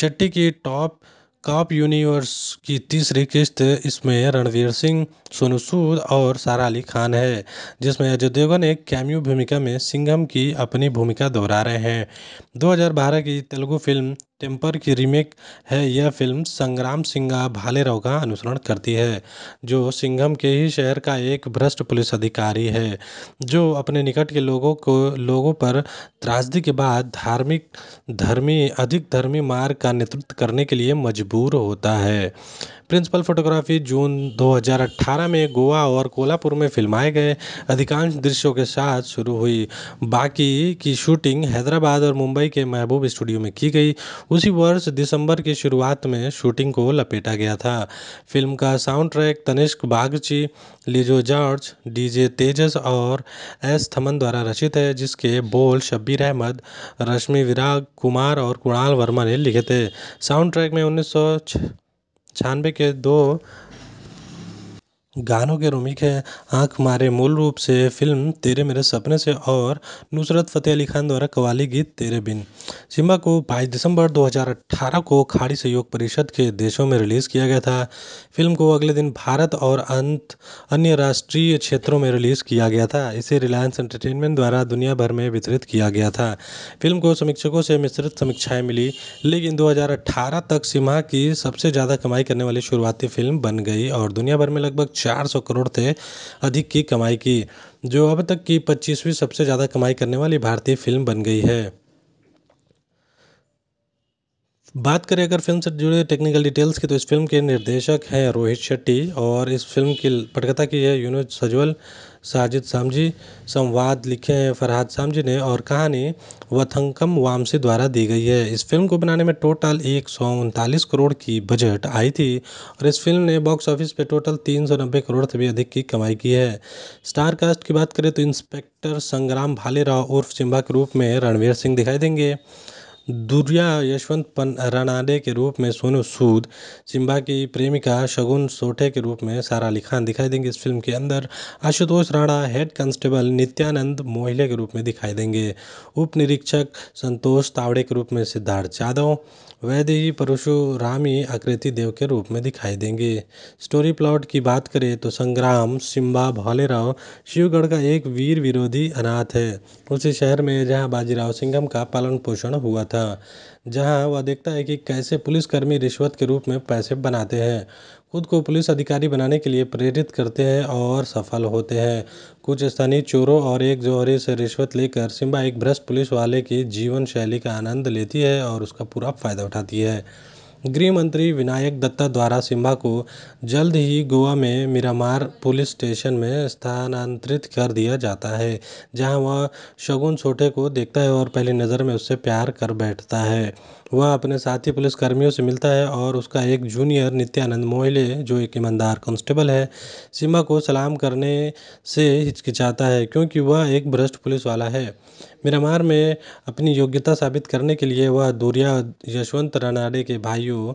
शेट्टी की टॉप कॉप यूनिवर्स की तीसरी किस्त इसमें रणवीर सिंह सोनू सूद और सारा अली खान है जिसमें अजय देवगन एक कैम्यू भूमिका में सिंघम की अपनी भूमिका दोहरा रहे हैं 2012 की तेलुगु फिल्म टेम्पर की रीमेक है यह फ़िल्म संग्राम सिंगा भालेराव का अनुसरण करती है जो सिंघम के ही शहर का एक भ्रष्ट पुलिस अधिकारी है जो अपने निकट के लोगों को लोगों पर त्रासदी के बाद धार्मिक धर्मी अधिक धर्मी मार्ग का नेतृत्व करने के लिए मजबूर होता है प्रिंसिपल फोटोग्राफी जून 2018 में गोवा और कोल्हापुर में फिल्माए गए अधिकांश दृश्यों के साथ शुरू हुई बाकी की शूटिंग हैदराबाद और मुंबई के महबूब स्टूडियो में की गई उसी वर्ष दिसंबर की शुरुआत में शूटिंग को लपेटा गया था फिल्म का sound track Tanishk Bagchi Lijo George DJ Tejas और एस थमन द्वारा रचित है जिसके बोल शब्बीर अहमद रश्मि विराग कुमार और कुणाल वर्मा ने लिखे थे साउंड ट्रैक में उन्नीस सौ छियानवे के दो गानों के रोमिक है आँख मारे मूल रूप से फ़िल्म तेरे मेरे सपने से और नुसरत फ़तेह अली खान द्वारा कवाली गीत तेरे बिन सिम्बा को बाईस दिसंबर दो हज़ार को खाड़ी सहयोग परिषद के देशों में रिलीज़ किया गया था फ़िल्म को अगले दिन भारत और अंत अन्य राष्ट्रीय क्षेत्रों में रिलीज़ किया गया था इसे रिलायंस एंटरटेनमेंट द्वारा दुनिया भर में वितरित किया गया था फ़िल्म को समीक्षकों से मिश्रित समीक्षाएँ मिली लेकिन दो तक सिम्हा की सबसे ज़्यादा कमाई करने वाली शुरुआती फ़िल्म बन गई और दुनिया भर में लगभग चार सौ करोड़ से अधिक की कमाई की जो अब तक की पच्चीसवीं सबसे ज़्यादा कमाई करने वाली भारतीय फिल्म बन गई है बात करें अगर फिल्म से जुड़े टेक्निकल डिटेल्स की तो इस फिल्म के निर्देशक हैं रोहित शेट्टी और इस फिल्म की पटकथा की है यूनो सजवल साजिद सामजी संवाद लिखे हैं फरहाद सामजी ने और कहानी वथंकम वामसी द्वारा दी गई है इस फिल्म को बनाने में टोटल एक सौ उनतालीस करोड़ की बजट आई थी और इस फिल्म ने बॉक्स ऑफिस पर टोटल तीन सौ नब्बे करोड़ से भी अधिक की कमाई की है स्टार कास्ट की बात करें तो इंस्पेक्टर संग्राम भाले राव उर्फ सिम्बा के रूप में रणवीर सिंह दिखाई देंगे दूरिया यशवंत रणाडे के रूप में सोनू सूद सिम्बा की प्रेमिका शगुन सोठे के रूप में सारा अली खान दिखाई देंगे इस फिल्म के अंदर आशुतोष राणा हेड कांस्टेबल नित्यानंद मोहिले के रूप में दिखाई देंगे उप निरीक्षक संतोष तावड़े के रूप में सिद्धार्थ यादव वैदेही परशुराम ही आकृति देव के रूप में दिखाई देंगे स्टोरी प्लॉट की बात करें तो संग्राम सिम्बा भोलेराव शिवगढ़ का एक वीर विरोधी अनाथ है उसी शहर में जहाँ बाजीराव सिंघम का पालन पोषण हुआ था जहाँ वह देखता है कि कैसे पुलिसकर्मी रिश्वत के रूप में पैसे बनाते हैं खुद को पुलिस अधिकारी बनाने के लिए प्रेरित करते हैं और सफल होते हैं कुछ स्थानीय चोरों और एक जोहरी से रिश्वत लेकर सिम्बा एक भ्रष्ट पुलिस वाले की जीवन शैली का आनंद लेती है और उसका पूरा फायदा उठाती है गृह मंत्री विनायक दत्ता द्वारा सिम्बा को जल्द ही गोवा में मिरामार पुलिस स्टेशन में स्थानांतरित कर दिया जाता है जहां वह शगुन छोटे को देखता है और पहली नज़र में उससे प्यार कर बैठता है वह अपने साथी पुलिसकर्मियों से मिलता है और उसका एक जूनियर नित्यानंद मोहले जो एक ईमानदार कांस्टेबल है सीमा को सलाम करने से हिचकिचाता है क्योंकि वह एक भ्रष्ट पुलिस वाला है मिरामार में अपनी योग्यता साबित करने के लिए वह दूरिया यशवंत रनाडे के भाइयों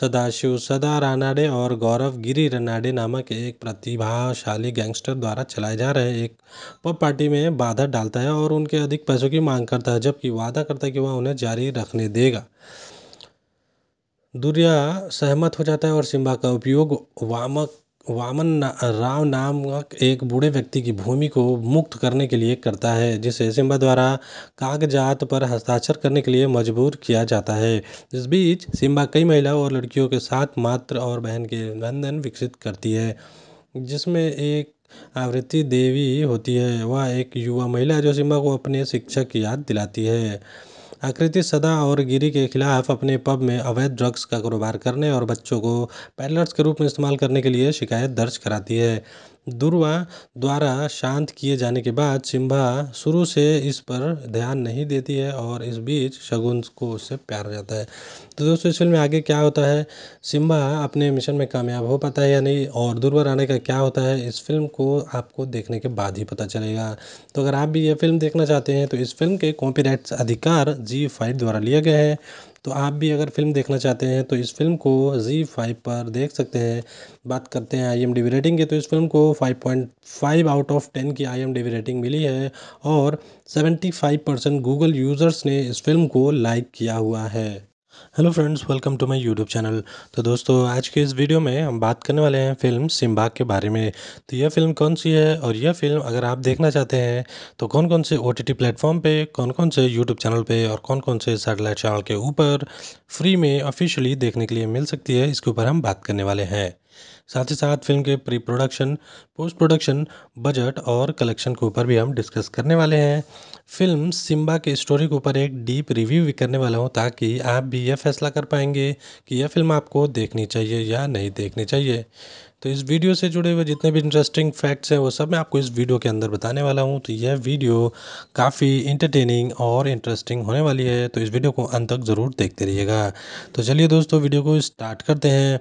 सदाशिव सदा रानाडे और गौरव गिरी रनाडे नामक एक प्रतिभाशाली गैंगस्टर द्वारा चलाए जा रहे एक पब पार्टी में बाधा डालता है और उनके अधिक पैसों की मांग करता है जबकि वादा करता है कि वह उन्हें जारी रखने देगा दुर्या सहमत हो जाता है और सिम्बा का उपयोग वामक वामन राव नामक एक बूढ़े व्यक्ति की भूमि को मुक्त करने के लिए करता है जिसे सिम्बा द्वारा कागजात पर हस्ताक्षर करने के लिए मजबूर किया जाता है इस बीच सिम्बा कई महिलाओं और लड़कियों के साथ मात्र और बहन के बंधन विकसित करती है जिसमें एक आवृत्ति देवी होती है वह एक युवा महिला जो सिम्बा को अपने शिक्षक की याद दिलाती है आकृति सदा और गिरी के खिलाफ अपने पब में अवैध ड्रग्स का कारोबार करने और बच्चों को पैडलर्स के रूप में इस्तेमाल करने के लिए शिकायत दर्ज कराती है दुर्वा द्वारा शांत किए जाने के बाद सिम्बा शुरू से इस पर ध्यान नहीं देती है और इस बीच शगुन को उससे प्यार हो जाता है तो दोस्तों इस फ़िल्म में आगे क्या होता है सिम्बा अपने मिशन में कामयाब हो पाता है या नहीं और दुर्वा रानी का क्या होता है इस फ़िल्म को आपको देखने के बाद ही पता चलेगा तो अगर आप भी ये फ़िल्म देखना चाहते हैं तो इस फिल्म के कॉपी अधिकार जी फाइव द्वारा लिए गए हैं तो आप भी अगर फ़िल्म देखना चाहते हैं तो इस फ़िल्म को ज़ी फाइव पर देख सकते हैं बात करते हैं I M D B rating की तो इस फ़िल्म को five point five out of ten की I M D B rating मिली है और seventy five percent Google users ने इस फ़िल्म को लाइक किया हुआ है hello friends welcome to my YouTube channel तो दोस्तों आज के इस वीडियो में हम बात करने वाले हैं फिल्म सिम्बा के बारे में तो यह फिल्म कौन सी है और यह फिल्म अगर आप देखना चाहते हैं तो कौन कौन से ओ टी प्लेटफॉर्म पे कौन कौन से यूट्यूब चैनल पे और कौन कौन से सैटेलाइट चैनल के ऊपर फ्री में ऑफिशियली देखने के लिए मिल सकती है इसके ऊपर हम बात करने वाले हैं साथ ही साथ फिल्म के pre production post production budget और कलेक्शन के ऊपर भी हम डिस्कस करने वाले हैं फिल्म सिम्बा के स्टोरी के ऊपर एक डीप रिव्यू भी करने वाला हूँ ताकि आप भी यह फैसला कर पाएंगे कि यह फिल्म आपको देखनी चाहिए या नहीं देखनी चाहिए तो इस वीडियो से जुड़े हुए जितने भी इंटरेस्टिंग फैक्ट्स हैं वो सब मैं आपको इस वीडियो के अंदर बताने वाला हूँ तो यह वीडियो काफ़ी इंटरटेनिंग और इंटरेस्टिंग होने वाली है तो इस वीडियो को अंत तक ज़रूर देखते रहिएगा तो चलिए दोस्तों वीडियो को स्टार्ट करते हैं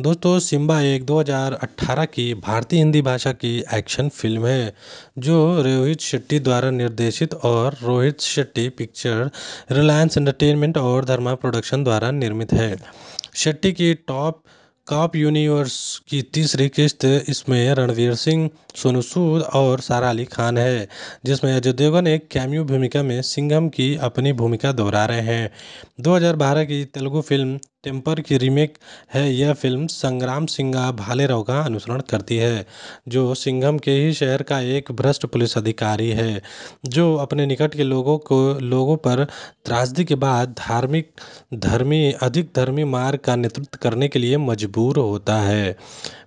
दोस्तों सिम्बा एक 2018 की भारतीय हिंदी भाषा की एक्शन फिल्म है जो रोहित शेट्टी द्वारा निर्देशित और Rohit Shetty picture Reliance Entertainment और धर्मा प्रोडक्शन द्वारा निर्मित है शेट्टी की टॉप कॉप यूनिवर्स की तीसरी किस्त इसमें रणवीर सिंह सोनू सूद और सारा अली खान है जिसमें अजय देवगन एक कैम्यू भूमिका में सिंघम की अपनी भूमिका दोहरा रहे हैं 2012 की तेलुगु फिल्म टेम्पर की रीमेक है यह फ़िल्म संग्राम सिंगा भालेराव का अनुसरण करती है जो सिंघम के ही शहर का एक भ्रष्ट पुलिस अधिकारी है जो अपने निकट के लोगों को लोगों पर त्रासदी के बाद धार्मिक धर्मी अधिक धर्मी मार्ग का नेतृत्व करने के लिए मजबूर होता है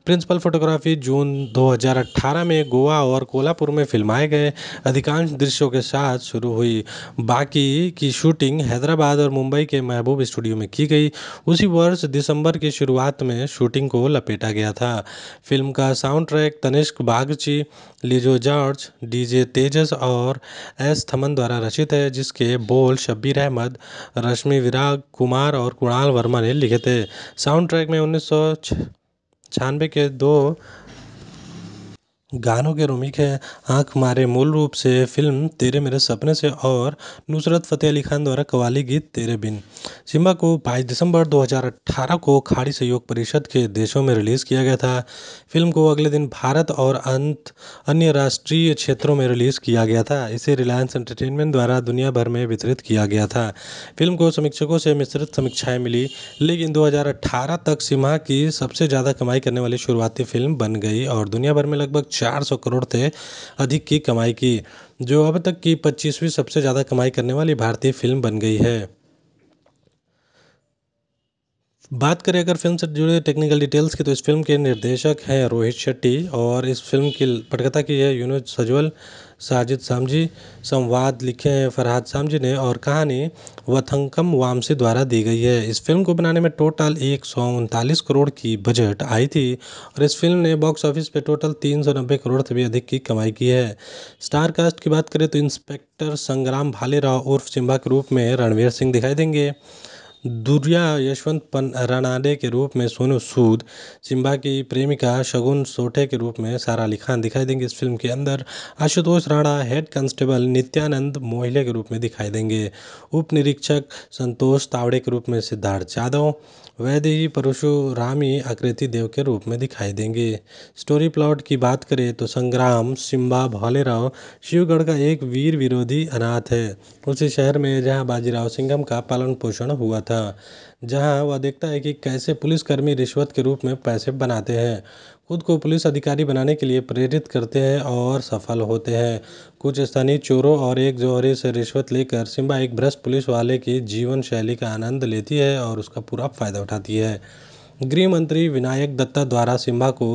प्रिंसिपल फोटोग्राफी जून 2018 में गोवा और कोल्हापुर में फिल्माए गए अधिकांश दृश्यों के साथ शुरू हुई बाकी की शूटिंग हैदराबाद और मुंबई के महबूब स्टूडियो में की गई उसी वर्ष दिसंबर की शुरुआत में शूटिंग को लपेटा गया था फिल्म का sound track Tanishk Bagchi Lijo George DJ Tejas और एस थमन द्वारा रचित है जिसके बोल शब्बीर अहमद रश्मि विराग कुमार और कुणाल वर्मा ने लिखे थे साउंड ट्रैक में उन्नीस के दो गानों के रूमिक है आँख मारे मूल रूप से फ़िल्म तेरे मेरे सपने से और नुसरत फ़तेह अली खान द्वारा कवाली गीत तेरे बिन सिम्बा को बाईस दिसंबर दो हज़ार अठारह को खाड़ी सहयोग परिषद के देशों में रिलीज़ किया गया था फिल्म को अगले दिन भारत और अंत अन्य राष्ट्रीय क्षेत्रों में रिलीज़ किया गया था इसे रिलायंस एंटरटेनमेंट द्वारा दुनिया भर में वितरित किया गया था फिल्म को समीक्षकों से मिश्रित समीक्षाएँ मिली लेकिन 2018 तक सिम्हा की सबसे ज़्यादा कमाई करने वाली शुरुआती फिल्म बन गई और दुनिया भर में लगभग चार करोड़ से अधिक की कमाई की जो अब तक की पच्चीसवीं सबसे ज़्यादा कमाई करने वाली भारतीय फिल्म बन गई है बात करें अगर फिल्म से जुड़े टेक्निकल डिटेल्स की तो इस फिल्म के निर्देशक हैं रोहित शेट्टी और इस फिल्म की पटकथा की है यूनुज सजवल साजिद सामजी संवाद लिखे हैं फरहाद सामजी ने और कहानी वथंकम वामसी द्वारा दी गई है इस फिल्म को बनाने में टोटल एक करोड़ की बजट आई थी और इस फिल्म ने बॉक्स ऑफिस पर टोटल तीन करोड़ से भी अधिक की कमाई की है स्टार कास्ट की बात करें तो इंस्पेक्टर संग्राम भाले राव उर्फ सिम्बा के रूप में रणवीर सिंह दिखाई देंगे दूरिया पन रणाडे के रूप में सोनू सूद सिम्बा की प्रेमिका शगुन सोठे के रूप में सारा अली खान दिखाई देंगे इस फिल्म के अंदर आशुतोष राणा हेड कांस्टेबल नित्यानंद मोहिले के रूप में दिखाई देंगे उप निरीक्षक संतोष तावड़े के रूप में सिद्धार्थ यादव वह देवी परशुरामी आकृति देव के रूप में दिखाई देंगे स्टोरी प्लॉट की बात करें तो संग्राम सिम्बा भोलेराव शिवगढ़ का एक वीर विरोधी अनाथ है उसी शहर में जहाँ बाजीराव सिंघम का पालन पोषण हुआ था जहाँ वह देखता है कि कैसे पुलिसकर्मी रिश्वत के रूप में पैसे बनाते हैं खुद को पुलिस अधिकारी बनाने के लिए प्रेरित करते हैं और सफल होते हैं कुछ स्थानीय चोरों और एक जोहरे से रिश्वत लेकर सिम्बा एक भ्रष्ट पुलिस वाले की जीवन शैली का आनंद लेती है और उसका पूरा फायदा उठाती है गृह मंत्री विनायक दत्ता द्वारा सिम्बा को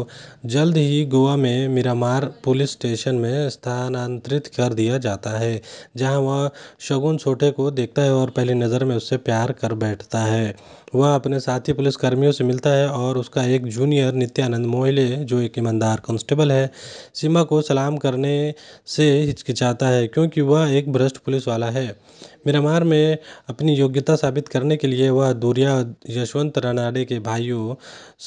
जल्द ही गोवा में मिरामार पुलिस स्टेशन में स्थानांतरित कर दिया जाता है जहां वह शगुन छोटे को देखता है और पहली नज़र में उससे प्यार कर बैठता है वह अपने साथी पुलिसकर्मियों से मिलता है और उसका एक जूनियर नित्यानंद मोहिले जो एक ईमानदार कांस्टेबल है सीमा को सलाम करने से हिचकिचाता है क्योंकि वह एक भ्रष्ट पुलिस वाला है मिरामार में अपनी योग्यता साबित करने के लिए वह दूरिया यशवंत रनाडे के भाइयों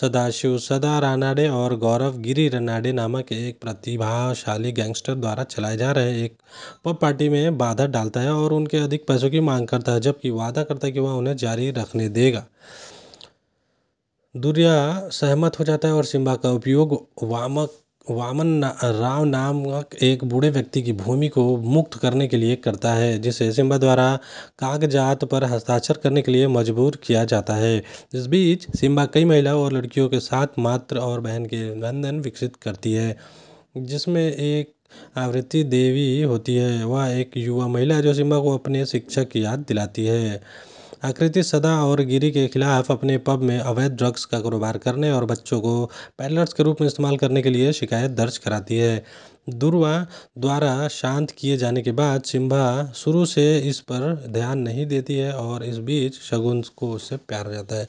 सदाशिव सदा रानाडे और गौरव गिरी रनाडे नामक एक प्रतिभाशाली गैंगस्टर द्वारा चलाए जा रहे एक पब पार्टी में बाधा डालता है और उनके अधिक पैसों की मांग करता है जबकि वादा करता है कि वह उन्हें जारी रखने देगा दुर्या सहमत हो जाता है और सिम्बा का उपयोग वामक वामन राव नामक एक बूढ़े व्यक्ति की भूमि को मुक्त करने के लिए करता है जिसे सिम्बा द्वारा कागजात पर हस्ताक्षर करने के लिए मजबूर किया जाता है इस बीच सिम्बा कई महिलाओं और लड़कियों के साथ मात्र और बहन के बंधन विकसित करती है जिसमें एक आवृत्ति देवी होती है वह एक युवा महिला जो सिम्बा को अपने शिक्षक की याद दिलाती है आकृति सदा और गिरी के खिलाफ अपने पब में अवैध ड्रग्स का कारोबार करने और बच्चों को पैडलर्स के रूप में इस्तेमाल करने के लिए शिकायत दर्ज कराती है दुर्वा द्वारा शांत किए जाने के बाद सिम्बा शुरू से इस पर ध्यान नहीं देती है और इस बीच शगुन को उससे प्यार हो जाता है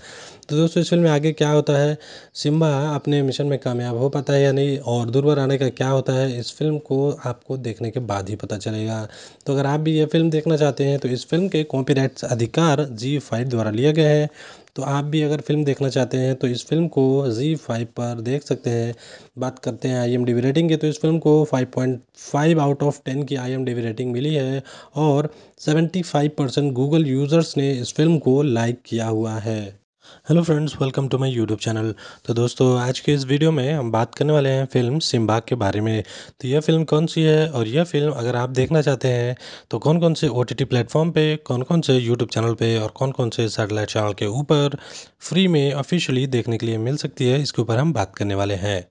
तो दोस्तों इस फ़िल्म में आगे क्या होता है सिम्बा अपने मिशन में कामयाब हो पाता है या नहीं और दुर्वा रहने का क्या होता है इस फ़िल्म को आपको देखने के बाद ही पता चलेगा तो अगर आप भी ये फ़िल्म देखना चाहते हैं तो इस फ़िल्म के कॉपी अधिकार जी फाइव द्वारा लिए गए हैं तो आप भी अगर फ़िल्म देखना चाहते हैं तो इस फ़िल्म को ज़ी फाइव पर देख सकते हैं बात करते हैं I M D B rating की तो इस फ़िल्म को five point five out of ten की I M D B rating मिली है और seventy five percent Google users ने इस फ़िल्म को लाइक किया हुआ है hello friends welcome to my YouTube channel तो दोस्तों आज के इस वीडियो में हम बात करने वाले हैं फिल्म सिम्बा के बारे में तो यह फिल्म कौन सी है और यह फिल्म अगर आप देखना चाहते हैं तो कौन कौन से ओ टी प्लेटफॉर्म पर कौन कौन से यूट्यूब चैनल पर और कौन कौन से सैटेलाइट चैनल के ऊपर फ्री में ऑफिशियली देखने के लिए मिल सकती है इसके ऊपर हम बात करने वाले हैं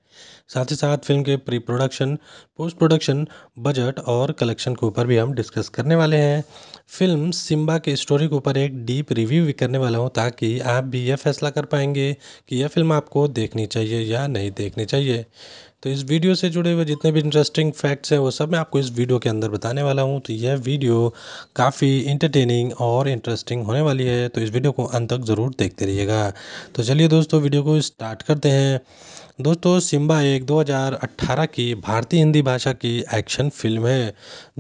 साथ ही साथ फिल्म के pre production post production budget और कलेक्शन के ऊपर भी हम डिस्कस करने वाले हैं फिल्म सिम्बा के स्टोरी के ऊपर एक डीप रिव्यू भी करने वाला हूँ ताकि आप भी यह फैसला कर पाएंगे कि यह फिल्म आपको देखनी चाहिए या नहीं देखनी चाहिए तो इस वीडियो से जुड़े हुए जितने भी इंटरेस्टिंग फैक्ट्स हैं वो सब मैं आपको इस वीडियो के अंदर बताने वाला हूँ तो यह वीडियो काफ़ी इंटरटेनिंग और इंटरेस्टिंग होने वाली है तो इस वीडियो को अंत तक ज़रूर देखते रहिएगा तो चलिए दोस्तों वीडियो को स्टार्ट करते हैं दोस्तों सिम्बा एक 2018 की भारतीय हिंदी भाषा की एक्शन फिल्म है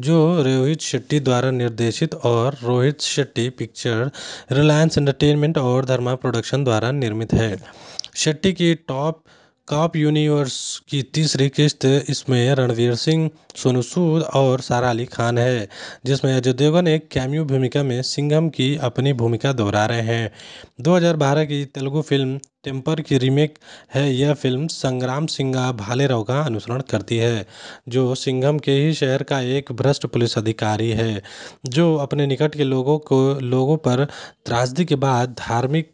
जो रोहित शेट्टी द्वारा निर्देशित और Rohit Shetty picture Reliance Entertainment और धर्मा प्रोडक्शन द्वारा निर्मित है शेट्टी की टॉप कॉप यूनिवर्स की तीसरी किस्त इसमें रणवीर सिंह सोनू सूद और सारा अली खान है जिसमें अजय देवगन एक कैम्यू भूमिका में सिंघम की अपनी भूमिका दोहरा रहे हैं 2012 की तेलुगु फिल्म टेम्पर की रीमेक है यह फ़िल्म संग्राम सिंगा भालेराव का अनुसरण करती है जो सिंघम के ही शहर का एक भ्रष्ट पुलिस अधिकारी है जो अपने निकट के लोगों को लोगों पर त्रासदी के बाद धार्मिक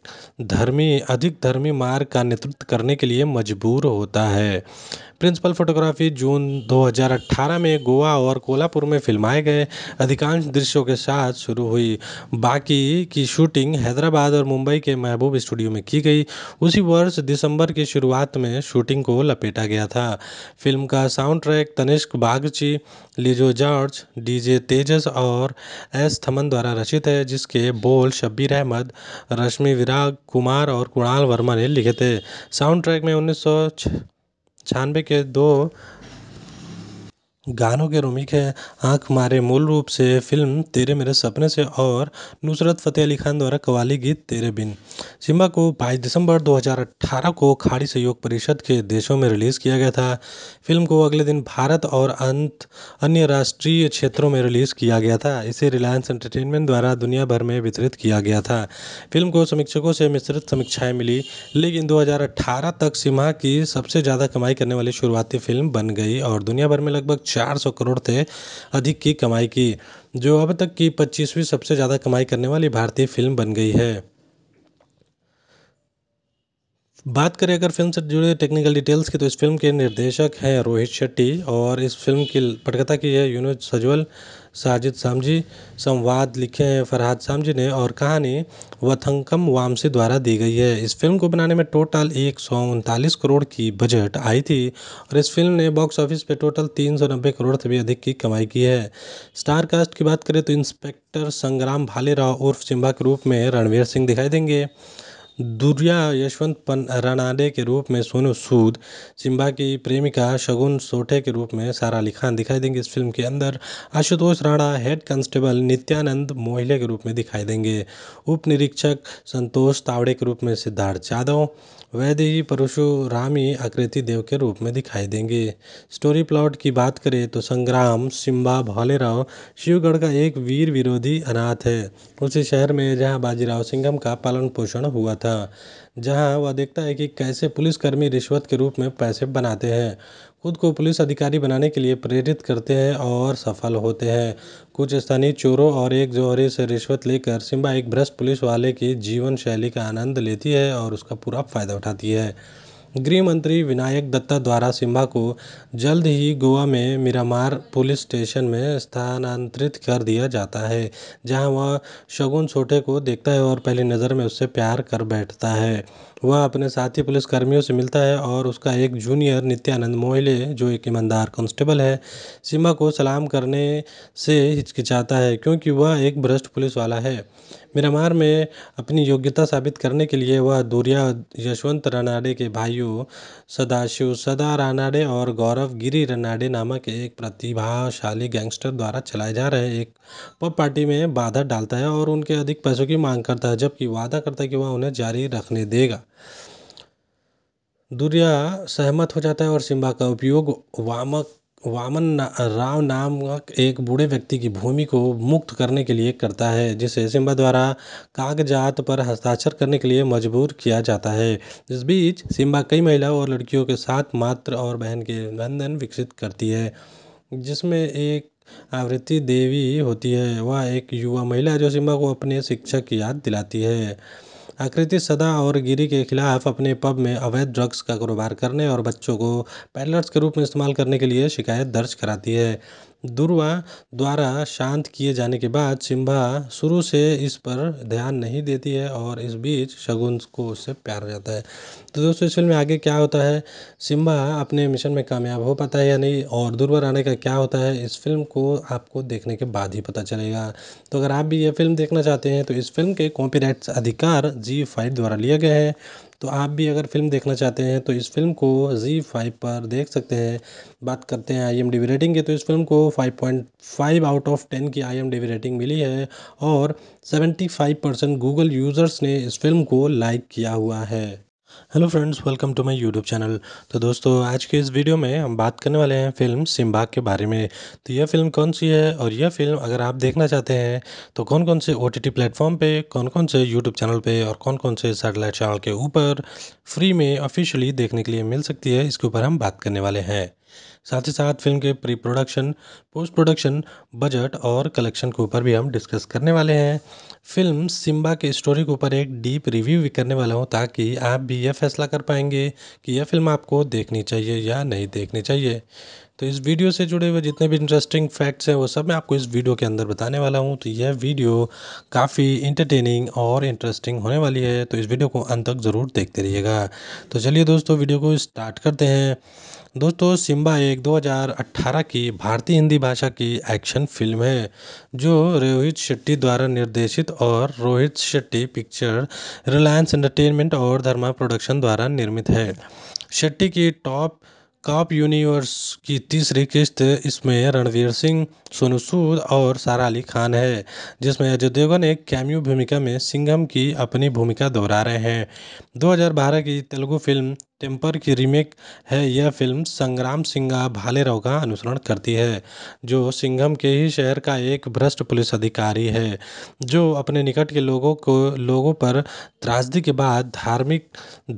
धर्मी अधिक धर्मी मार्ग का नेतृत्व करने के लिए मजबूर होता है प्रिंसिपल फोटोग्राफी जून 2018 में गोवा और कोल्हापुर में फिल्माए गए अधिकांश दृश्यों के साथ शुरू हुई बाकी की शूटिंग हैदराबाद और मुंबई के महबूब स्टूडियो में की गई उसी वर्ष दिसंबर की शुरुआत में शूटिंग को लपेटा गया था फिल्म का sound track Tanishk Bagchi Lijo George DJ Tejas और एस थमन द्वारा रचित है जिसके बोल शब्बीर अहमद रश्मि विराग कुमार और कुणाल वर्मा ने लिखे थे साउंड ट्रैक में उन्नीस छानबे के दो गानों के रोमिक है आँख मारे मूल रूप से फ़िल्म तेरे मेरे सपने से और नुसरत फ़तेह अली खान द्वारा कवाली गीत तेरे बिन सिम्बा को बाईस दिसंबर दो हज़ार को खाड़ी सहयोग परिषद के देशों में रिलीज़ किया गया था फ़िल्म को अगले दिन भारत और अंत अन्य राष्ट्रीय क्षेत्रों में रिलीज़ किया गया था इसे रिलायंस एंटरटेनमेंट द्वारा दुनिया भर में वितरित किया गया था फ़िल्म को समीक्षकों से मिश्रित समीक्षाएँ मिली लेकिन दो तक सिम्हा की सबसे ज़्यादा कमाई करने वाली शुरुआती फ़िल्म बन गई और दुनिया भर में लगभग चार सौ करोड़ से अधिक की कमाई की जो अब तक की पच्चीसवीं सबसे ज़्यादा कमाई करने वाली भारतीय फिल्म बन गई है बात करें अगर फिल्म से जुड़े टेक्निकल डिटेल्स की तो इस फिल्म के निर्देशक हैं रोहित शेट्टी और इस फिल्म की पटकथा की है यूनो सजवल साजिद सामजी संवाद लिखे हैं फरहाद सामजी ने और कहानी वथंकम वामसी द्वारा दी गई है इस फिल्म को बनाने में टोटल एक सौ उनतालीस करोड़ की बजट आई थी और इस फिल्म ने बॉक्स ऑफिस पर टोटल तीन सौ नब्बे करोड़ से भी अधिक की कमाई की है स्टार कास्ट की बात करें तो इंस्पेक्टर संग्राम भाले राव उर्फ सिम्बा के रूप में रणवीर सिंह दिखाई देंगे दूरिया यशवंत रणाडे के रूप में सोनू सूद सिम्बा की प्रेमिका शगुन सोठे के रूप में सारा अली खान दिखाई देंगे इस फिल्म के अंदर आशुतोष राणा हेड कांस्टेबल नित्यानंद मोहिले के रूप में दिखाई देंगे उप निरीक्षक संतोष तावड़े के रूप में सिद्धार्थ यादव वैदेही परशुराम ही आकृति देव के रूप में दिखाई देंगे स्टोरी प्लॉट की बात करें तो संग्राम सिम्बा भोलेराव शिवगढ़ का एक वीर विरोधी अनाथ है उसी शहर में जहाँ बाजीराव सिंघम का पालन पोषण हुआ था जहाँ वह देखता है कि कैसे पुलिसकर्मी रिश्वत के रूप में पैसे बनाते हैं खुद को पुलिस अधिकारी बनाने के लिए प्रेरित करते हैं और सफल होते हैं कुछ स्थानीय चोरों और एक जोहरे से रिश्वत लेकर सिम्बा एक भ्रष्ट पुलिस वाले की जीवन शैली का आनंद लेती है और उसका पूरा फ़ायदा उठाती है गृह मंत्री विनायक दत्ता द्वारा सिम्बा को जल्द ही गोवा में मिरामार पुलिस स्टेशन में स्थानांतरित कर दिया जाता है जहां वह शगुन छोटे को देखता है और पहली नज़र में उससे प्यार कर बैठता है वह अपने साथी पुलिसकर्मियों से मिलता है और उसका एक जूनियर नित्यानंद मोहिले जो एक ईमानदार कांस्टेबल है सिम्बा को सलाम करने से हिचकिचाता है क्योंकि वह एक भ्रष्ट पुलिस वाला है मिरामार में अपनी योग्यता साबित करने के लिए वह दूरिया यशवंत रनाडे के भाइयों सदाशिव सदा रानाडे और गौरव गिरी रनाडे नामक एक प्रतिभाशाली गैंगस्टर द्वारा चलाए जा रहे एक पब पार्टी में बाधा डालता है और उनके अधिक पैसों की मांग करता है जबकि वादा करता है कि वह उन्हें जारी रखने देगा दूरिया सहमत हो जाता है और सिम्बा का उपयोग वामक वामन राव नामक एक बूढ़े व्यक्ति की भूमि को मुक्त करने के लिए करता है जिसे सिम्बा द्वारा कागजात पर हस्ताक्षर करने के लिए मजबूर किया जाता है इस बीच सिम्बा कई महिलाओं और लड़कियों के साथ मात्र और बहन के बंधन विकसित करती है जिसमें एक आवृत्ति देवी होती है वह एक युवा महिला जो सिम्बा को अपने शिक्षक की याद दिलाती है आकृति सदा और गिरी के खिलाफ अपने पब में अवैध ड्रग्स का कारोबार करने और बच्चों को पैडलर्स के रूप में इस्तेमाल करने के लिए शिकायत दर्ज कराती है दुर्वा द्वारा शांत किए जाने के बाद सिम्बा शुरू से इस पर ध्यान नहीं देती है और इस बीच शगुन को उससे प्यार हो जाता है तो दोस्तों इस फ़िल्म में आगे क्या होता है सिम्बा अपने मिशन में कामयाब हो पाता है या नहीं और दुर्वा रानी का क्या होता है इस फ़िल्म को आपको देखने के बाद ही पता चलेगा तो अगर आप भी ये फ़िल्म देखना चाहते हैं तो इस फ़िल्म के कॉपी अधिकार जी फाइव द्वारा लिए गए हैं तो आप भी अगर फ़िल्म देखना चाहते हैं तो इस फ़िल्म को ज़ी फाइव पर देख सकते हैं बात करते हैं I M D B rating की तो इस फ़िल्म को five point five out of ten की I M D B rating मिली है और seventy five percent Google users ने इस फ़िल्म को लाइक किया हुआ है hello friends welcome to my YouTube channel तो दोस्तों आज के इस वीडियो में हम बात करने वाले हैं फिल्म सिम्बा के बारे में तो यह फिल्म कौन सी है और यह फिल्म अगर आप देखना चाहते हैं तो कौन कौन से ओ टी प्लेटफॉर्म पे कौन कौन से यूट्यूब चैनल पे और कौन कौन से सैटेलाइट चैनल के ऊपर फ्री में ऑफिशियली देखने के लिए मिल सकती है इसके ऊपर हम बात करने वाले हैं साथ ही साथ फिल्म के pre production post production budget और कलेक्शन के ऊपर भी हम डिस्कस करने वाले हैं फिल्म सिम्बा के स्टोरी के ऊपर एक डीप रिव्यू भी करने वाला हूँ ताकि आप भी यह फैसला कर पाएंगे कि यह फिल्म आपको देखनी चाहिए या नहीं देखनी चाहिए तो इस वीडियो से जुड़े हुए जितने भी इंटरेस्टिंग फैक्ट्स हैं वो सब मैं आपको इस वीडियो के अंदर बताने वाला हूँ तो यह वीडियो काफ़ी इंटरटेनिंग और इंटरेस्टिंग होने वाली है तो इस वीडियो को अंत तक ज़रूर देखते रहिएगा तो चलिए दोस्तों वीडियो को स्टार्ट करते हैं दोस्तों सिम्बा एक 2018 की भारतीय हिंदी भाषा की एक्शन फिल्म है जो रोहित शेट्टी द्वारा निर्देशित और Rohit Shetty picture Reliance Entertainment और धर्मा प्रोडक्शन द्वारा निर्मित है शेट्टी की टॉप कॉप यूनिवर्स की तीसरी किस्त इसमें रणवीर सिंह सोनू सूद और सारा अली खान है जिसमें अजय देवगन एक कैम्यू भूमिका में सिंघम की अपनी भूमिका दोहरा रहे हैं 2012 की तेलुगु फिल्म टेम्पर की रीमेक है यह फ़िल्म संग्राम सिंगा भालेराव का अनुसरण करती है जो सिंघम के ही शहर का एक भ्रष्ट पुलिस अधिकारी है जो अपने निकट के लोगों को लोगों पर त्रासदी के बाद धार्मिक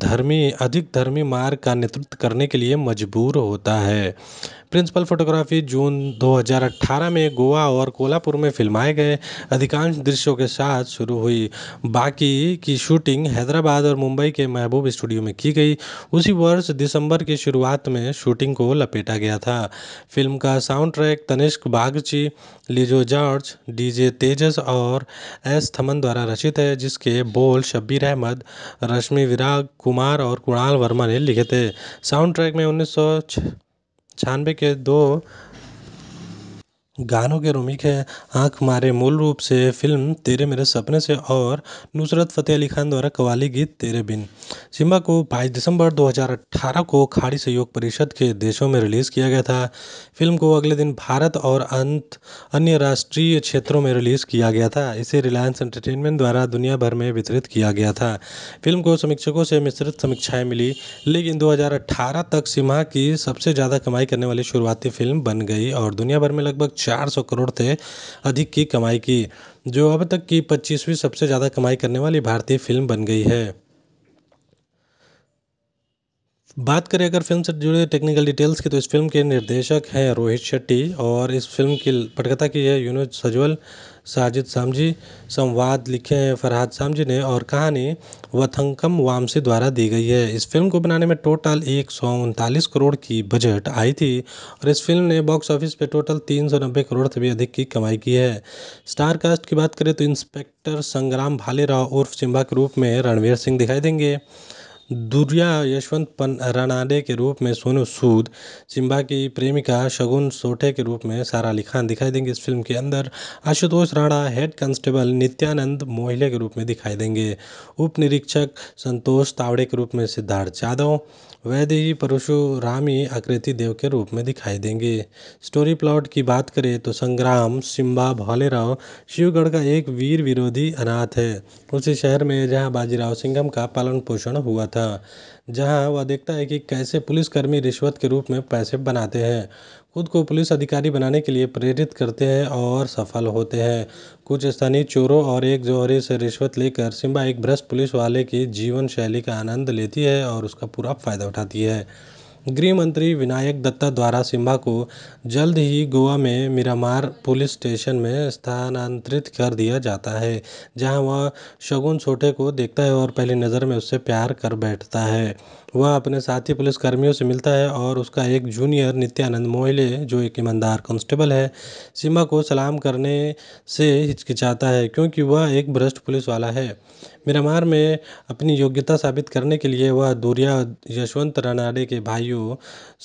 धर्मी अधिक धर्मी मार्ग का नेतृत्व करने के लिए मजबूर होता है प्रिंसिपल फोटोग्राफी जून 2018 में गोवा और कोल्हापुर में फिल्माए गए अधिकांश दृश्यों के साथ शुरू हुई बाकी की शूटिंग हैदराबाद और मुंबई के महबूब स्टूडियो में की गई उसी वर्ष दिसंबर की शुरुआत में शूटिंग को लपेटा गया था फिल्म का sound track Tanishk Bagchi Lijo George DJ Tejas और एस थमन द्वारा रचित है जिसके बोल शब्बीर अहमद रश्मि विराग कुमार और कुणाल वर्मा ने लिखे थे साउंड ट्रैक में उन्नीस छानबे के दो गानों के रूमिक हैं आँख मारे मूल रूप से फ़िल्म तेरे मेरे सपने से और नुसरत फ़तेह अली खान द्वारा कवाली गीत तेरे बिन सिम्बा को बाईस दिसंबर दो हज़ार को खाड़ी सहयोग परिषद के देशों में रिलीज़ किया गया था फ़िल्म को अगले दिन भारत और अंत अन्य राष्ट्रीय क्षेत्रों में रिलीज़ किया गया था इसे रिलायंस एंटरटेनमेंट द्वारा दुनिया भर में वितरित किया गया था फ़िल्म को समीक्षकों से मिश्रित समीक्षाएँ मिली लेकिन 2018 तक सिम्हा की सबसे ज़्यादा कमाई करने वाली शुरुआती फिल्म बन गई और दुनिया भर में लगभग चार करोड़ से अधिक की कमाई की जो अब तक की पच्चीसवीं सबसे ज़्यादा कमाई करने वाली भारतीय फिल्म बन गई है बात करें अगर फिल्म से जुड़े टेक्निकल डिटेल्स की तो इस फिल्म के निर्देशक हैं रोहित शेट्टी और इस फिल्म की पटकथा की है यूनुज सजवल साजिद सामजी संवाद लिखे हैं फरहाद सामजी ने और कहानी वथंकम वामसी द्वारा दी गई है इस फिल्म को बनाने में टोटल एक करोड़ की बजट आई थी और इस फिल्म ने बॉक्स ऑफिस पर टोटल तीन करोड़ से भी अधिक की कमाई की है स्टार कास्ट की बात करें तो इंस्पेक्टर संग्राम भाले राव उर्फ सिम्बा के रूप में रणवीर सिंह दिखाई देंगे दूरिया यशवंत रणाडे के रूप में सोनू सूद सिम्बा की प्रेमिका शगुन सोठे के रूप में सारा अली खान दिखाई देंगे इस फिल्म के अंदर आशुतोष राणा हेड कांस्टेबल नित्यानंद मोहिले के रूप में दिखाई देंगे उप निरीक्षक संतोष तावड़े के रूप में सिद्धार्थ यादव वह ही परशुराम ही आकृति देव के रूप में दिखाई देंगे स्टोरी प्लॉट की बात करें तो संग्राम सिम्बा भोलेराव शिवगढ़ का एक वीर विरोधी अनाथ है उसी शहर में जहाँ बाजीराव सिंघम का पालन पोषण हुआ था जहाँ वह देखता है कि कैसे पुलिसकर्मी रिश्वत के रूप में पैसे बनाते हैं खुद को पुलिस अधिकारी बनाने के लिए प्रेरित करते हैं और सफल होते हैं कुछ स्थानीय चोरों और एक जोहरे से रिश्वत लेकर सिम्बा एक भ्रष्ट पुलिस वाले की जीवन शैली का आनंद लेती है और उसका पूरा फ़ायदा उठाती है गृह मंत्री विनायक दत्ता द्वारा सिम्बा को जल्द ही गोवा में मिरामार पुलिस स्टेशन में स्थानांतरित कर दिया जाता है जहां वह शगुन छोटे को देखता है और पहली नज़र में उससे प्यार कर बैठता है वह अपने साथी पुलिसकर्मियों से मिलता है और उसका एक जूनियर नित्यानंद मोहिले जो एक ईमानदार कांस्टेबल है सिम्बा को सलाम करने से हिचकिचाता है क्योंकि वह एक भ्रष्ट पुलिस वाला है मिरामार में अपनी योग्यता साबित करने के लिए वह दूरिया यशवंत रनाडे के भाइयों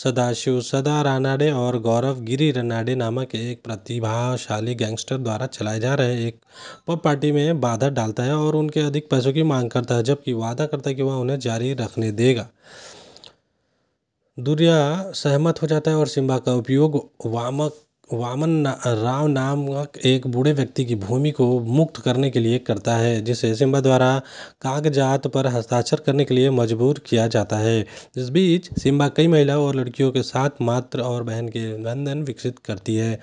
सदाशिव सदा रानाडे और गौरव गिरी रनाडे नामक एक प्रतिभाशाली गैंगस्टर द्वारा चलाए जा रहे एक पब पार्टी में बाधा डालता है और उनके अधिक पैसों की मांग करता है जबकि वादा करता है कि वह उन्हें जारी रखने देगा दूरिया सहमत हो जाता है और सिम्बा का उपयोग वामक वामन राव नामक एक बूढ़े व्यक्ति की भूमि को मुक्त करने के लिए करता है जिसे सिम्बा द्वारा कागजात पर हस्ताक्षर करने के लिए मजबूर किया जाता है इस बीच सिम्बा कई महिलाओं और लड़कियों के साथ मात्र और बहन के बंधन विकसित करती है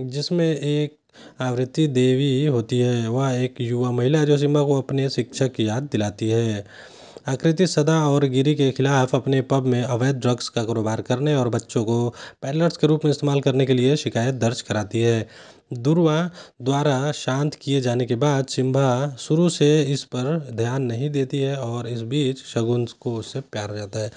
जिसमें एक आवृत्ति देवी होती है वह एक युवा महिला जो सिम्बा को अपने शिक्षक की याद दिलाती है आकृति सदा और गिरी के खिलाफ अपने पब में अवैध ड्रग्स का कारोबार करने और बच्चों को पैडलर्स के रूप में इस्तेमाल करने के लिए शिकायत दर्ज कराती है दुर्वा द्वारा शांत किए जाने के बाद सिम्बा शुरू से इस पर ध्यान नहीं देती है और इस बीच शगुन को उससे प्यार हो जाता है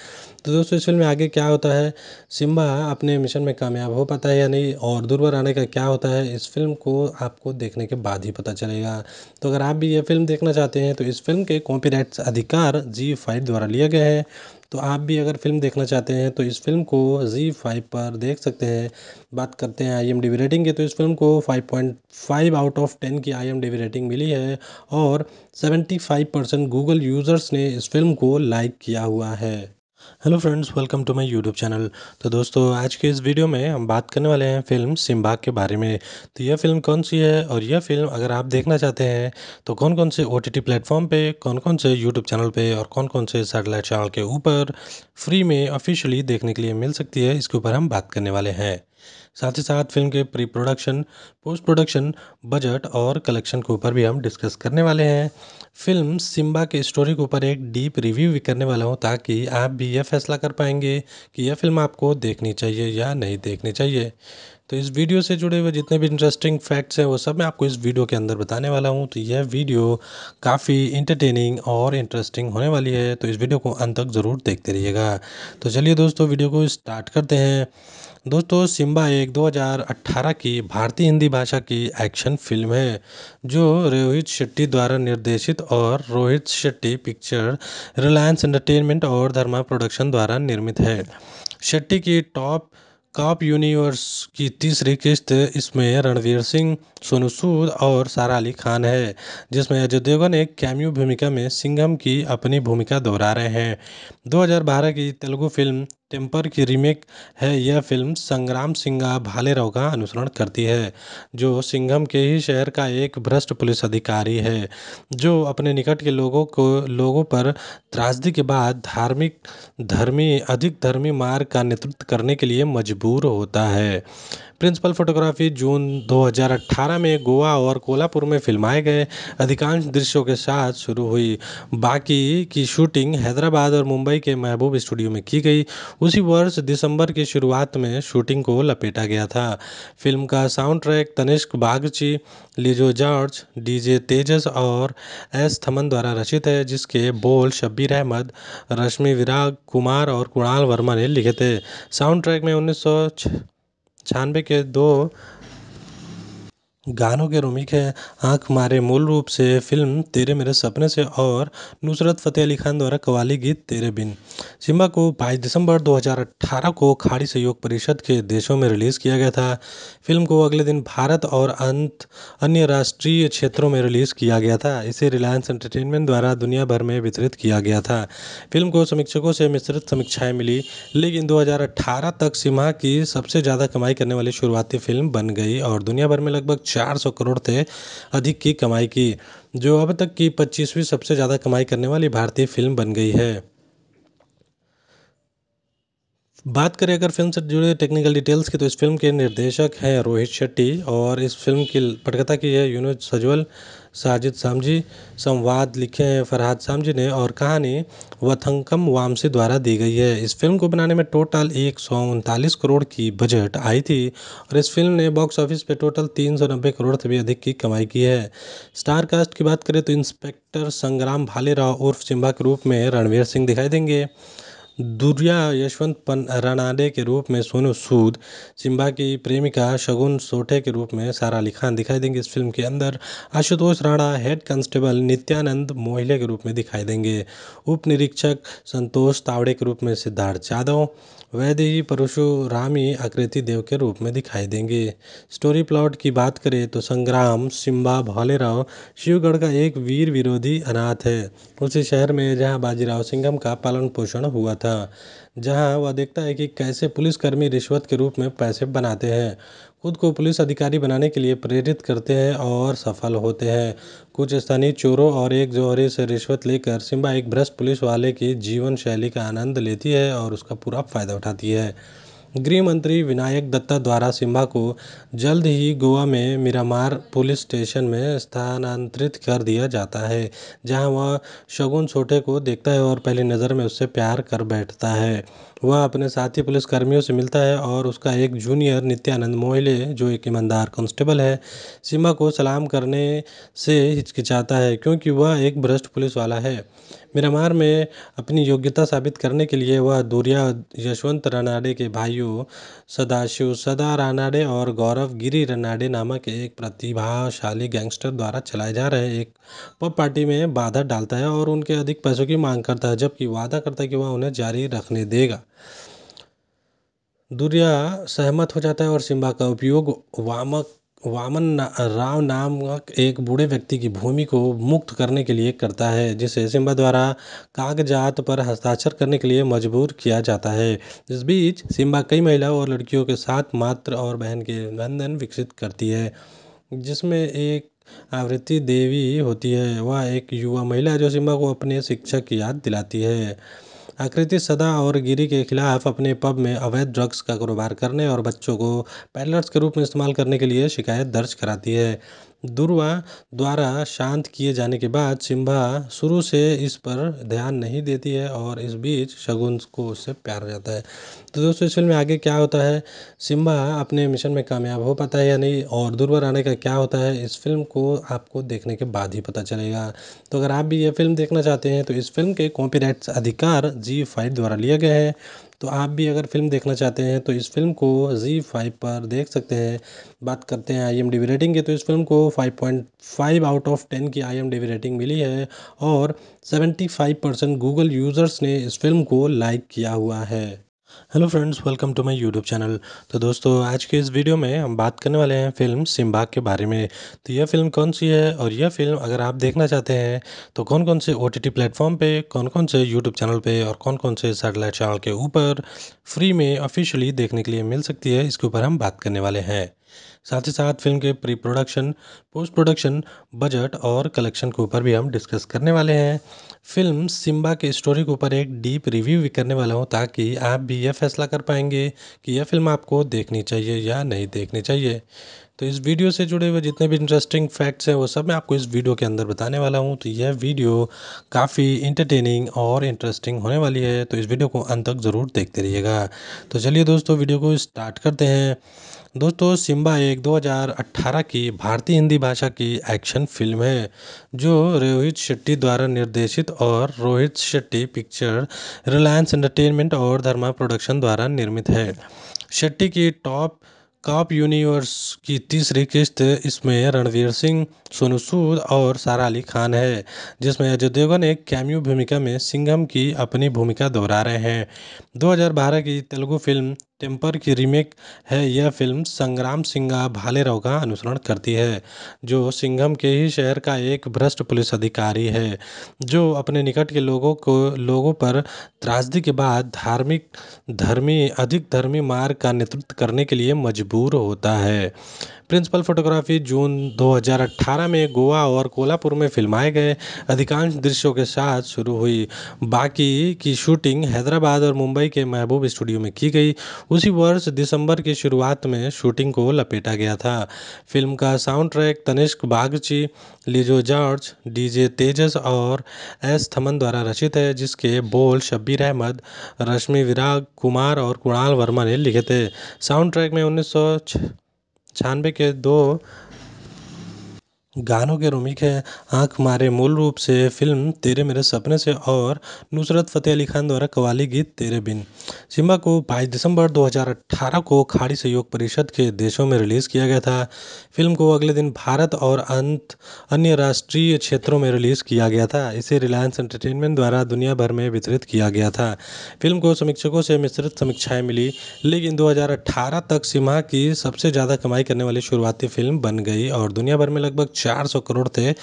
तो दोस्तों इस फ़िल्म में आगे क्या होता है सिम्बा अपने मिशन में कामयाब हो पाता है या नहीं और दुर्वा रानी का क्या होता है इस फ़िल्म को आपको देखने के बाद ही पता चलेगा तो अगर आप भी ये फ़िल्म देखना चाहते हैं तो इस फ़िल्म के कॉपी अधिकार जी फाइव द्वारा लिए गए हैं तो आप भी अगर फ़िल्म देखना चाहते हैं तो इस फ़िल्म को ज़ी फाइव पर देख सकते हैं बात करते हैं आई एम वी रेटिंग की तो इस फिल्म को five point five out of ten की आई एम वी रेटिंग मिली है और seventy five percent Google users ने इस फिल्म को लाइक किया हुआ है hello friends welcome to my YouTube channel तो दोस्तों आज के इस वीडियो में हम बात करने वाले हैं फिल्म सिम्बा के बारे में तो यह फिल्म कौन सी है और यह फिल्म अगर आप देखना चाहते हैं तो कौन कौन से ओ टी प्लेटफॉर्म पे कौन कौन से यूट्यूब चैनल पे और कौन कौन से सैटेलाइट चैनल के ऊपर फ्री में ऑफिशियली देखने के लिए मिल सकती है इसके ऊपर हम बात करने वाले हैं साथ ही साथ फ़िल्म के pre production post production budget और कलेक्शन के ऊपर भी हम डिस्कस करने वाले हैं फिल्म सिम्बा के स्टोरी के ऊपर एक डीप रिव्यू भी करने वाला हूँ ताकि आप भी यह फैसला कर पाएंगे कि यह फिल्म आपको देखनी चाहिए या नहीं देखनी चाहिए तो इस वीडियो से जुड़े हुए जितने भी इंटरेस्टिंग फैक्ट्स हैं वो सब मैं आपको इस वीडियो के अंदर बताने वाला हूँ तो यह वीडियो काफ़ी इंटरटेनिंग और इंटरेस्टिंग होने वाली है तो इस वीडियो को अंत तक ज़रूर देखते रहिएगा तो चलिए दोस्तों वीडियो को स्टार्ट करते हैं दोस्तों सिम्बा एक 2018 की भारतीय हिंदी भाषा की एक्शन फिल्म है जो रोहित शेट्टी द्वारा निर्देशित और Rohit Shetty picture Reliance Entertainment और धर्मा प्रोडक्शन द्वारा निर्मित है शेट्टी की टॉप कॉप यूनिवर्स की तीसरी किस्त इसमें रणवीर सिंह सोनू सूद और सारा अली खान है जिसमें अजय देवगन एक कैम्यो भूमिका में सिंघम की अपनी भूमिका दोहरा रहे हैं 2012 की तेलुगु फिल्म टेम्पर की रीमेक है यह फ़िल्म संग्राम सिंगा भालेराव का अनुसरण करती है जो सिंघम के ही शहर का एक भ्रष्ट पुलिस अधिकारी है जो अपने निकट के लोगों को लोगों पर त्रासदी के बाद धार्मिक धर्मी अधिक धर्मी मार्ग का नेतृत्व करने के लिए मजबूर होता है प्रिंसिपल फोटोग्राफी जून 2018 में गोवा और कोल्हापुर में फिल्माए गए अधिकांश दृश्यों के साथ शुरू हुई बाकी की शूटिंग हैदराबाद और मुंबई के महबूब स्टूडियो में की गई उसी वर्ष दिसंबर की शुरुआत में शूटिंग को लपेटा गया था फिल्म का sound track Tanishk Bagchi Lijo George DJ Tejas और एस थमन द्वारा रचित है जिसके बोल शब्बीर अहमद रश्मि विराग कुमार और कुणाल वर्मा ने लिखे थे साउंड ट्रैक में उन्नीस छानबे के दो गानों के रूमिक है आँख मारे मूल रूप से फ़िल्म तेरे मेरे सपने से और नुसरत फ़तेह अली खान द्वारा कवाली गीत तेरे बिन सिम्बा को बाईस दिसंबर दो हज़ार को खाड़ी सहयोग परिषद के देशों में रिलीज़ किया गया था फ़िल्म को अगले दिन भारत और अंत अन्य राष्ट्रीय क्षेत्रों में रिलीज़ किया गया था इसे रिलायंस एंटरटेनमेंट द्वारा दुनिया भर में वितरित किया गया था फ़िल्म को समीक्षकों से मिश्रित समीक्षाएँ मिली लेकिन दो तक सिम्हा की सबसे ज़्यादा कमाई करने वाली शुरुआती फ़िल्म बन गई और दुनिया भर में लगभग चार सौ करोड़ से अधिक की कमाई की जो अब तक की पच्चीसवीं सबसे ज़्यादा कमाई करने वाली भारतीय फिल्म बन गई है बात करें अगर फिल्म से जुड़े टेक्निकल डिटेल्स की तो इस फिल्म के निर्देशक हैं रोहित शेट्टी और इस फिल्म की पटकथा की है यूनुज सजवल साजिद सामजी संवाद लिखे हैं फरहाद सामजी ने और कहानी वथंकम वामसी द्वारा दी गई है इस फिल्म को बनाने में टोटल एक करोड़ की बजट आई थी और इस फिल्म ने बॉक्स ऑफिस पर टोटल तीन करोड़ से भी अधिक की कमाई की है स्टार कास्ट की बात करें तो इंस्पेक्टर संग्राम भाले राव उर्फ सिम्बा के रूप में रणवीर सिंह दिखाई देंगे दुर्या यशवंत रणाडे के रूप में सोनू सूद सिम्बा की प्रेमिका शगुन सोठे के रूप में सारा अली खान दिखाई देंगे इस फिल्म के अंदर आशुतोष राणा हेड कांस्टेबल नित्यानंद मोहिले के रूप में दिखाई देंगे उप निरीक्षक संतोष तावड़े के रूप में सिद्धार्थ यादव वैदेही परशुरामी आकृति देव के रूप में दिखाई देंगे स्टोरी प्लॉट की बात करें तो संग्राम सिम्बा भोलेराव शिवगढ़ का एक वीर विरोधी अनाथ है उसी शहर में जहाँ बाजीराव सिंघम का पालन पोषण हुआ था जहाँ वह देखता है कि कैसे पुलिसकर्मी रिश्वत के रूप में पैसे बनाते हैं खुद को पुलिस अधिकारी बनाने के लिए प्रेरित करते हैं और सफल होते हैं कुछ स्थानीय चोरों और एक जोहरे से रिश्वत लेकर सिम्बा एक भ्रष्ट पुलिस वाले की जीवन शैली का आनंद लेती है और उसका पूरा फ़ायदा उठाती है गृह मंत्री विनायक दत्ता द्वारा सिम्बा को जल्द ही गोवा में मिरामार पुलिस स्टेशन में स्थानांतरित कर दिया जाता है जहां वह शगुन छोटे को देखता है और पहली नज़र में उससे प्यार कर बैठता है वह अपने साथी पुलिसकर्मियों से मिलता है और उसका एक जूनियर नित्यानंद मोहिले जो एक ईमानदार कांस्टेबल है सिम्बा को सलाम करने से हिचकिचाता है क्योंकि वह एक भ्रष्ट पुलिस वाला है मिरामार में अपनी योग्यता साबित करने के लिए वह दूरिया यशवंत रनाडे के भाइयों सदाशिव सदा रानाडे और गौरव गिरी रनाडे नामक एक प्रतिभाशाली गैंगस्टर द्वारा चलाए जा रहे एक पब पार्टी में बाधा डालता है और उनके अधिक पैसों की मांग करता है जबकि वादा करता है कि वह उन्हें जारी रखने देगा दूरिया सहमत हो जाता है और सिम्बा का उपयोग वामक वामन राव नामक एक बूढ़े व्यक्ति की भूमि को मुक्त करने के लिए करता है जिसे सिम्बा द्वारा कागजात पर हस्ताक्षर करने के लिए मजबूर किया जाता है इस बीच सिम्बा कई महिलाओं और लड़कियों के साथ मात्र और बहन के बंधन विकसित करती है जिसमें एक आवृत्ति देवी होती है वह एक युवा महिला जो सिम्बा को अपने शिक्षा की याद दिलाती है आकृति सदा और गिरी के खिलाफ अपने पब में अवैध ड्रग्स का कारोबार करने और बच्चों को पैडलर्स के रूप में इस्तेमाल करने के लिए शिकायत दर्ज कराती है दुर्वा द्वारा शांत किए जाने के बाद सिम्बा शुरू से इस पर ध्यान नहीं देती है और इस बीच शगुन को उससे प्यार हो जाता है तो दोस्तों इस फिल्म में आगे क्या होता है सिम्बा अपने मिशन में कामयाब हो पाता है या नहीं और दुर्वा रानी का क्या होता है इस फिल्म को आपको देखने के बाद ही पता चलेगा तो अगर आप भी ये फिल्म देखना चाहते हैं तो इस फिल्म के कॉपी अधिकार जी फाइव द्वारा लिए गए हैं तो आप भी अगर फ़िल्म देखना चाहते हैं तो इस फ़िल्म को ज़ी फाइव पर देख सकते हैं बात करते हैं आई रेटिंग की तो इस फ़िल्म को five point five out of ten की आई रेटिंग मिली है और seventy five percent Google users ने इस फ़िल्म को लाइक किया हुआ है hello friends welcome to my YouTube channel तो दोस्तों आज के इस वीडियो में हम बात करने वाले हैं फिल्म सिम्बा के बारे में तो यह फिल्म कौन सी है और यह फिल्म अगर आप देखना चाहते हैं तो कौन कौन से ओ टी प्लेटफॉर्म पे कौन कौन से यूट्यूब चैनल पे और कौन कौन से सैटेलाइट चैनल के ऊपर फ्री में ऑफिशियली देखने के लिए मिल सकती है इसके ऊपर हम बात करने वाले हैं साथ ही साथ फ़िल्म के pre production post production budget और कलेक्शन के ऊपर भी हम डिस्कस करने वाले हैं फिल्म सिम्बा के स्टोरी के ऊपर एक डीप रिव्यू भी करने वाला हूँ ताकि आप भी यह फैसला कर पाएंगे कि यह फिल्म आपको देखनी चाहिए या नहीं देखनी चाहिए तो इस वीडियो से जुड़े हुए जितने भी इंटरेस्टिंग फैक्ट्स हैं वो सब मैं आपको इस वीडियो के अंदर बताने वाला हूँ तो यह वीडियो काफ़ी इंटरटेनिंग और इंटरेस्टिंग होने वाली है तो इस वीडियो को अंत तक ज़रूर देखते रहिएगा तो चलिए दोस्तों वीडियो को स्टार्ट करते हैं दोस्तों सिम्बा एक 2018 की भारतीय हिंदी भाषा की एक्शन फिल्म है जो रोहित शेट्टी द्वारा निर्देशित और Rohit Shetty picture Reliance Entertainment और धर्मा प्रोडक्शन द्वारा निर्मित है शेट्टी की टॉप कॉप यूनिवर्स की तीसरी किस्त इसमें रणवीर सिंह सोनू सूद और सारा अली खान है जिसमें अजय देवगन एक कैम्यो भूमिका में सिंघम की अपनी भूमिका दोहरा रहे हैं 2012 की तेलुगु फिल्म टेम्पर की रीमेक है यह फ़िल्म संग्राम सिंगा भालेराव का अनुसरण करती है जो सिंघम के ही शहर का एक भ्रष्ट पुलिस अधिकारी है जो अपने निकट के लोगों को लोगों पर त्रासदी के बाद धार्मिक धर्मी अधिक धर्मी मार्ग का नेतृत्व करने के लिए मजबूर होता है प्रिंसिपल फोटोग्राफी जून 2018 में गोवा और कोल्हापुर में फिल्माए गए अधिकांश दृश्यों के साथ शुरू हुई बाकी की शूटिंग हैदराबाद और मुंबई के महबूब स्टूडियो में की गई उसी वर्ष दिसंबर की शुरुआत में शूटिंग को लपेटा गया था फिल्म का sound track Tanishk Bagchi Lijo George DJ Tejas और एस थमन द्वारा रचित है जिसके बोल शब्बीर अहमद रश्मि विराग कुमार और कुणाल वर्मा ने लिखे थे साउंड ट्रैक में उन्नीस सौ के दो गानों के रूमिक है आँख मारे मूल रूप से फ़िल्म तेरे मेरे सपने से और नुसरत फ़तेह अली खान द्वारा कवाली गीत तेरे बिन सिम्बा को बाईस दिसंबर दो हज़ार को खाड़ी सहयोग परिषद के देशों में रिलीज़ किया गया था फ़िल्म को अगले दिन भारत और अंत अन्य राष्ट्रीय क्षेत्रों में रिलीज़ किया गया था इसे रिलायंस एंटरटेनमेंट द्वारा दुनिया भर में वितरित किया गया था फिल्म को समीक्षकों से मिश्रित समीक्षाएँ मिली लेकिन दो तक सिम्हा की सबसे ज़्यादा कमाई करने वाली शुरुआती फिल्म बन गई और दुनिया भर में लगभग चार सौ करोड़ से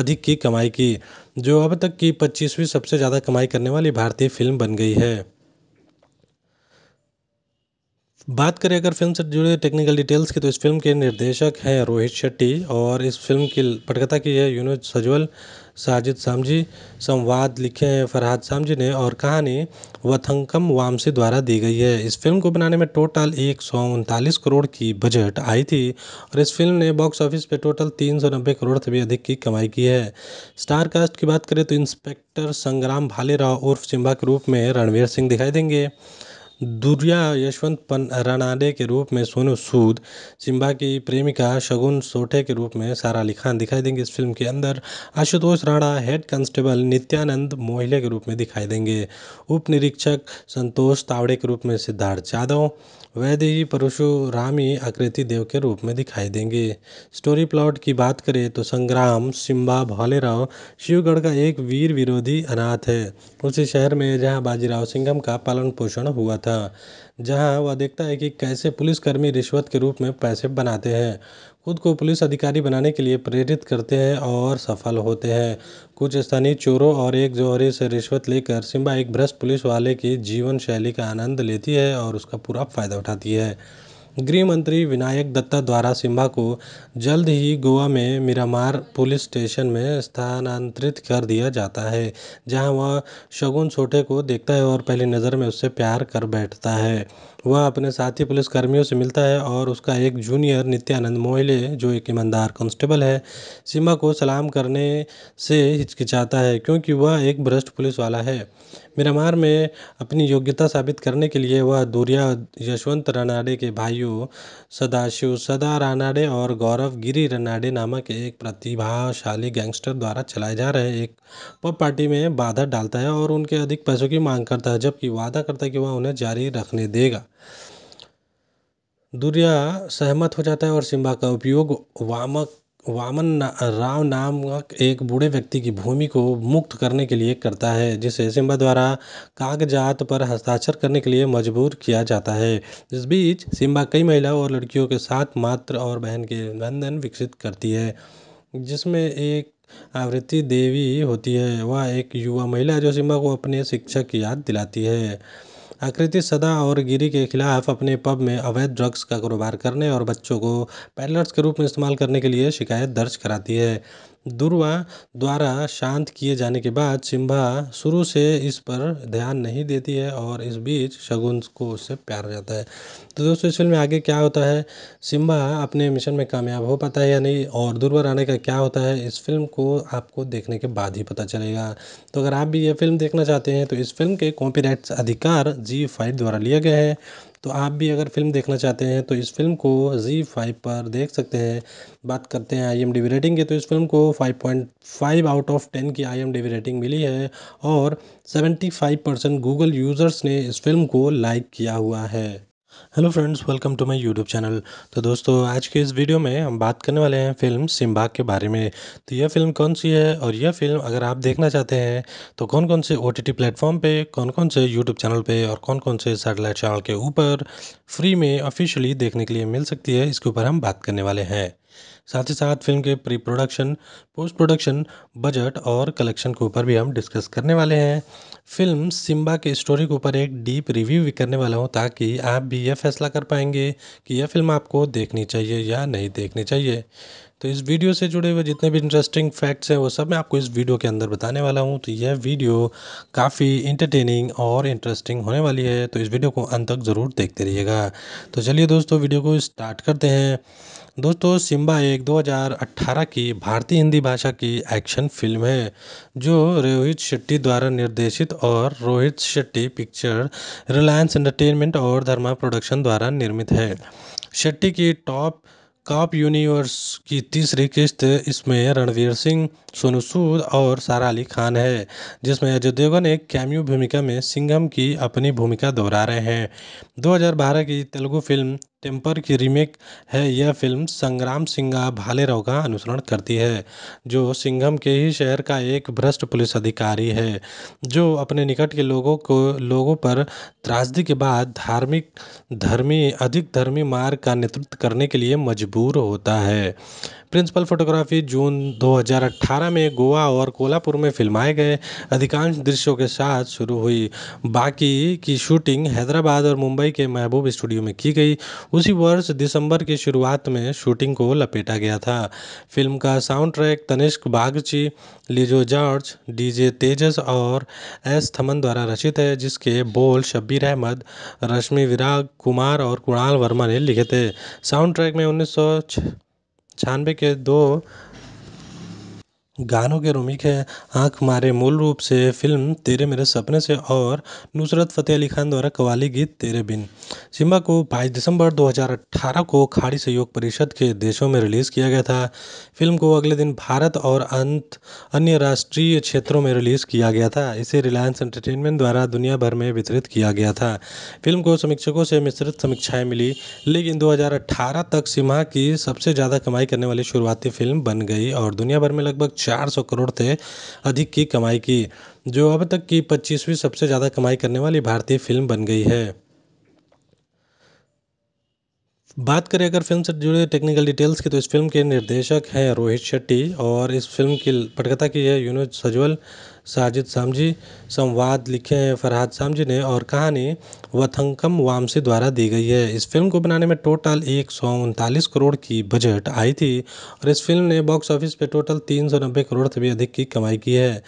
अधिक की कमाई की जो अब तक की पच्चीसवीं सबसे ज़्यादा कमाई करने वाली भारतीय फिल्म बन गई है बात करें अगर फिल्म से जुड़े टेक्निकल डिटेल्स की तो इस फिल्म के निर्देशक हैं रोहित शेट्टी और इस फिल्म की पटकथा की है यूनुज सजवल साजिद सामजी संवाद लिखे हैं फरहाद सामजी ने और कहानी वथंकम वामसी द्वारा दी गई है इस फिल्म को बनाने में टोटल एक सौ उनतालीस करोड़ की बजट आई थी और इस फिल्म ने बॉक्स ऑफिस पे टोटल तीन सौ नब्बे करोड़ से भी अधिक की कमाई की है स्टार कास्ट की बात करें तो इंस्पेक्टर संग्राम भालेराव उर्फ सिम्बा के रूप में रणवीर सिंह दिखाई देंगे दुर्या यशवंत रणाडे के रूप में सोनू सूद सिम्बा की प्रेमिका शगुन सोठे के रूप में सारा अली खान दिखाई देंगे इस फिल्म के अंदर आशुतोष राणा हेड कांस्टेबल नित्यानंद मोहिले के रूप में दिखाई देंगे उप निरीक्षक संतोष तावड़े के रूप में सिद्धार्थ यादव वैदेही देवी परशुराम ही आकृति देव के रूप में दिखाई देंगे स्टोरी प्लॉट की बात करें तो संग्राम सिम्बा भोलेराव शिवगढ़ का एक वीर विरोधी अनाथ है उसी शहर में जहाँ बाजीराव सिंघम का पालन पोषण हुआ था जहाँ वह देखता है कि कैसे पुलिसकर्मी रिश्वत के रूप में पैसे बनाते हैं खुद को पुलिस अधिकारी बनाने के लिए प्रेरित करते हैं और सफल होते हैं कुछ स्थानीय चोरों और एक जोहरे से रिश्वत लेकर सिम्बा एक भ्रष्ट पुलिस वाले की जीवन शैली का आनंद लेती है और उसका पूरा फ़ायदा उठाती है गृह मंत्री विनायक दत्ता द्वारा सिम्बा को जल्द ही गोवा में मिरामार पुलिस स्टेशन में स्थानांतरित कर दिया जाता है जहां वह शगुन छोटे को देखता है और पहली नज़र में उससे प्यार कर बैठता है वह अपने साथी पुलिसकर्मियों से मिलता है और उसका एक जूनियर नित्यानंद मोहले जो एक ईमानदार कांस्टेबल है सिम्बा को सलाम करने से हिचकिचाता है क्योंकि वह एक भ्रष्ट पुलिस वाला है मिरामार में अपनी योग्यता साबित करने के लिए वह दूरिया यशवंत रानाडे के भाइयों सदाशिव सदा रानाडे और गौरव गिरी रनाडे नामक एक प्रतिभाशाली गैंगस्टर द्वारा चलाए जा रहे एक पब पार्टी में बाधा डालता है और उनके अधिक पैसों की मांग करता है जबकि वादा करता है कि वह उन्हें जारी रखने देगा दूरिया सहमत हो जाता है और सिम्बा का उपयोग वामक वामन राव नामक एक बूढ़े व्यक्ति की भूमि को मुक्त करने के लिए करता है जिसे सिम्बा द्वारा कागजात पर हस्ताक्षर करने के लिए मजबूर किया जाता है इस बीच सिम्बा कई महिलाओं और लड़कियों के साथ मात्र और बहन के बंधन विकसित करती है जिसमें एक आवृत्ति देवी होती है वह एक युवा महिला जो सिम्बा को अपने शिक्षा की याद दिलाती है आकृति सदा और गिरी के खिलाफ अपने पब में अवैध ड्रग्स का कारोबार करने और बच्चों को पैडलर्स के रूप में इस्तेमाल करने के लिए शिकायत दर्ज कराती है दुर्वा द्वारा शांत किए जाने के बाद सिम्बा शुरू से इस पर ध्यान नहीं देती है और इस बीच शगुन को उससे प्यार हो जाता है तो दोस्तों इस फिल्म में आगे क्या होता है सिम्बा अपने मिशन में कामयाब हो पाता है या नहीं और दुर्वा राणा का क्या होता है इस फिल्म को आपको देखने के बाद ही पता चलेगा तो अगर आप भी ये फिल्म देखना चाहते हैं तो इस फिल्म के कॉपी अधिकार जी फाइव द्वारा लिए गए हैं तो आप भी अगर फ़िल्म देखना चाहते हैं तो इस फ़िल्म को ज़ी फाइव पर देख सकते हैं बात करते हैं आईएमडीबी रेटिंग की तो इस फ़िल्म को five point five out of ten की आईएमडीबी रेटिंग मिली है और seventy five percent Google users ने इस फ़िल्म को लाइक किया हुआ है hello friends welcome to my YouTube channel तो दोस्तों आज के इस वीडियो में हम बात करने वाले हैं फिल्म सिम्बा के बारे में तो यह फिल्म कौन सी है और यह फिल्म अगर आप देखना चाहते हैं तो कौन कौन से ओ टी प्लेटफॉर्म पे कौन कौन से यूट्यूब चैनल पे और कौन कौन से सैटेलाइट चैनल के ऊपर फ्री में ऑफिशियली देखने के लिए मिल सकती है इसके ऊपर हम बात करने वाले हैं साथ ही साथ फ़िल्म के pre production post production budget और कलेक्शन के ऊपर भी हम डिस्कस करने वाले हैं फिल्म सिम्बा के स्टोरी के ऊपर एक डीप रिव्यू भी करने वाला हूँ ताकि आप भी यह फैसला कर पाएंगे कि यह फिल्म आपको देखनी चाहिए या नहीं देखनी चाहिए तो इस वीडियो से जुड़े हुए जितने भी इंटरेस्टिंग फैक्ट्स हैं वो सब मैं आपको इस वीडियो के अंदर बताने वाला हूँ तो यह वीडियो काफ़ी इंटरटेनिंग और इंटरेस्टिंग होने वाली है तो इस वीडियो को अंत तक ज़रूर देखते रहिएगा तो चलिए दोस्तों वीडियो को स्टार्ट करते हैं दोस्तों सिम्बा एक 2018 की भारतीय हिंदी भाषा की एक्शन फिल्म है जो रोहित शेट्टी द्वारा निर्देशित और Rohit Shetty picture Reliance Entertainment और धर्मा प्रोडक्शन द्वारा निर्मित है शेट्टी की टॉप कॉप यूनिवर्स की तीसरी किस्त इसमें रणवीर सिंह सोनू सूद और सारा अली खान है जिसमें अजय देवगन एक कैम्यू भूमिका में सिंघम की अपनी भूमिका दोहरा रहे हैं 2012 की तेलुगु फिल्म टेम्पर की रीमेक है यह फ़िल्म संग्राम सिंगा भालेराव का अनुसरण करती है जो सिंघम के ही शहर का एक भ्रष्ट पुलिस अधिकारी है जो अपने निकट के लोगों को लोगों पर त्रासदी के बाद धार्मिक धर्मी अधिक धर्मी मार्ग का नेतृत्व करने के लिए मजबूर होता है प्रिंसिपल फोटोग्राफी जून 2018 में गोवा और कोल्हापुर में फिल्माए गए अधिकांश दृश्यों के साथ शुरू हुई बाकी की शूटिंग हैदराबाद और मुंबई के महबूब स्टूडियो में की गई उसी वर्ष दिसंबर की शुरुआत में शूटिंग को लपेटा गया था फिल्म का sound track Tanishk Bagchi Lijo George DJ Tejas और एस थमन द्वारा रचित है जिसके बोल शब्बीर अहमद रश्मि विराग कुमार और कुणाल वर्मा ने लिखे थे साउंड ट्रैक में उन्नीस छानबे के दो गानों के रूमिक है आँख मारे मूल रूप से फ़िल्म तेरे मेरे सपने से और नुसरत फ़तेह अली खान द्वारा कवाली गीत तेरे बिन सिम्बा को बाईस दिसंबर दो हज़ार को खाड़ी सहयोग परिषद के देशों में रिलीज़ किया गया था फ़िल्म को अगले दिन भारत और अंत अन्य राष्ट्रीय क्षेत्रों में रिलीज़ किया गया था इसे रिलायंस एंटरटेनमेंट द्वारा दुनिया भर में वितरित किया गया था फिल्म को समीक्षकों से मिश्रित समीक्षाएँ मिली लेकिन दो तक सिम्हा की सबसे ज़्यादा कमाई करने वाली शुरुआती फिल्म बन गई और दुनिया भर में लगभग चार सौ करोड़ से अधिक की कमाई की जो अब तक की पच्चीसवीं सबसे ज़्यादा कमाई करने वाली भारतीय फिल्म बन गई है बात करें अगर फिल्म से जुड़े टेक्निकल डिटेल्स की तो इस फिल्म के निर्देशक हैं रोहित शेट्टी और इस फिल्म की पटकथा की है यूनुज सजवल साजिद सामजी संवाद लिखे हैं फरहाद सामजी ने और कहानी वथंकम वामसी द्वारा दी गई है इस फिल्म को बनाने में टोटल एक सौ उनतालीस करोड़ की बजट आई थी और इस फिल्म ने बॉक्स ऑफिस पे टोटल तीन सौ नब्बे करोड़ से भी अधिक की कमाई की है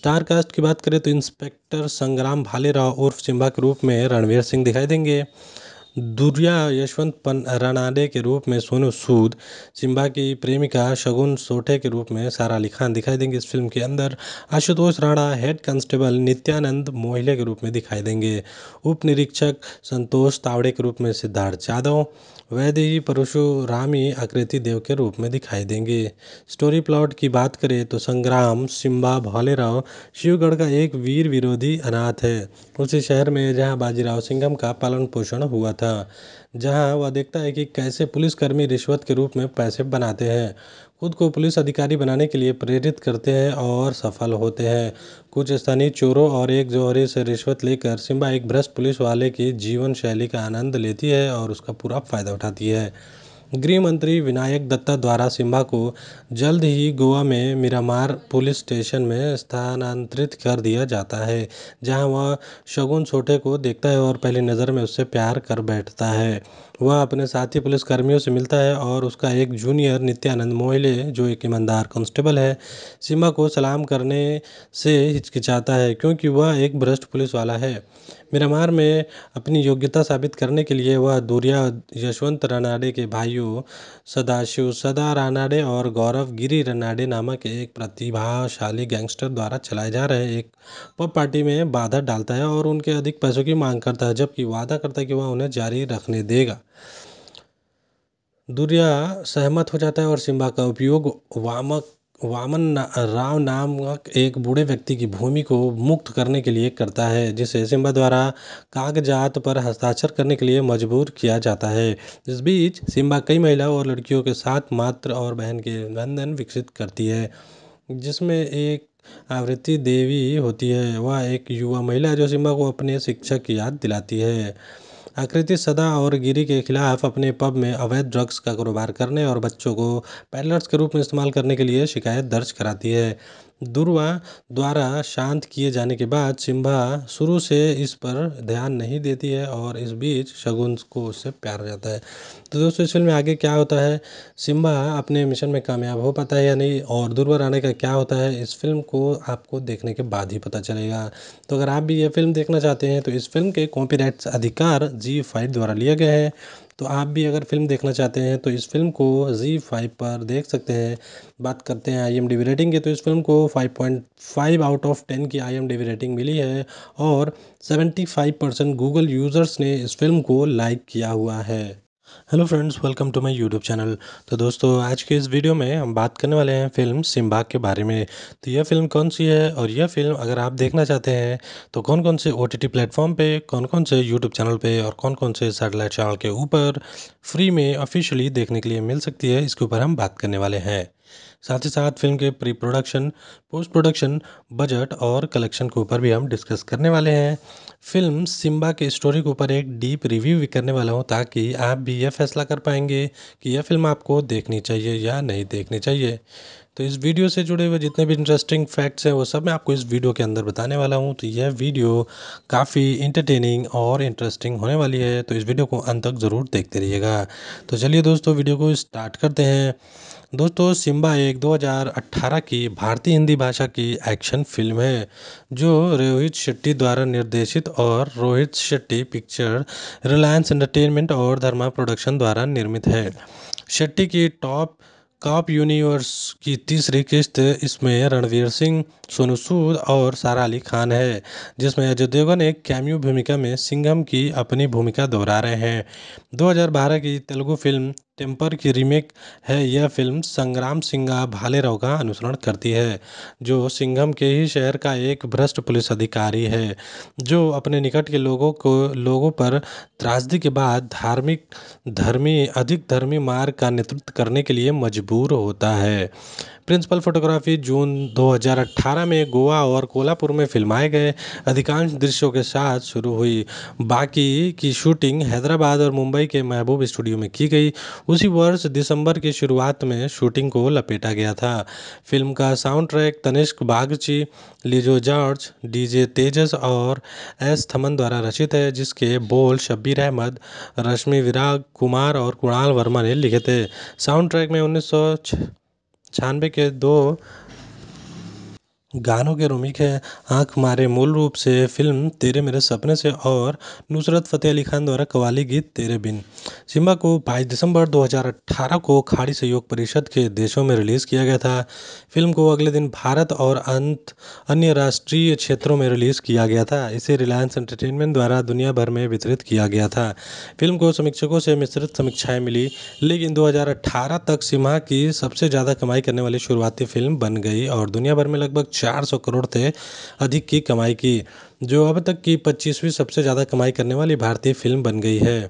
स्टार कास्ट की बात करें तो इंस्पेक्टर संग्राम भालेराव उर्फ सिम्बा के रूप में रणवीर सिंह दिखाई देंगे दुर्या यशवंत रणाडे के रूप में सोनू सूद सिम्बा की प्रेमिका शगुन सोठे के रूप में सारा अली खान दिखाई देंगे इस फिल्म के अंदर आशुतोष राणा हेड कांस्टेबल नित्यानंद मोहिले के रूप में दिखाई देंगे उप निरीक्षक संतोष तावड़े के रूप में सिद्धार्थ यादव वह देवी परशुराम ही आकृति देव के रूप में दिखाई देंगे स्टोरी प्लॉट की बात करें तो संग्राम सिम्बा भोलेराव शिवगढ़ का एक वीर विरोधी अनाथ है उसी शहर में जहाँ बाजीराव सिंघम का पालन पोषण हुआ था जहाँ वह देखता है कि कैसे पुलिसकर्मी रिश्वत के रूप में पैसे बनाते हैं खुद को पुलिस अधिकारी बनाने के लिए प्रेरित करते हैं और सफल होते हैं कुछ स्थानीय चोरों और एक जोहरे से रिश्वत लेकर सिम्बा एक भ्रष्ट पुलिस वाले की जीवन शैली का आनंद लेती है और उसका पूरा फ़ायदा उठाती है गृहमंत्री विनायक दत्ता द्वारा सिम्बा को जल्द ही गोवा में मिरामार पुलिस स्टेशन में स्थानांतरित कर दिया जाता है जहां वह शगुन छोटे को देखता है और पहली नज़र में उससे प्यार कर बैठता है वह अपने साथी पुलिसकर्मियों से मिलता है और उसका एक जूनियर नित्यानंद मोहले जो एक ईमानदार कांस्टेबल है सिम्बा को सलाम करने से हिचकिचाता है क्योंकि वह एक भ्रष्ट पुलिस वाला है मिरामार में अपनी योग्यता साबित करने के लिए वह दूरिया यशवंत रानाडे के भाइयों सदाशिव सदा रानाडे और गौरव गिरी रानाडे नामक एक प्रतिभाशाली गैंगस्टर द्वारा चलाए जा रहे एक पब पार्टी में बाधा डालता है और उनके अधिक पैसों की मांग करता है जबकि वादा करता है कि वह उन्हें जारी रखने देगा दूरिया सहमत हो जाता है और सिम्बा का उपयोग वामक वामन राव नामक एक बूढ़े व्यक्ति की भूमि को मुक्त करने के लिए करता है जिसे सिम्बा द्वारा कागजात पर हस्ताक्षर करने के लिए मजबूर किया जाता है इस बीच सिम्बा कई महिलाओं और लड़कियों के साथ मात्र और बहन के बंधन विकसित करती है जिसमें एक आवृत्ति देवी होती है वह एक युवा महिला जो सिम्बा को अपने शिक्षा की याद दिलाती है आकृति सदा और गिरी के खिलाफ अपने पब में अवैध ड्रग्स का कारोबार करने और बच्चों को पैडलर्स के रूप में इस्तेमाल करने के लिए शिकायत दर्ज कराती है दुर्वा द्वारा शांत किए जाने के बाद सिम्बा शुरू से इस पर ध्यान नहीं देती है और इस बीच शगुन को उससे प्यार हो जाता है तो दोस्तों इस फिल्म में आगे क्या होता है सिम्बा अपने मिशन में कामयाब हो पाता है या नहीं और दुर्वा राणा का क्या होता है इस फिल्म को आपको देखने के बाद ही पता चलेगा तो अगर आप भी ये फिल्म देखना चाहते हैं तो इस फिल्म के कॉपी अधिकार जी फाइव द्वारा लिए गए हैं तो आप भी अगर फ़िल्म देखना चाहते हैं तो इस फ़िल्म को ज़ी फाइव पर देख सकते हैं बात करते हैं आईएमडीबी रेटिंग की तो इस फ़िल्म को five point five out of ten की आईएमडीबी रेटिंग मिली है और seventy five percent Google users ने इस फ़िल्म को लाइक किया हुआ है hello friends welcome to my YouTube channel तो दोस्तों आज के इस वीडियो में हम बात करने वाले हैं फिल्म सिम्बा के बारे में तो यह फिल्म कौन सी है और यह फिल्म अगर आप देखना चाहते हैं तो कौन कौन से ओ टी प्लेटफॉर्म पे कौन कौन से यूट्यूब चैनल पे और कौन कौन से सैटेलाइट चैनल के ऊपर फ्री में ऑफिशियली देखने के लिए मिल सकती है इसके ऊपर हम बात करने वाले हैं साथ ही साथ फिल्म के pre production post production budget और कलेक्शन के ऊपर भी हम डिस्कस करने वाले हैं फिल्म सिम्बा के स्टोरी के ऊपर एक डीप रिव्यू भी करने वाला हूँ ताकि आप भी यह फैसला कर पाएंगे कि यह फिल्म आपको देखनी चाहिए या नहीं देखनी चाहिए तो इस वीडियो से जुड़े हुए जितने भी इंटरेस्टिंग फैक्ट्स हैं वो सब मैं आपको इस वीडियो के अंदर बताने वाला हूँ तो यह वीडियो काफ़ी इंटरटेनिंग और इंटरेस्टिंग होने वाली है तो इस वीडियो को अंत तक ज़रूर देखते रहिएगा तो चलिए दोस्तों वीडियो को स्टार्ट करते हैं दोस्तों सिम्बा एक 2018 की भारतीय हिंदी भाषा की एक्शन फिल्म है जो रोहित शेट्टी द्वारा निर्देशित और Rohit Shetty picture Reliance Entertainment और धर्मा प्रोडक्शन द्वारा निर्मित है शेट्टी की टॉप कॉप यूनिवर्स की तीसरी किस्त इसमें रणवीर सिंह सोनू सूद और सारा अली खान है जिसमें अजय देवगन एक कैम्यू भूमिका में सिंघम की अपनी भूमिका दोहरा रहे हैं 2012 की तेलुगु फिल्म टेम्पर की रीमेक है यह फ़िल्म संग्राम सिंगा भालेराव का अनुसरण करती है जो सिंघम के ही शहर का एक भ्रष्ट पुलिस अधिकारी है जो अपने निकट के लोगों को लोगों पर त्रासदी के बाद धार्मिक धर्मी अधिक धर्मी मार्ग का नेतृत्व करने के लिए मजबूर होता है प्रिंसिपल फोटोग्राफी जून 2018 में गोवा और कोल्हापुर में फिल्माए गए अधिकांश दृश्यों के साथ शुरू हुई बाकी की शूटिंग हैदराबाद और मुंबई के महबूब स्टूडियो में की गई उसी वर्ष दिसंबर की शुरुआत में शूटिंग को लपेटा गया था फिल्म का sound track Tanishk Bagchi Lijo George DJ Tejas और एस थमन द्वारा रचित है जिसके बोल शब्बीर अहमद रश्मि विराग कुमार और कुणाल वर्मा ने लिखे थे साउंड ट्रैक में उन्नीस छानबे के दो गानों के रोमिक है आँख मारे मूल रूप से फ़िल्म तेरे मेरे सपने से और नुसरत फ़तेह अली खान द्वारा कवाली गीत तेरे बिन सिम्बा को बाईस दिसंबर 2018 को खाड़ी सहयोग परिषद के देशों में रिलीज़ किया गया था फिल्म को अगले दिन भारत और अंत अन्य राष्ट्रीय क्षेत्रों में रिलीज़ किया गया था इसे रिलायंस एंटरटेनमेंट द्वारा दुनिया भर में वितरित किया गया था फिल्म को समीक्षकों से मिश्रित समीक्षाएँ मिली लेकिन दो तक सिम्हा की सबसे ज़्यादा कमाई करने वाली शुरुआती फिल्म बन गई और दुनिया भर में लगभग 400 करोड़ से अधिक की कमाई की जो अब तक की पच्चीसवीं सबसे ज़्यादा कमाई करने वाली भारतीय फिल्म बन गई है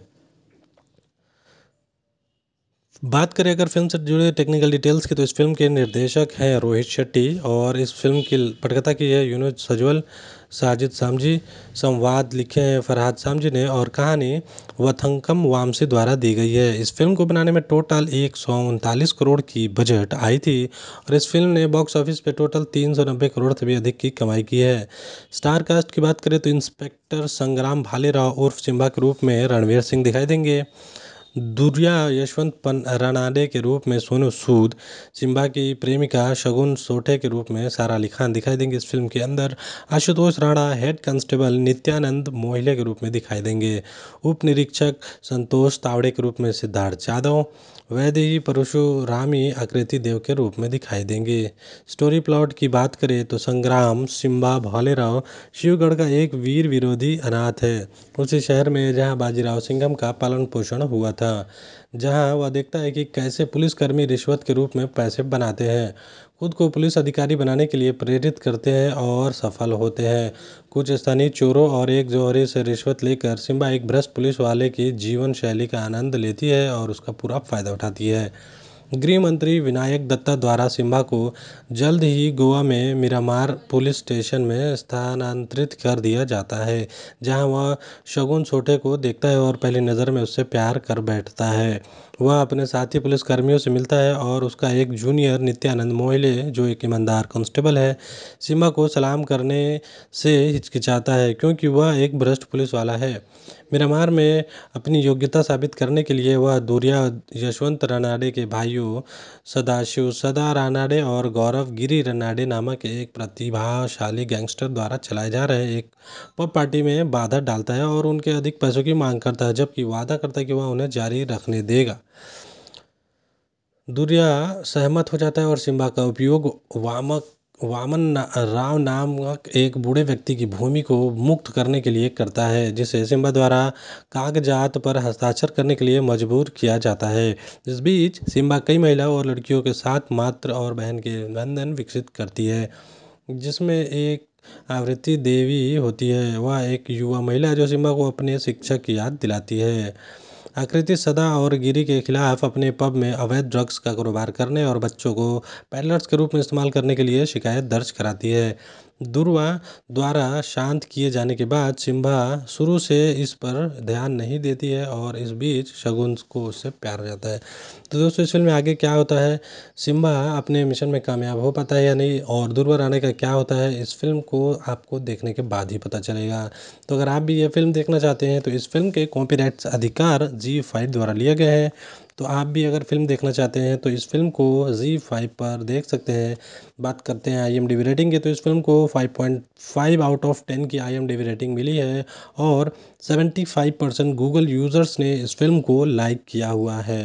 बात करें अगर फिल्म से जुड़े टेक्निकल डिटेल्स की तो इस फिल्म के निर्देशक हैं रोहित शेट्टी और इस फिल्म की पटकथा की है यूनुज सजवल साजिद सामजी संवाद लिखे हैं फरहाद सामजी ने और कहानी वथंकम वामसी द्वारा दी गई है इस फिल्म को बनाने में टोटल एक सौ उनतालीस करोड़ की बजट आई थी और इस फिल्म ने बॉक्स ऑफिस पे टोटल तीन सौ नब्बे करोड़ से भी अधिक की कमाई की है स्टार कास्ट की बात करें तो इंस्पेक्टर संग्राम भालेराव उर्फ सिम्बा के रूप में रणवीर सिंह दिखाई देंगे दुर्या यशवंत पन रणाडे के रूप में सोनू सूद सिम्बा की प्रेमिका शगुन सोठे के रूप में सारा अली खान दिखाई देंगे इस फिल्म के अंदर आशुतोष राणा हेड कांस्टेबल नित्यानंद मोहिले के रूप में दिखाई देंगे उप निरीक्षक संतोष तावड़े के रूप में सिद्धार्थ जादव वैदेही परशुरामी आकृति देव के रूप में दिखाई देंगे स्टोरी प्लॉट की बात करें तो संग्राम सिम्बा भोलेराव शिवगढ़ का एक वीर विरोधी अनाथ है उसी शहर में जहाँ बाजीराव सिंघम का पालन पोषण हुआ था जहाँ वह देखता है कि कैसे पुलिसकर्मी रिश्वत के रूप में पैसे बनाते हैं खुद को पुलिस अधिकारी बनाने के लिए प्रेरित करते हैं और सफल होते हैं कुछ स्थानीय चोरों और एक जोहरे से रिश्वत लेकर सिम्बा एक भ्रष्ट पुलिस वाले की जीवन शैली का आनंद लेती है और उसका पूरा फ़ायदा उठाती है गृह मंत्री विनायक दत्ता द्वारा सिम्बा को जल्द ही गोवा में मिरामार पुलिस स्टेशन में स्थानांतरित कर दिया जाता है जहाँ वह शगुन छोटे को देखता है और पहली नज़र में उससे प्यार कर बैठता है वह अपने साथी पुलिसकर्मियों से मिलता है और उसका एक जूनियर नित्यानंद मोहिले जो एक ईमानदार कांस्टेबल है सीमा को सलाम करने से हिचकिचाता है क्योंकि वह एक भ्रष्ट पुलिस वाला है मियांमार में अपनी योग्यता साबित करने के लिए वह दूरिया यशवंत रनाडे के भाइयों सदाशिव सदा रानाडे और गौरव गिरी रनाडे नामक एक प्रतिभाशाली गैंगस्टर द्वारा चलाए जा रहे एक पब पार्टी में बाधा डालता है और उनके अधिक पैसों की मांग करता है जबकि वादा करता है कि वह उन्हें जारी रखने देगा दुर्या सहमत हो जाता है और सिम्बा का उपयोग वामक वामन राव नामक एक बूढ़े व्यक्ति की भूमि को मुक्त करने के लिए करता है जिसे सिम्बा द्वारा कागजात पर हस्ताक्षर करने के लिए मजबूर किया जाता है इस बीच सिम्बा कई महिलाओं और लड़कियों के साथ मात्र और बहन के बंधन विकसित करती है जिसमें एक आवृत्ति देवी होती है वह एक युवा महिला जो सिम्बा को अपने शिक्षा की याद दिलाती है आकृति सदा और गिरी के खिलाफ अपने पब में अवैध ड्रग्स का कारोबार करने और बच्चों को पैडलर्स के रूप में इस्तेमाल करने के लिए शिकायत दर्ज कराती है दुर्वा द्वारा शांत किए जाने के बाद सिम्बा शुरू से इस पर ध्यान नहीं देती है और इस बीच शगुन को उससे प्यार हो जाता है तो दोस्तों इस फिल्म में आगे क्या होता है सिम्बा अपने मिशन में कामयाब हो पाता है या नहीं और दुर्वा राणे का क्या होता है इस फिल्म को आपको देखने के बाद ही पता चलेगा तो अगर आप भी ये फिल्म देखना चाहते हैं तो इस फिल्म के कॉपी अधिकार जी फाइव द्वारा लिए गए हैं तो आप भी अगर फ़िल्म देखना चाहते हैं तो इस फ़िल्म को ज़ी फाइव पर देख सकते हैं बात करते हैं आईएमडीबी रेटिंग की तो इस फ़िल्म को five point five out of ten की आईएमडीबी रेटिंग मिली है और seventy five percent Google users ने इस फ़िल्म को लाइक किया हुआ है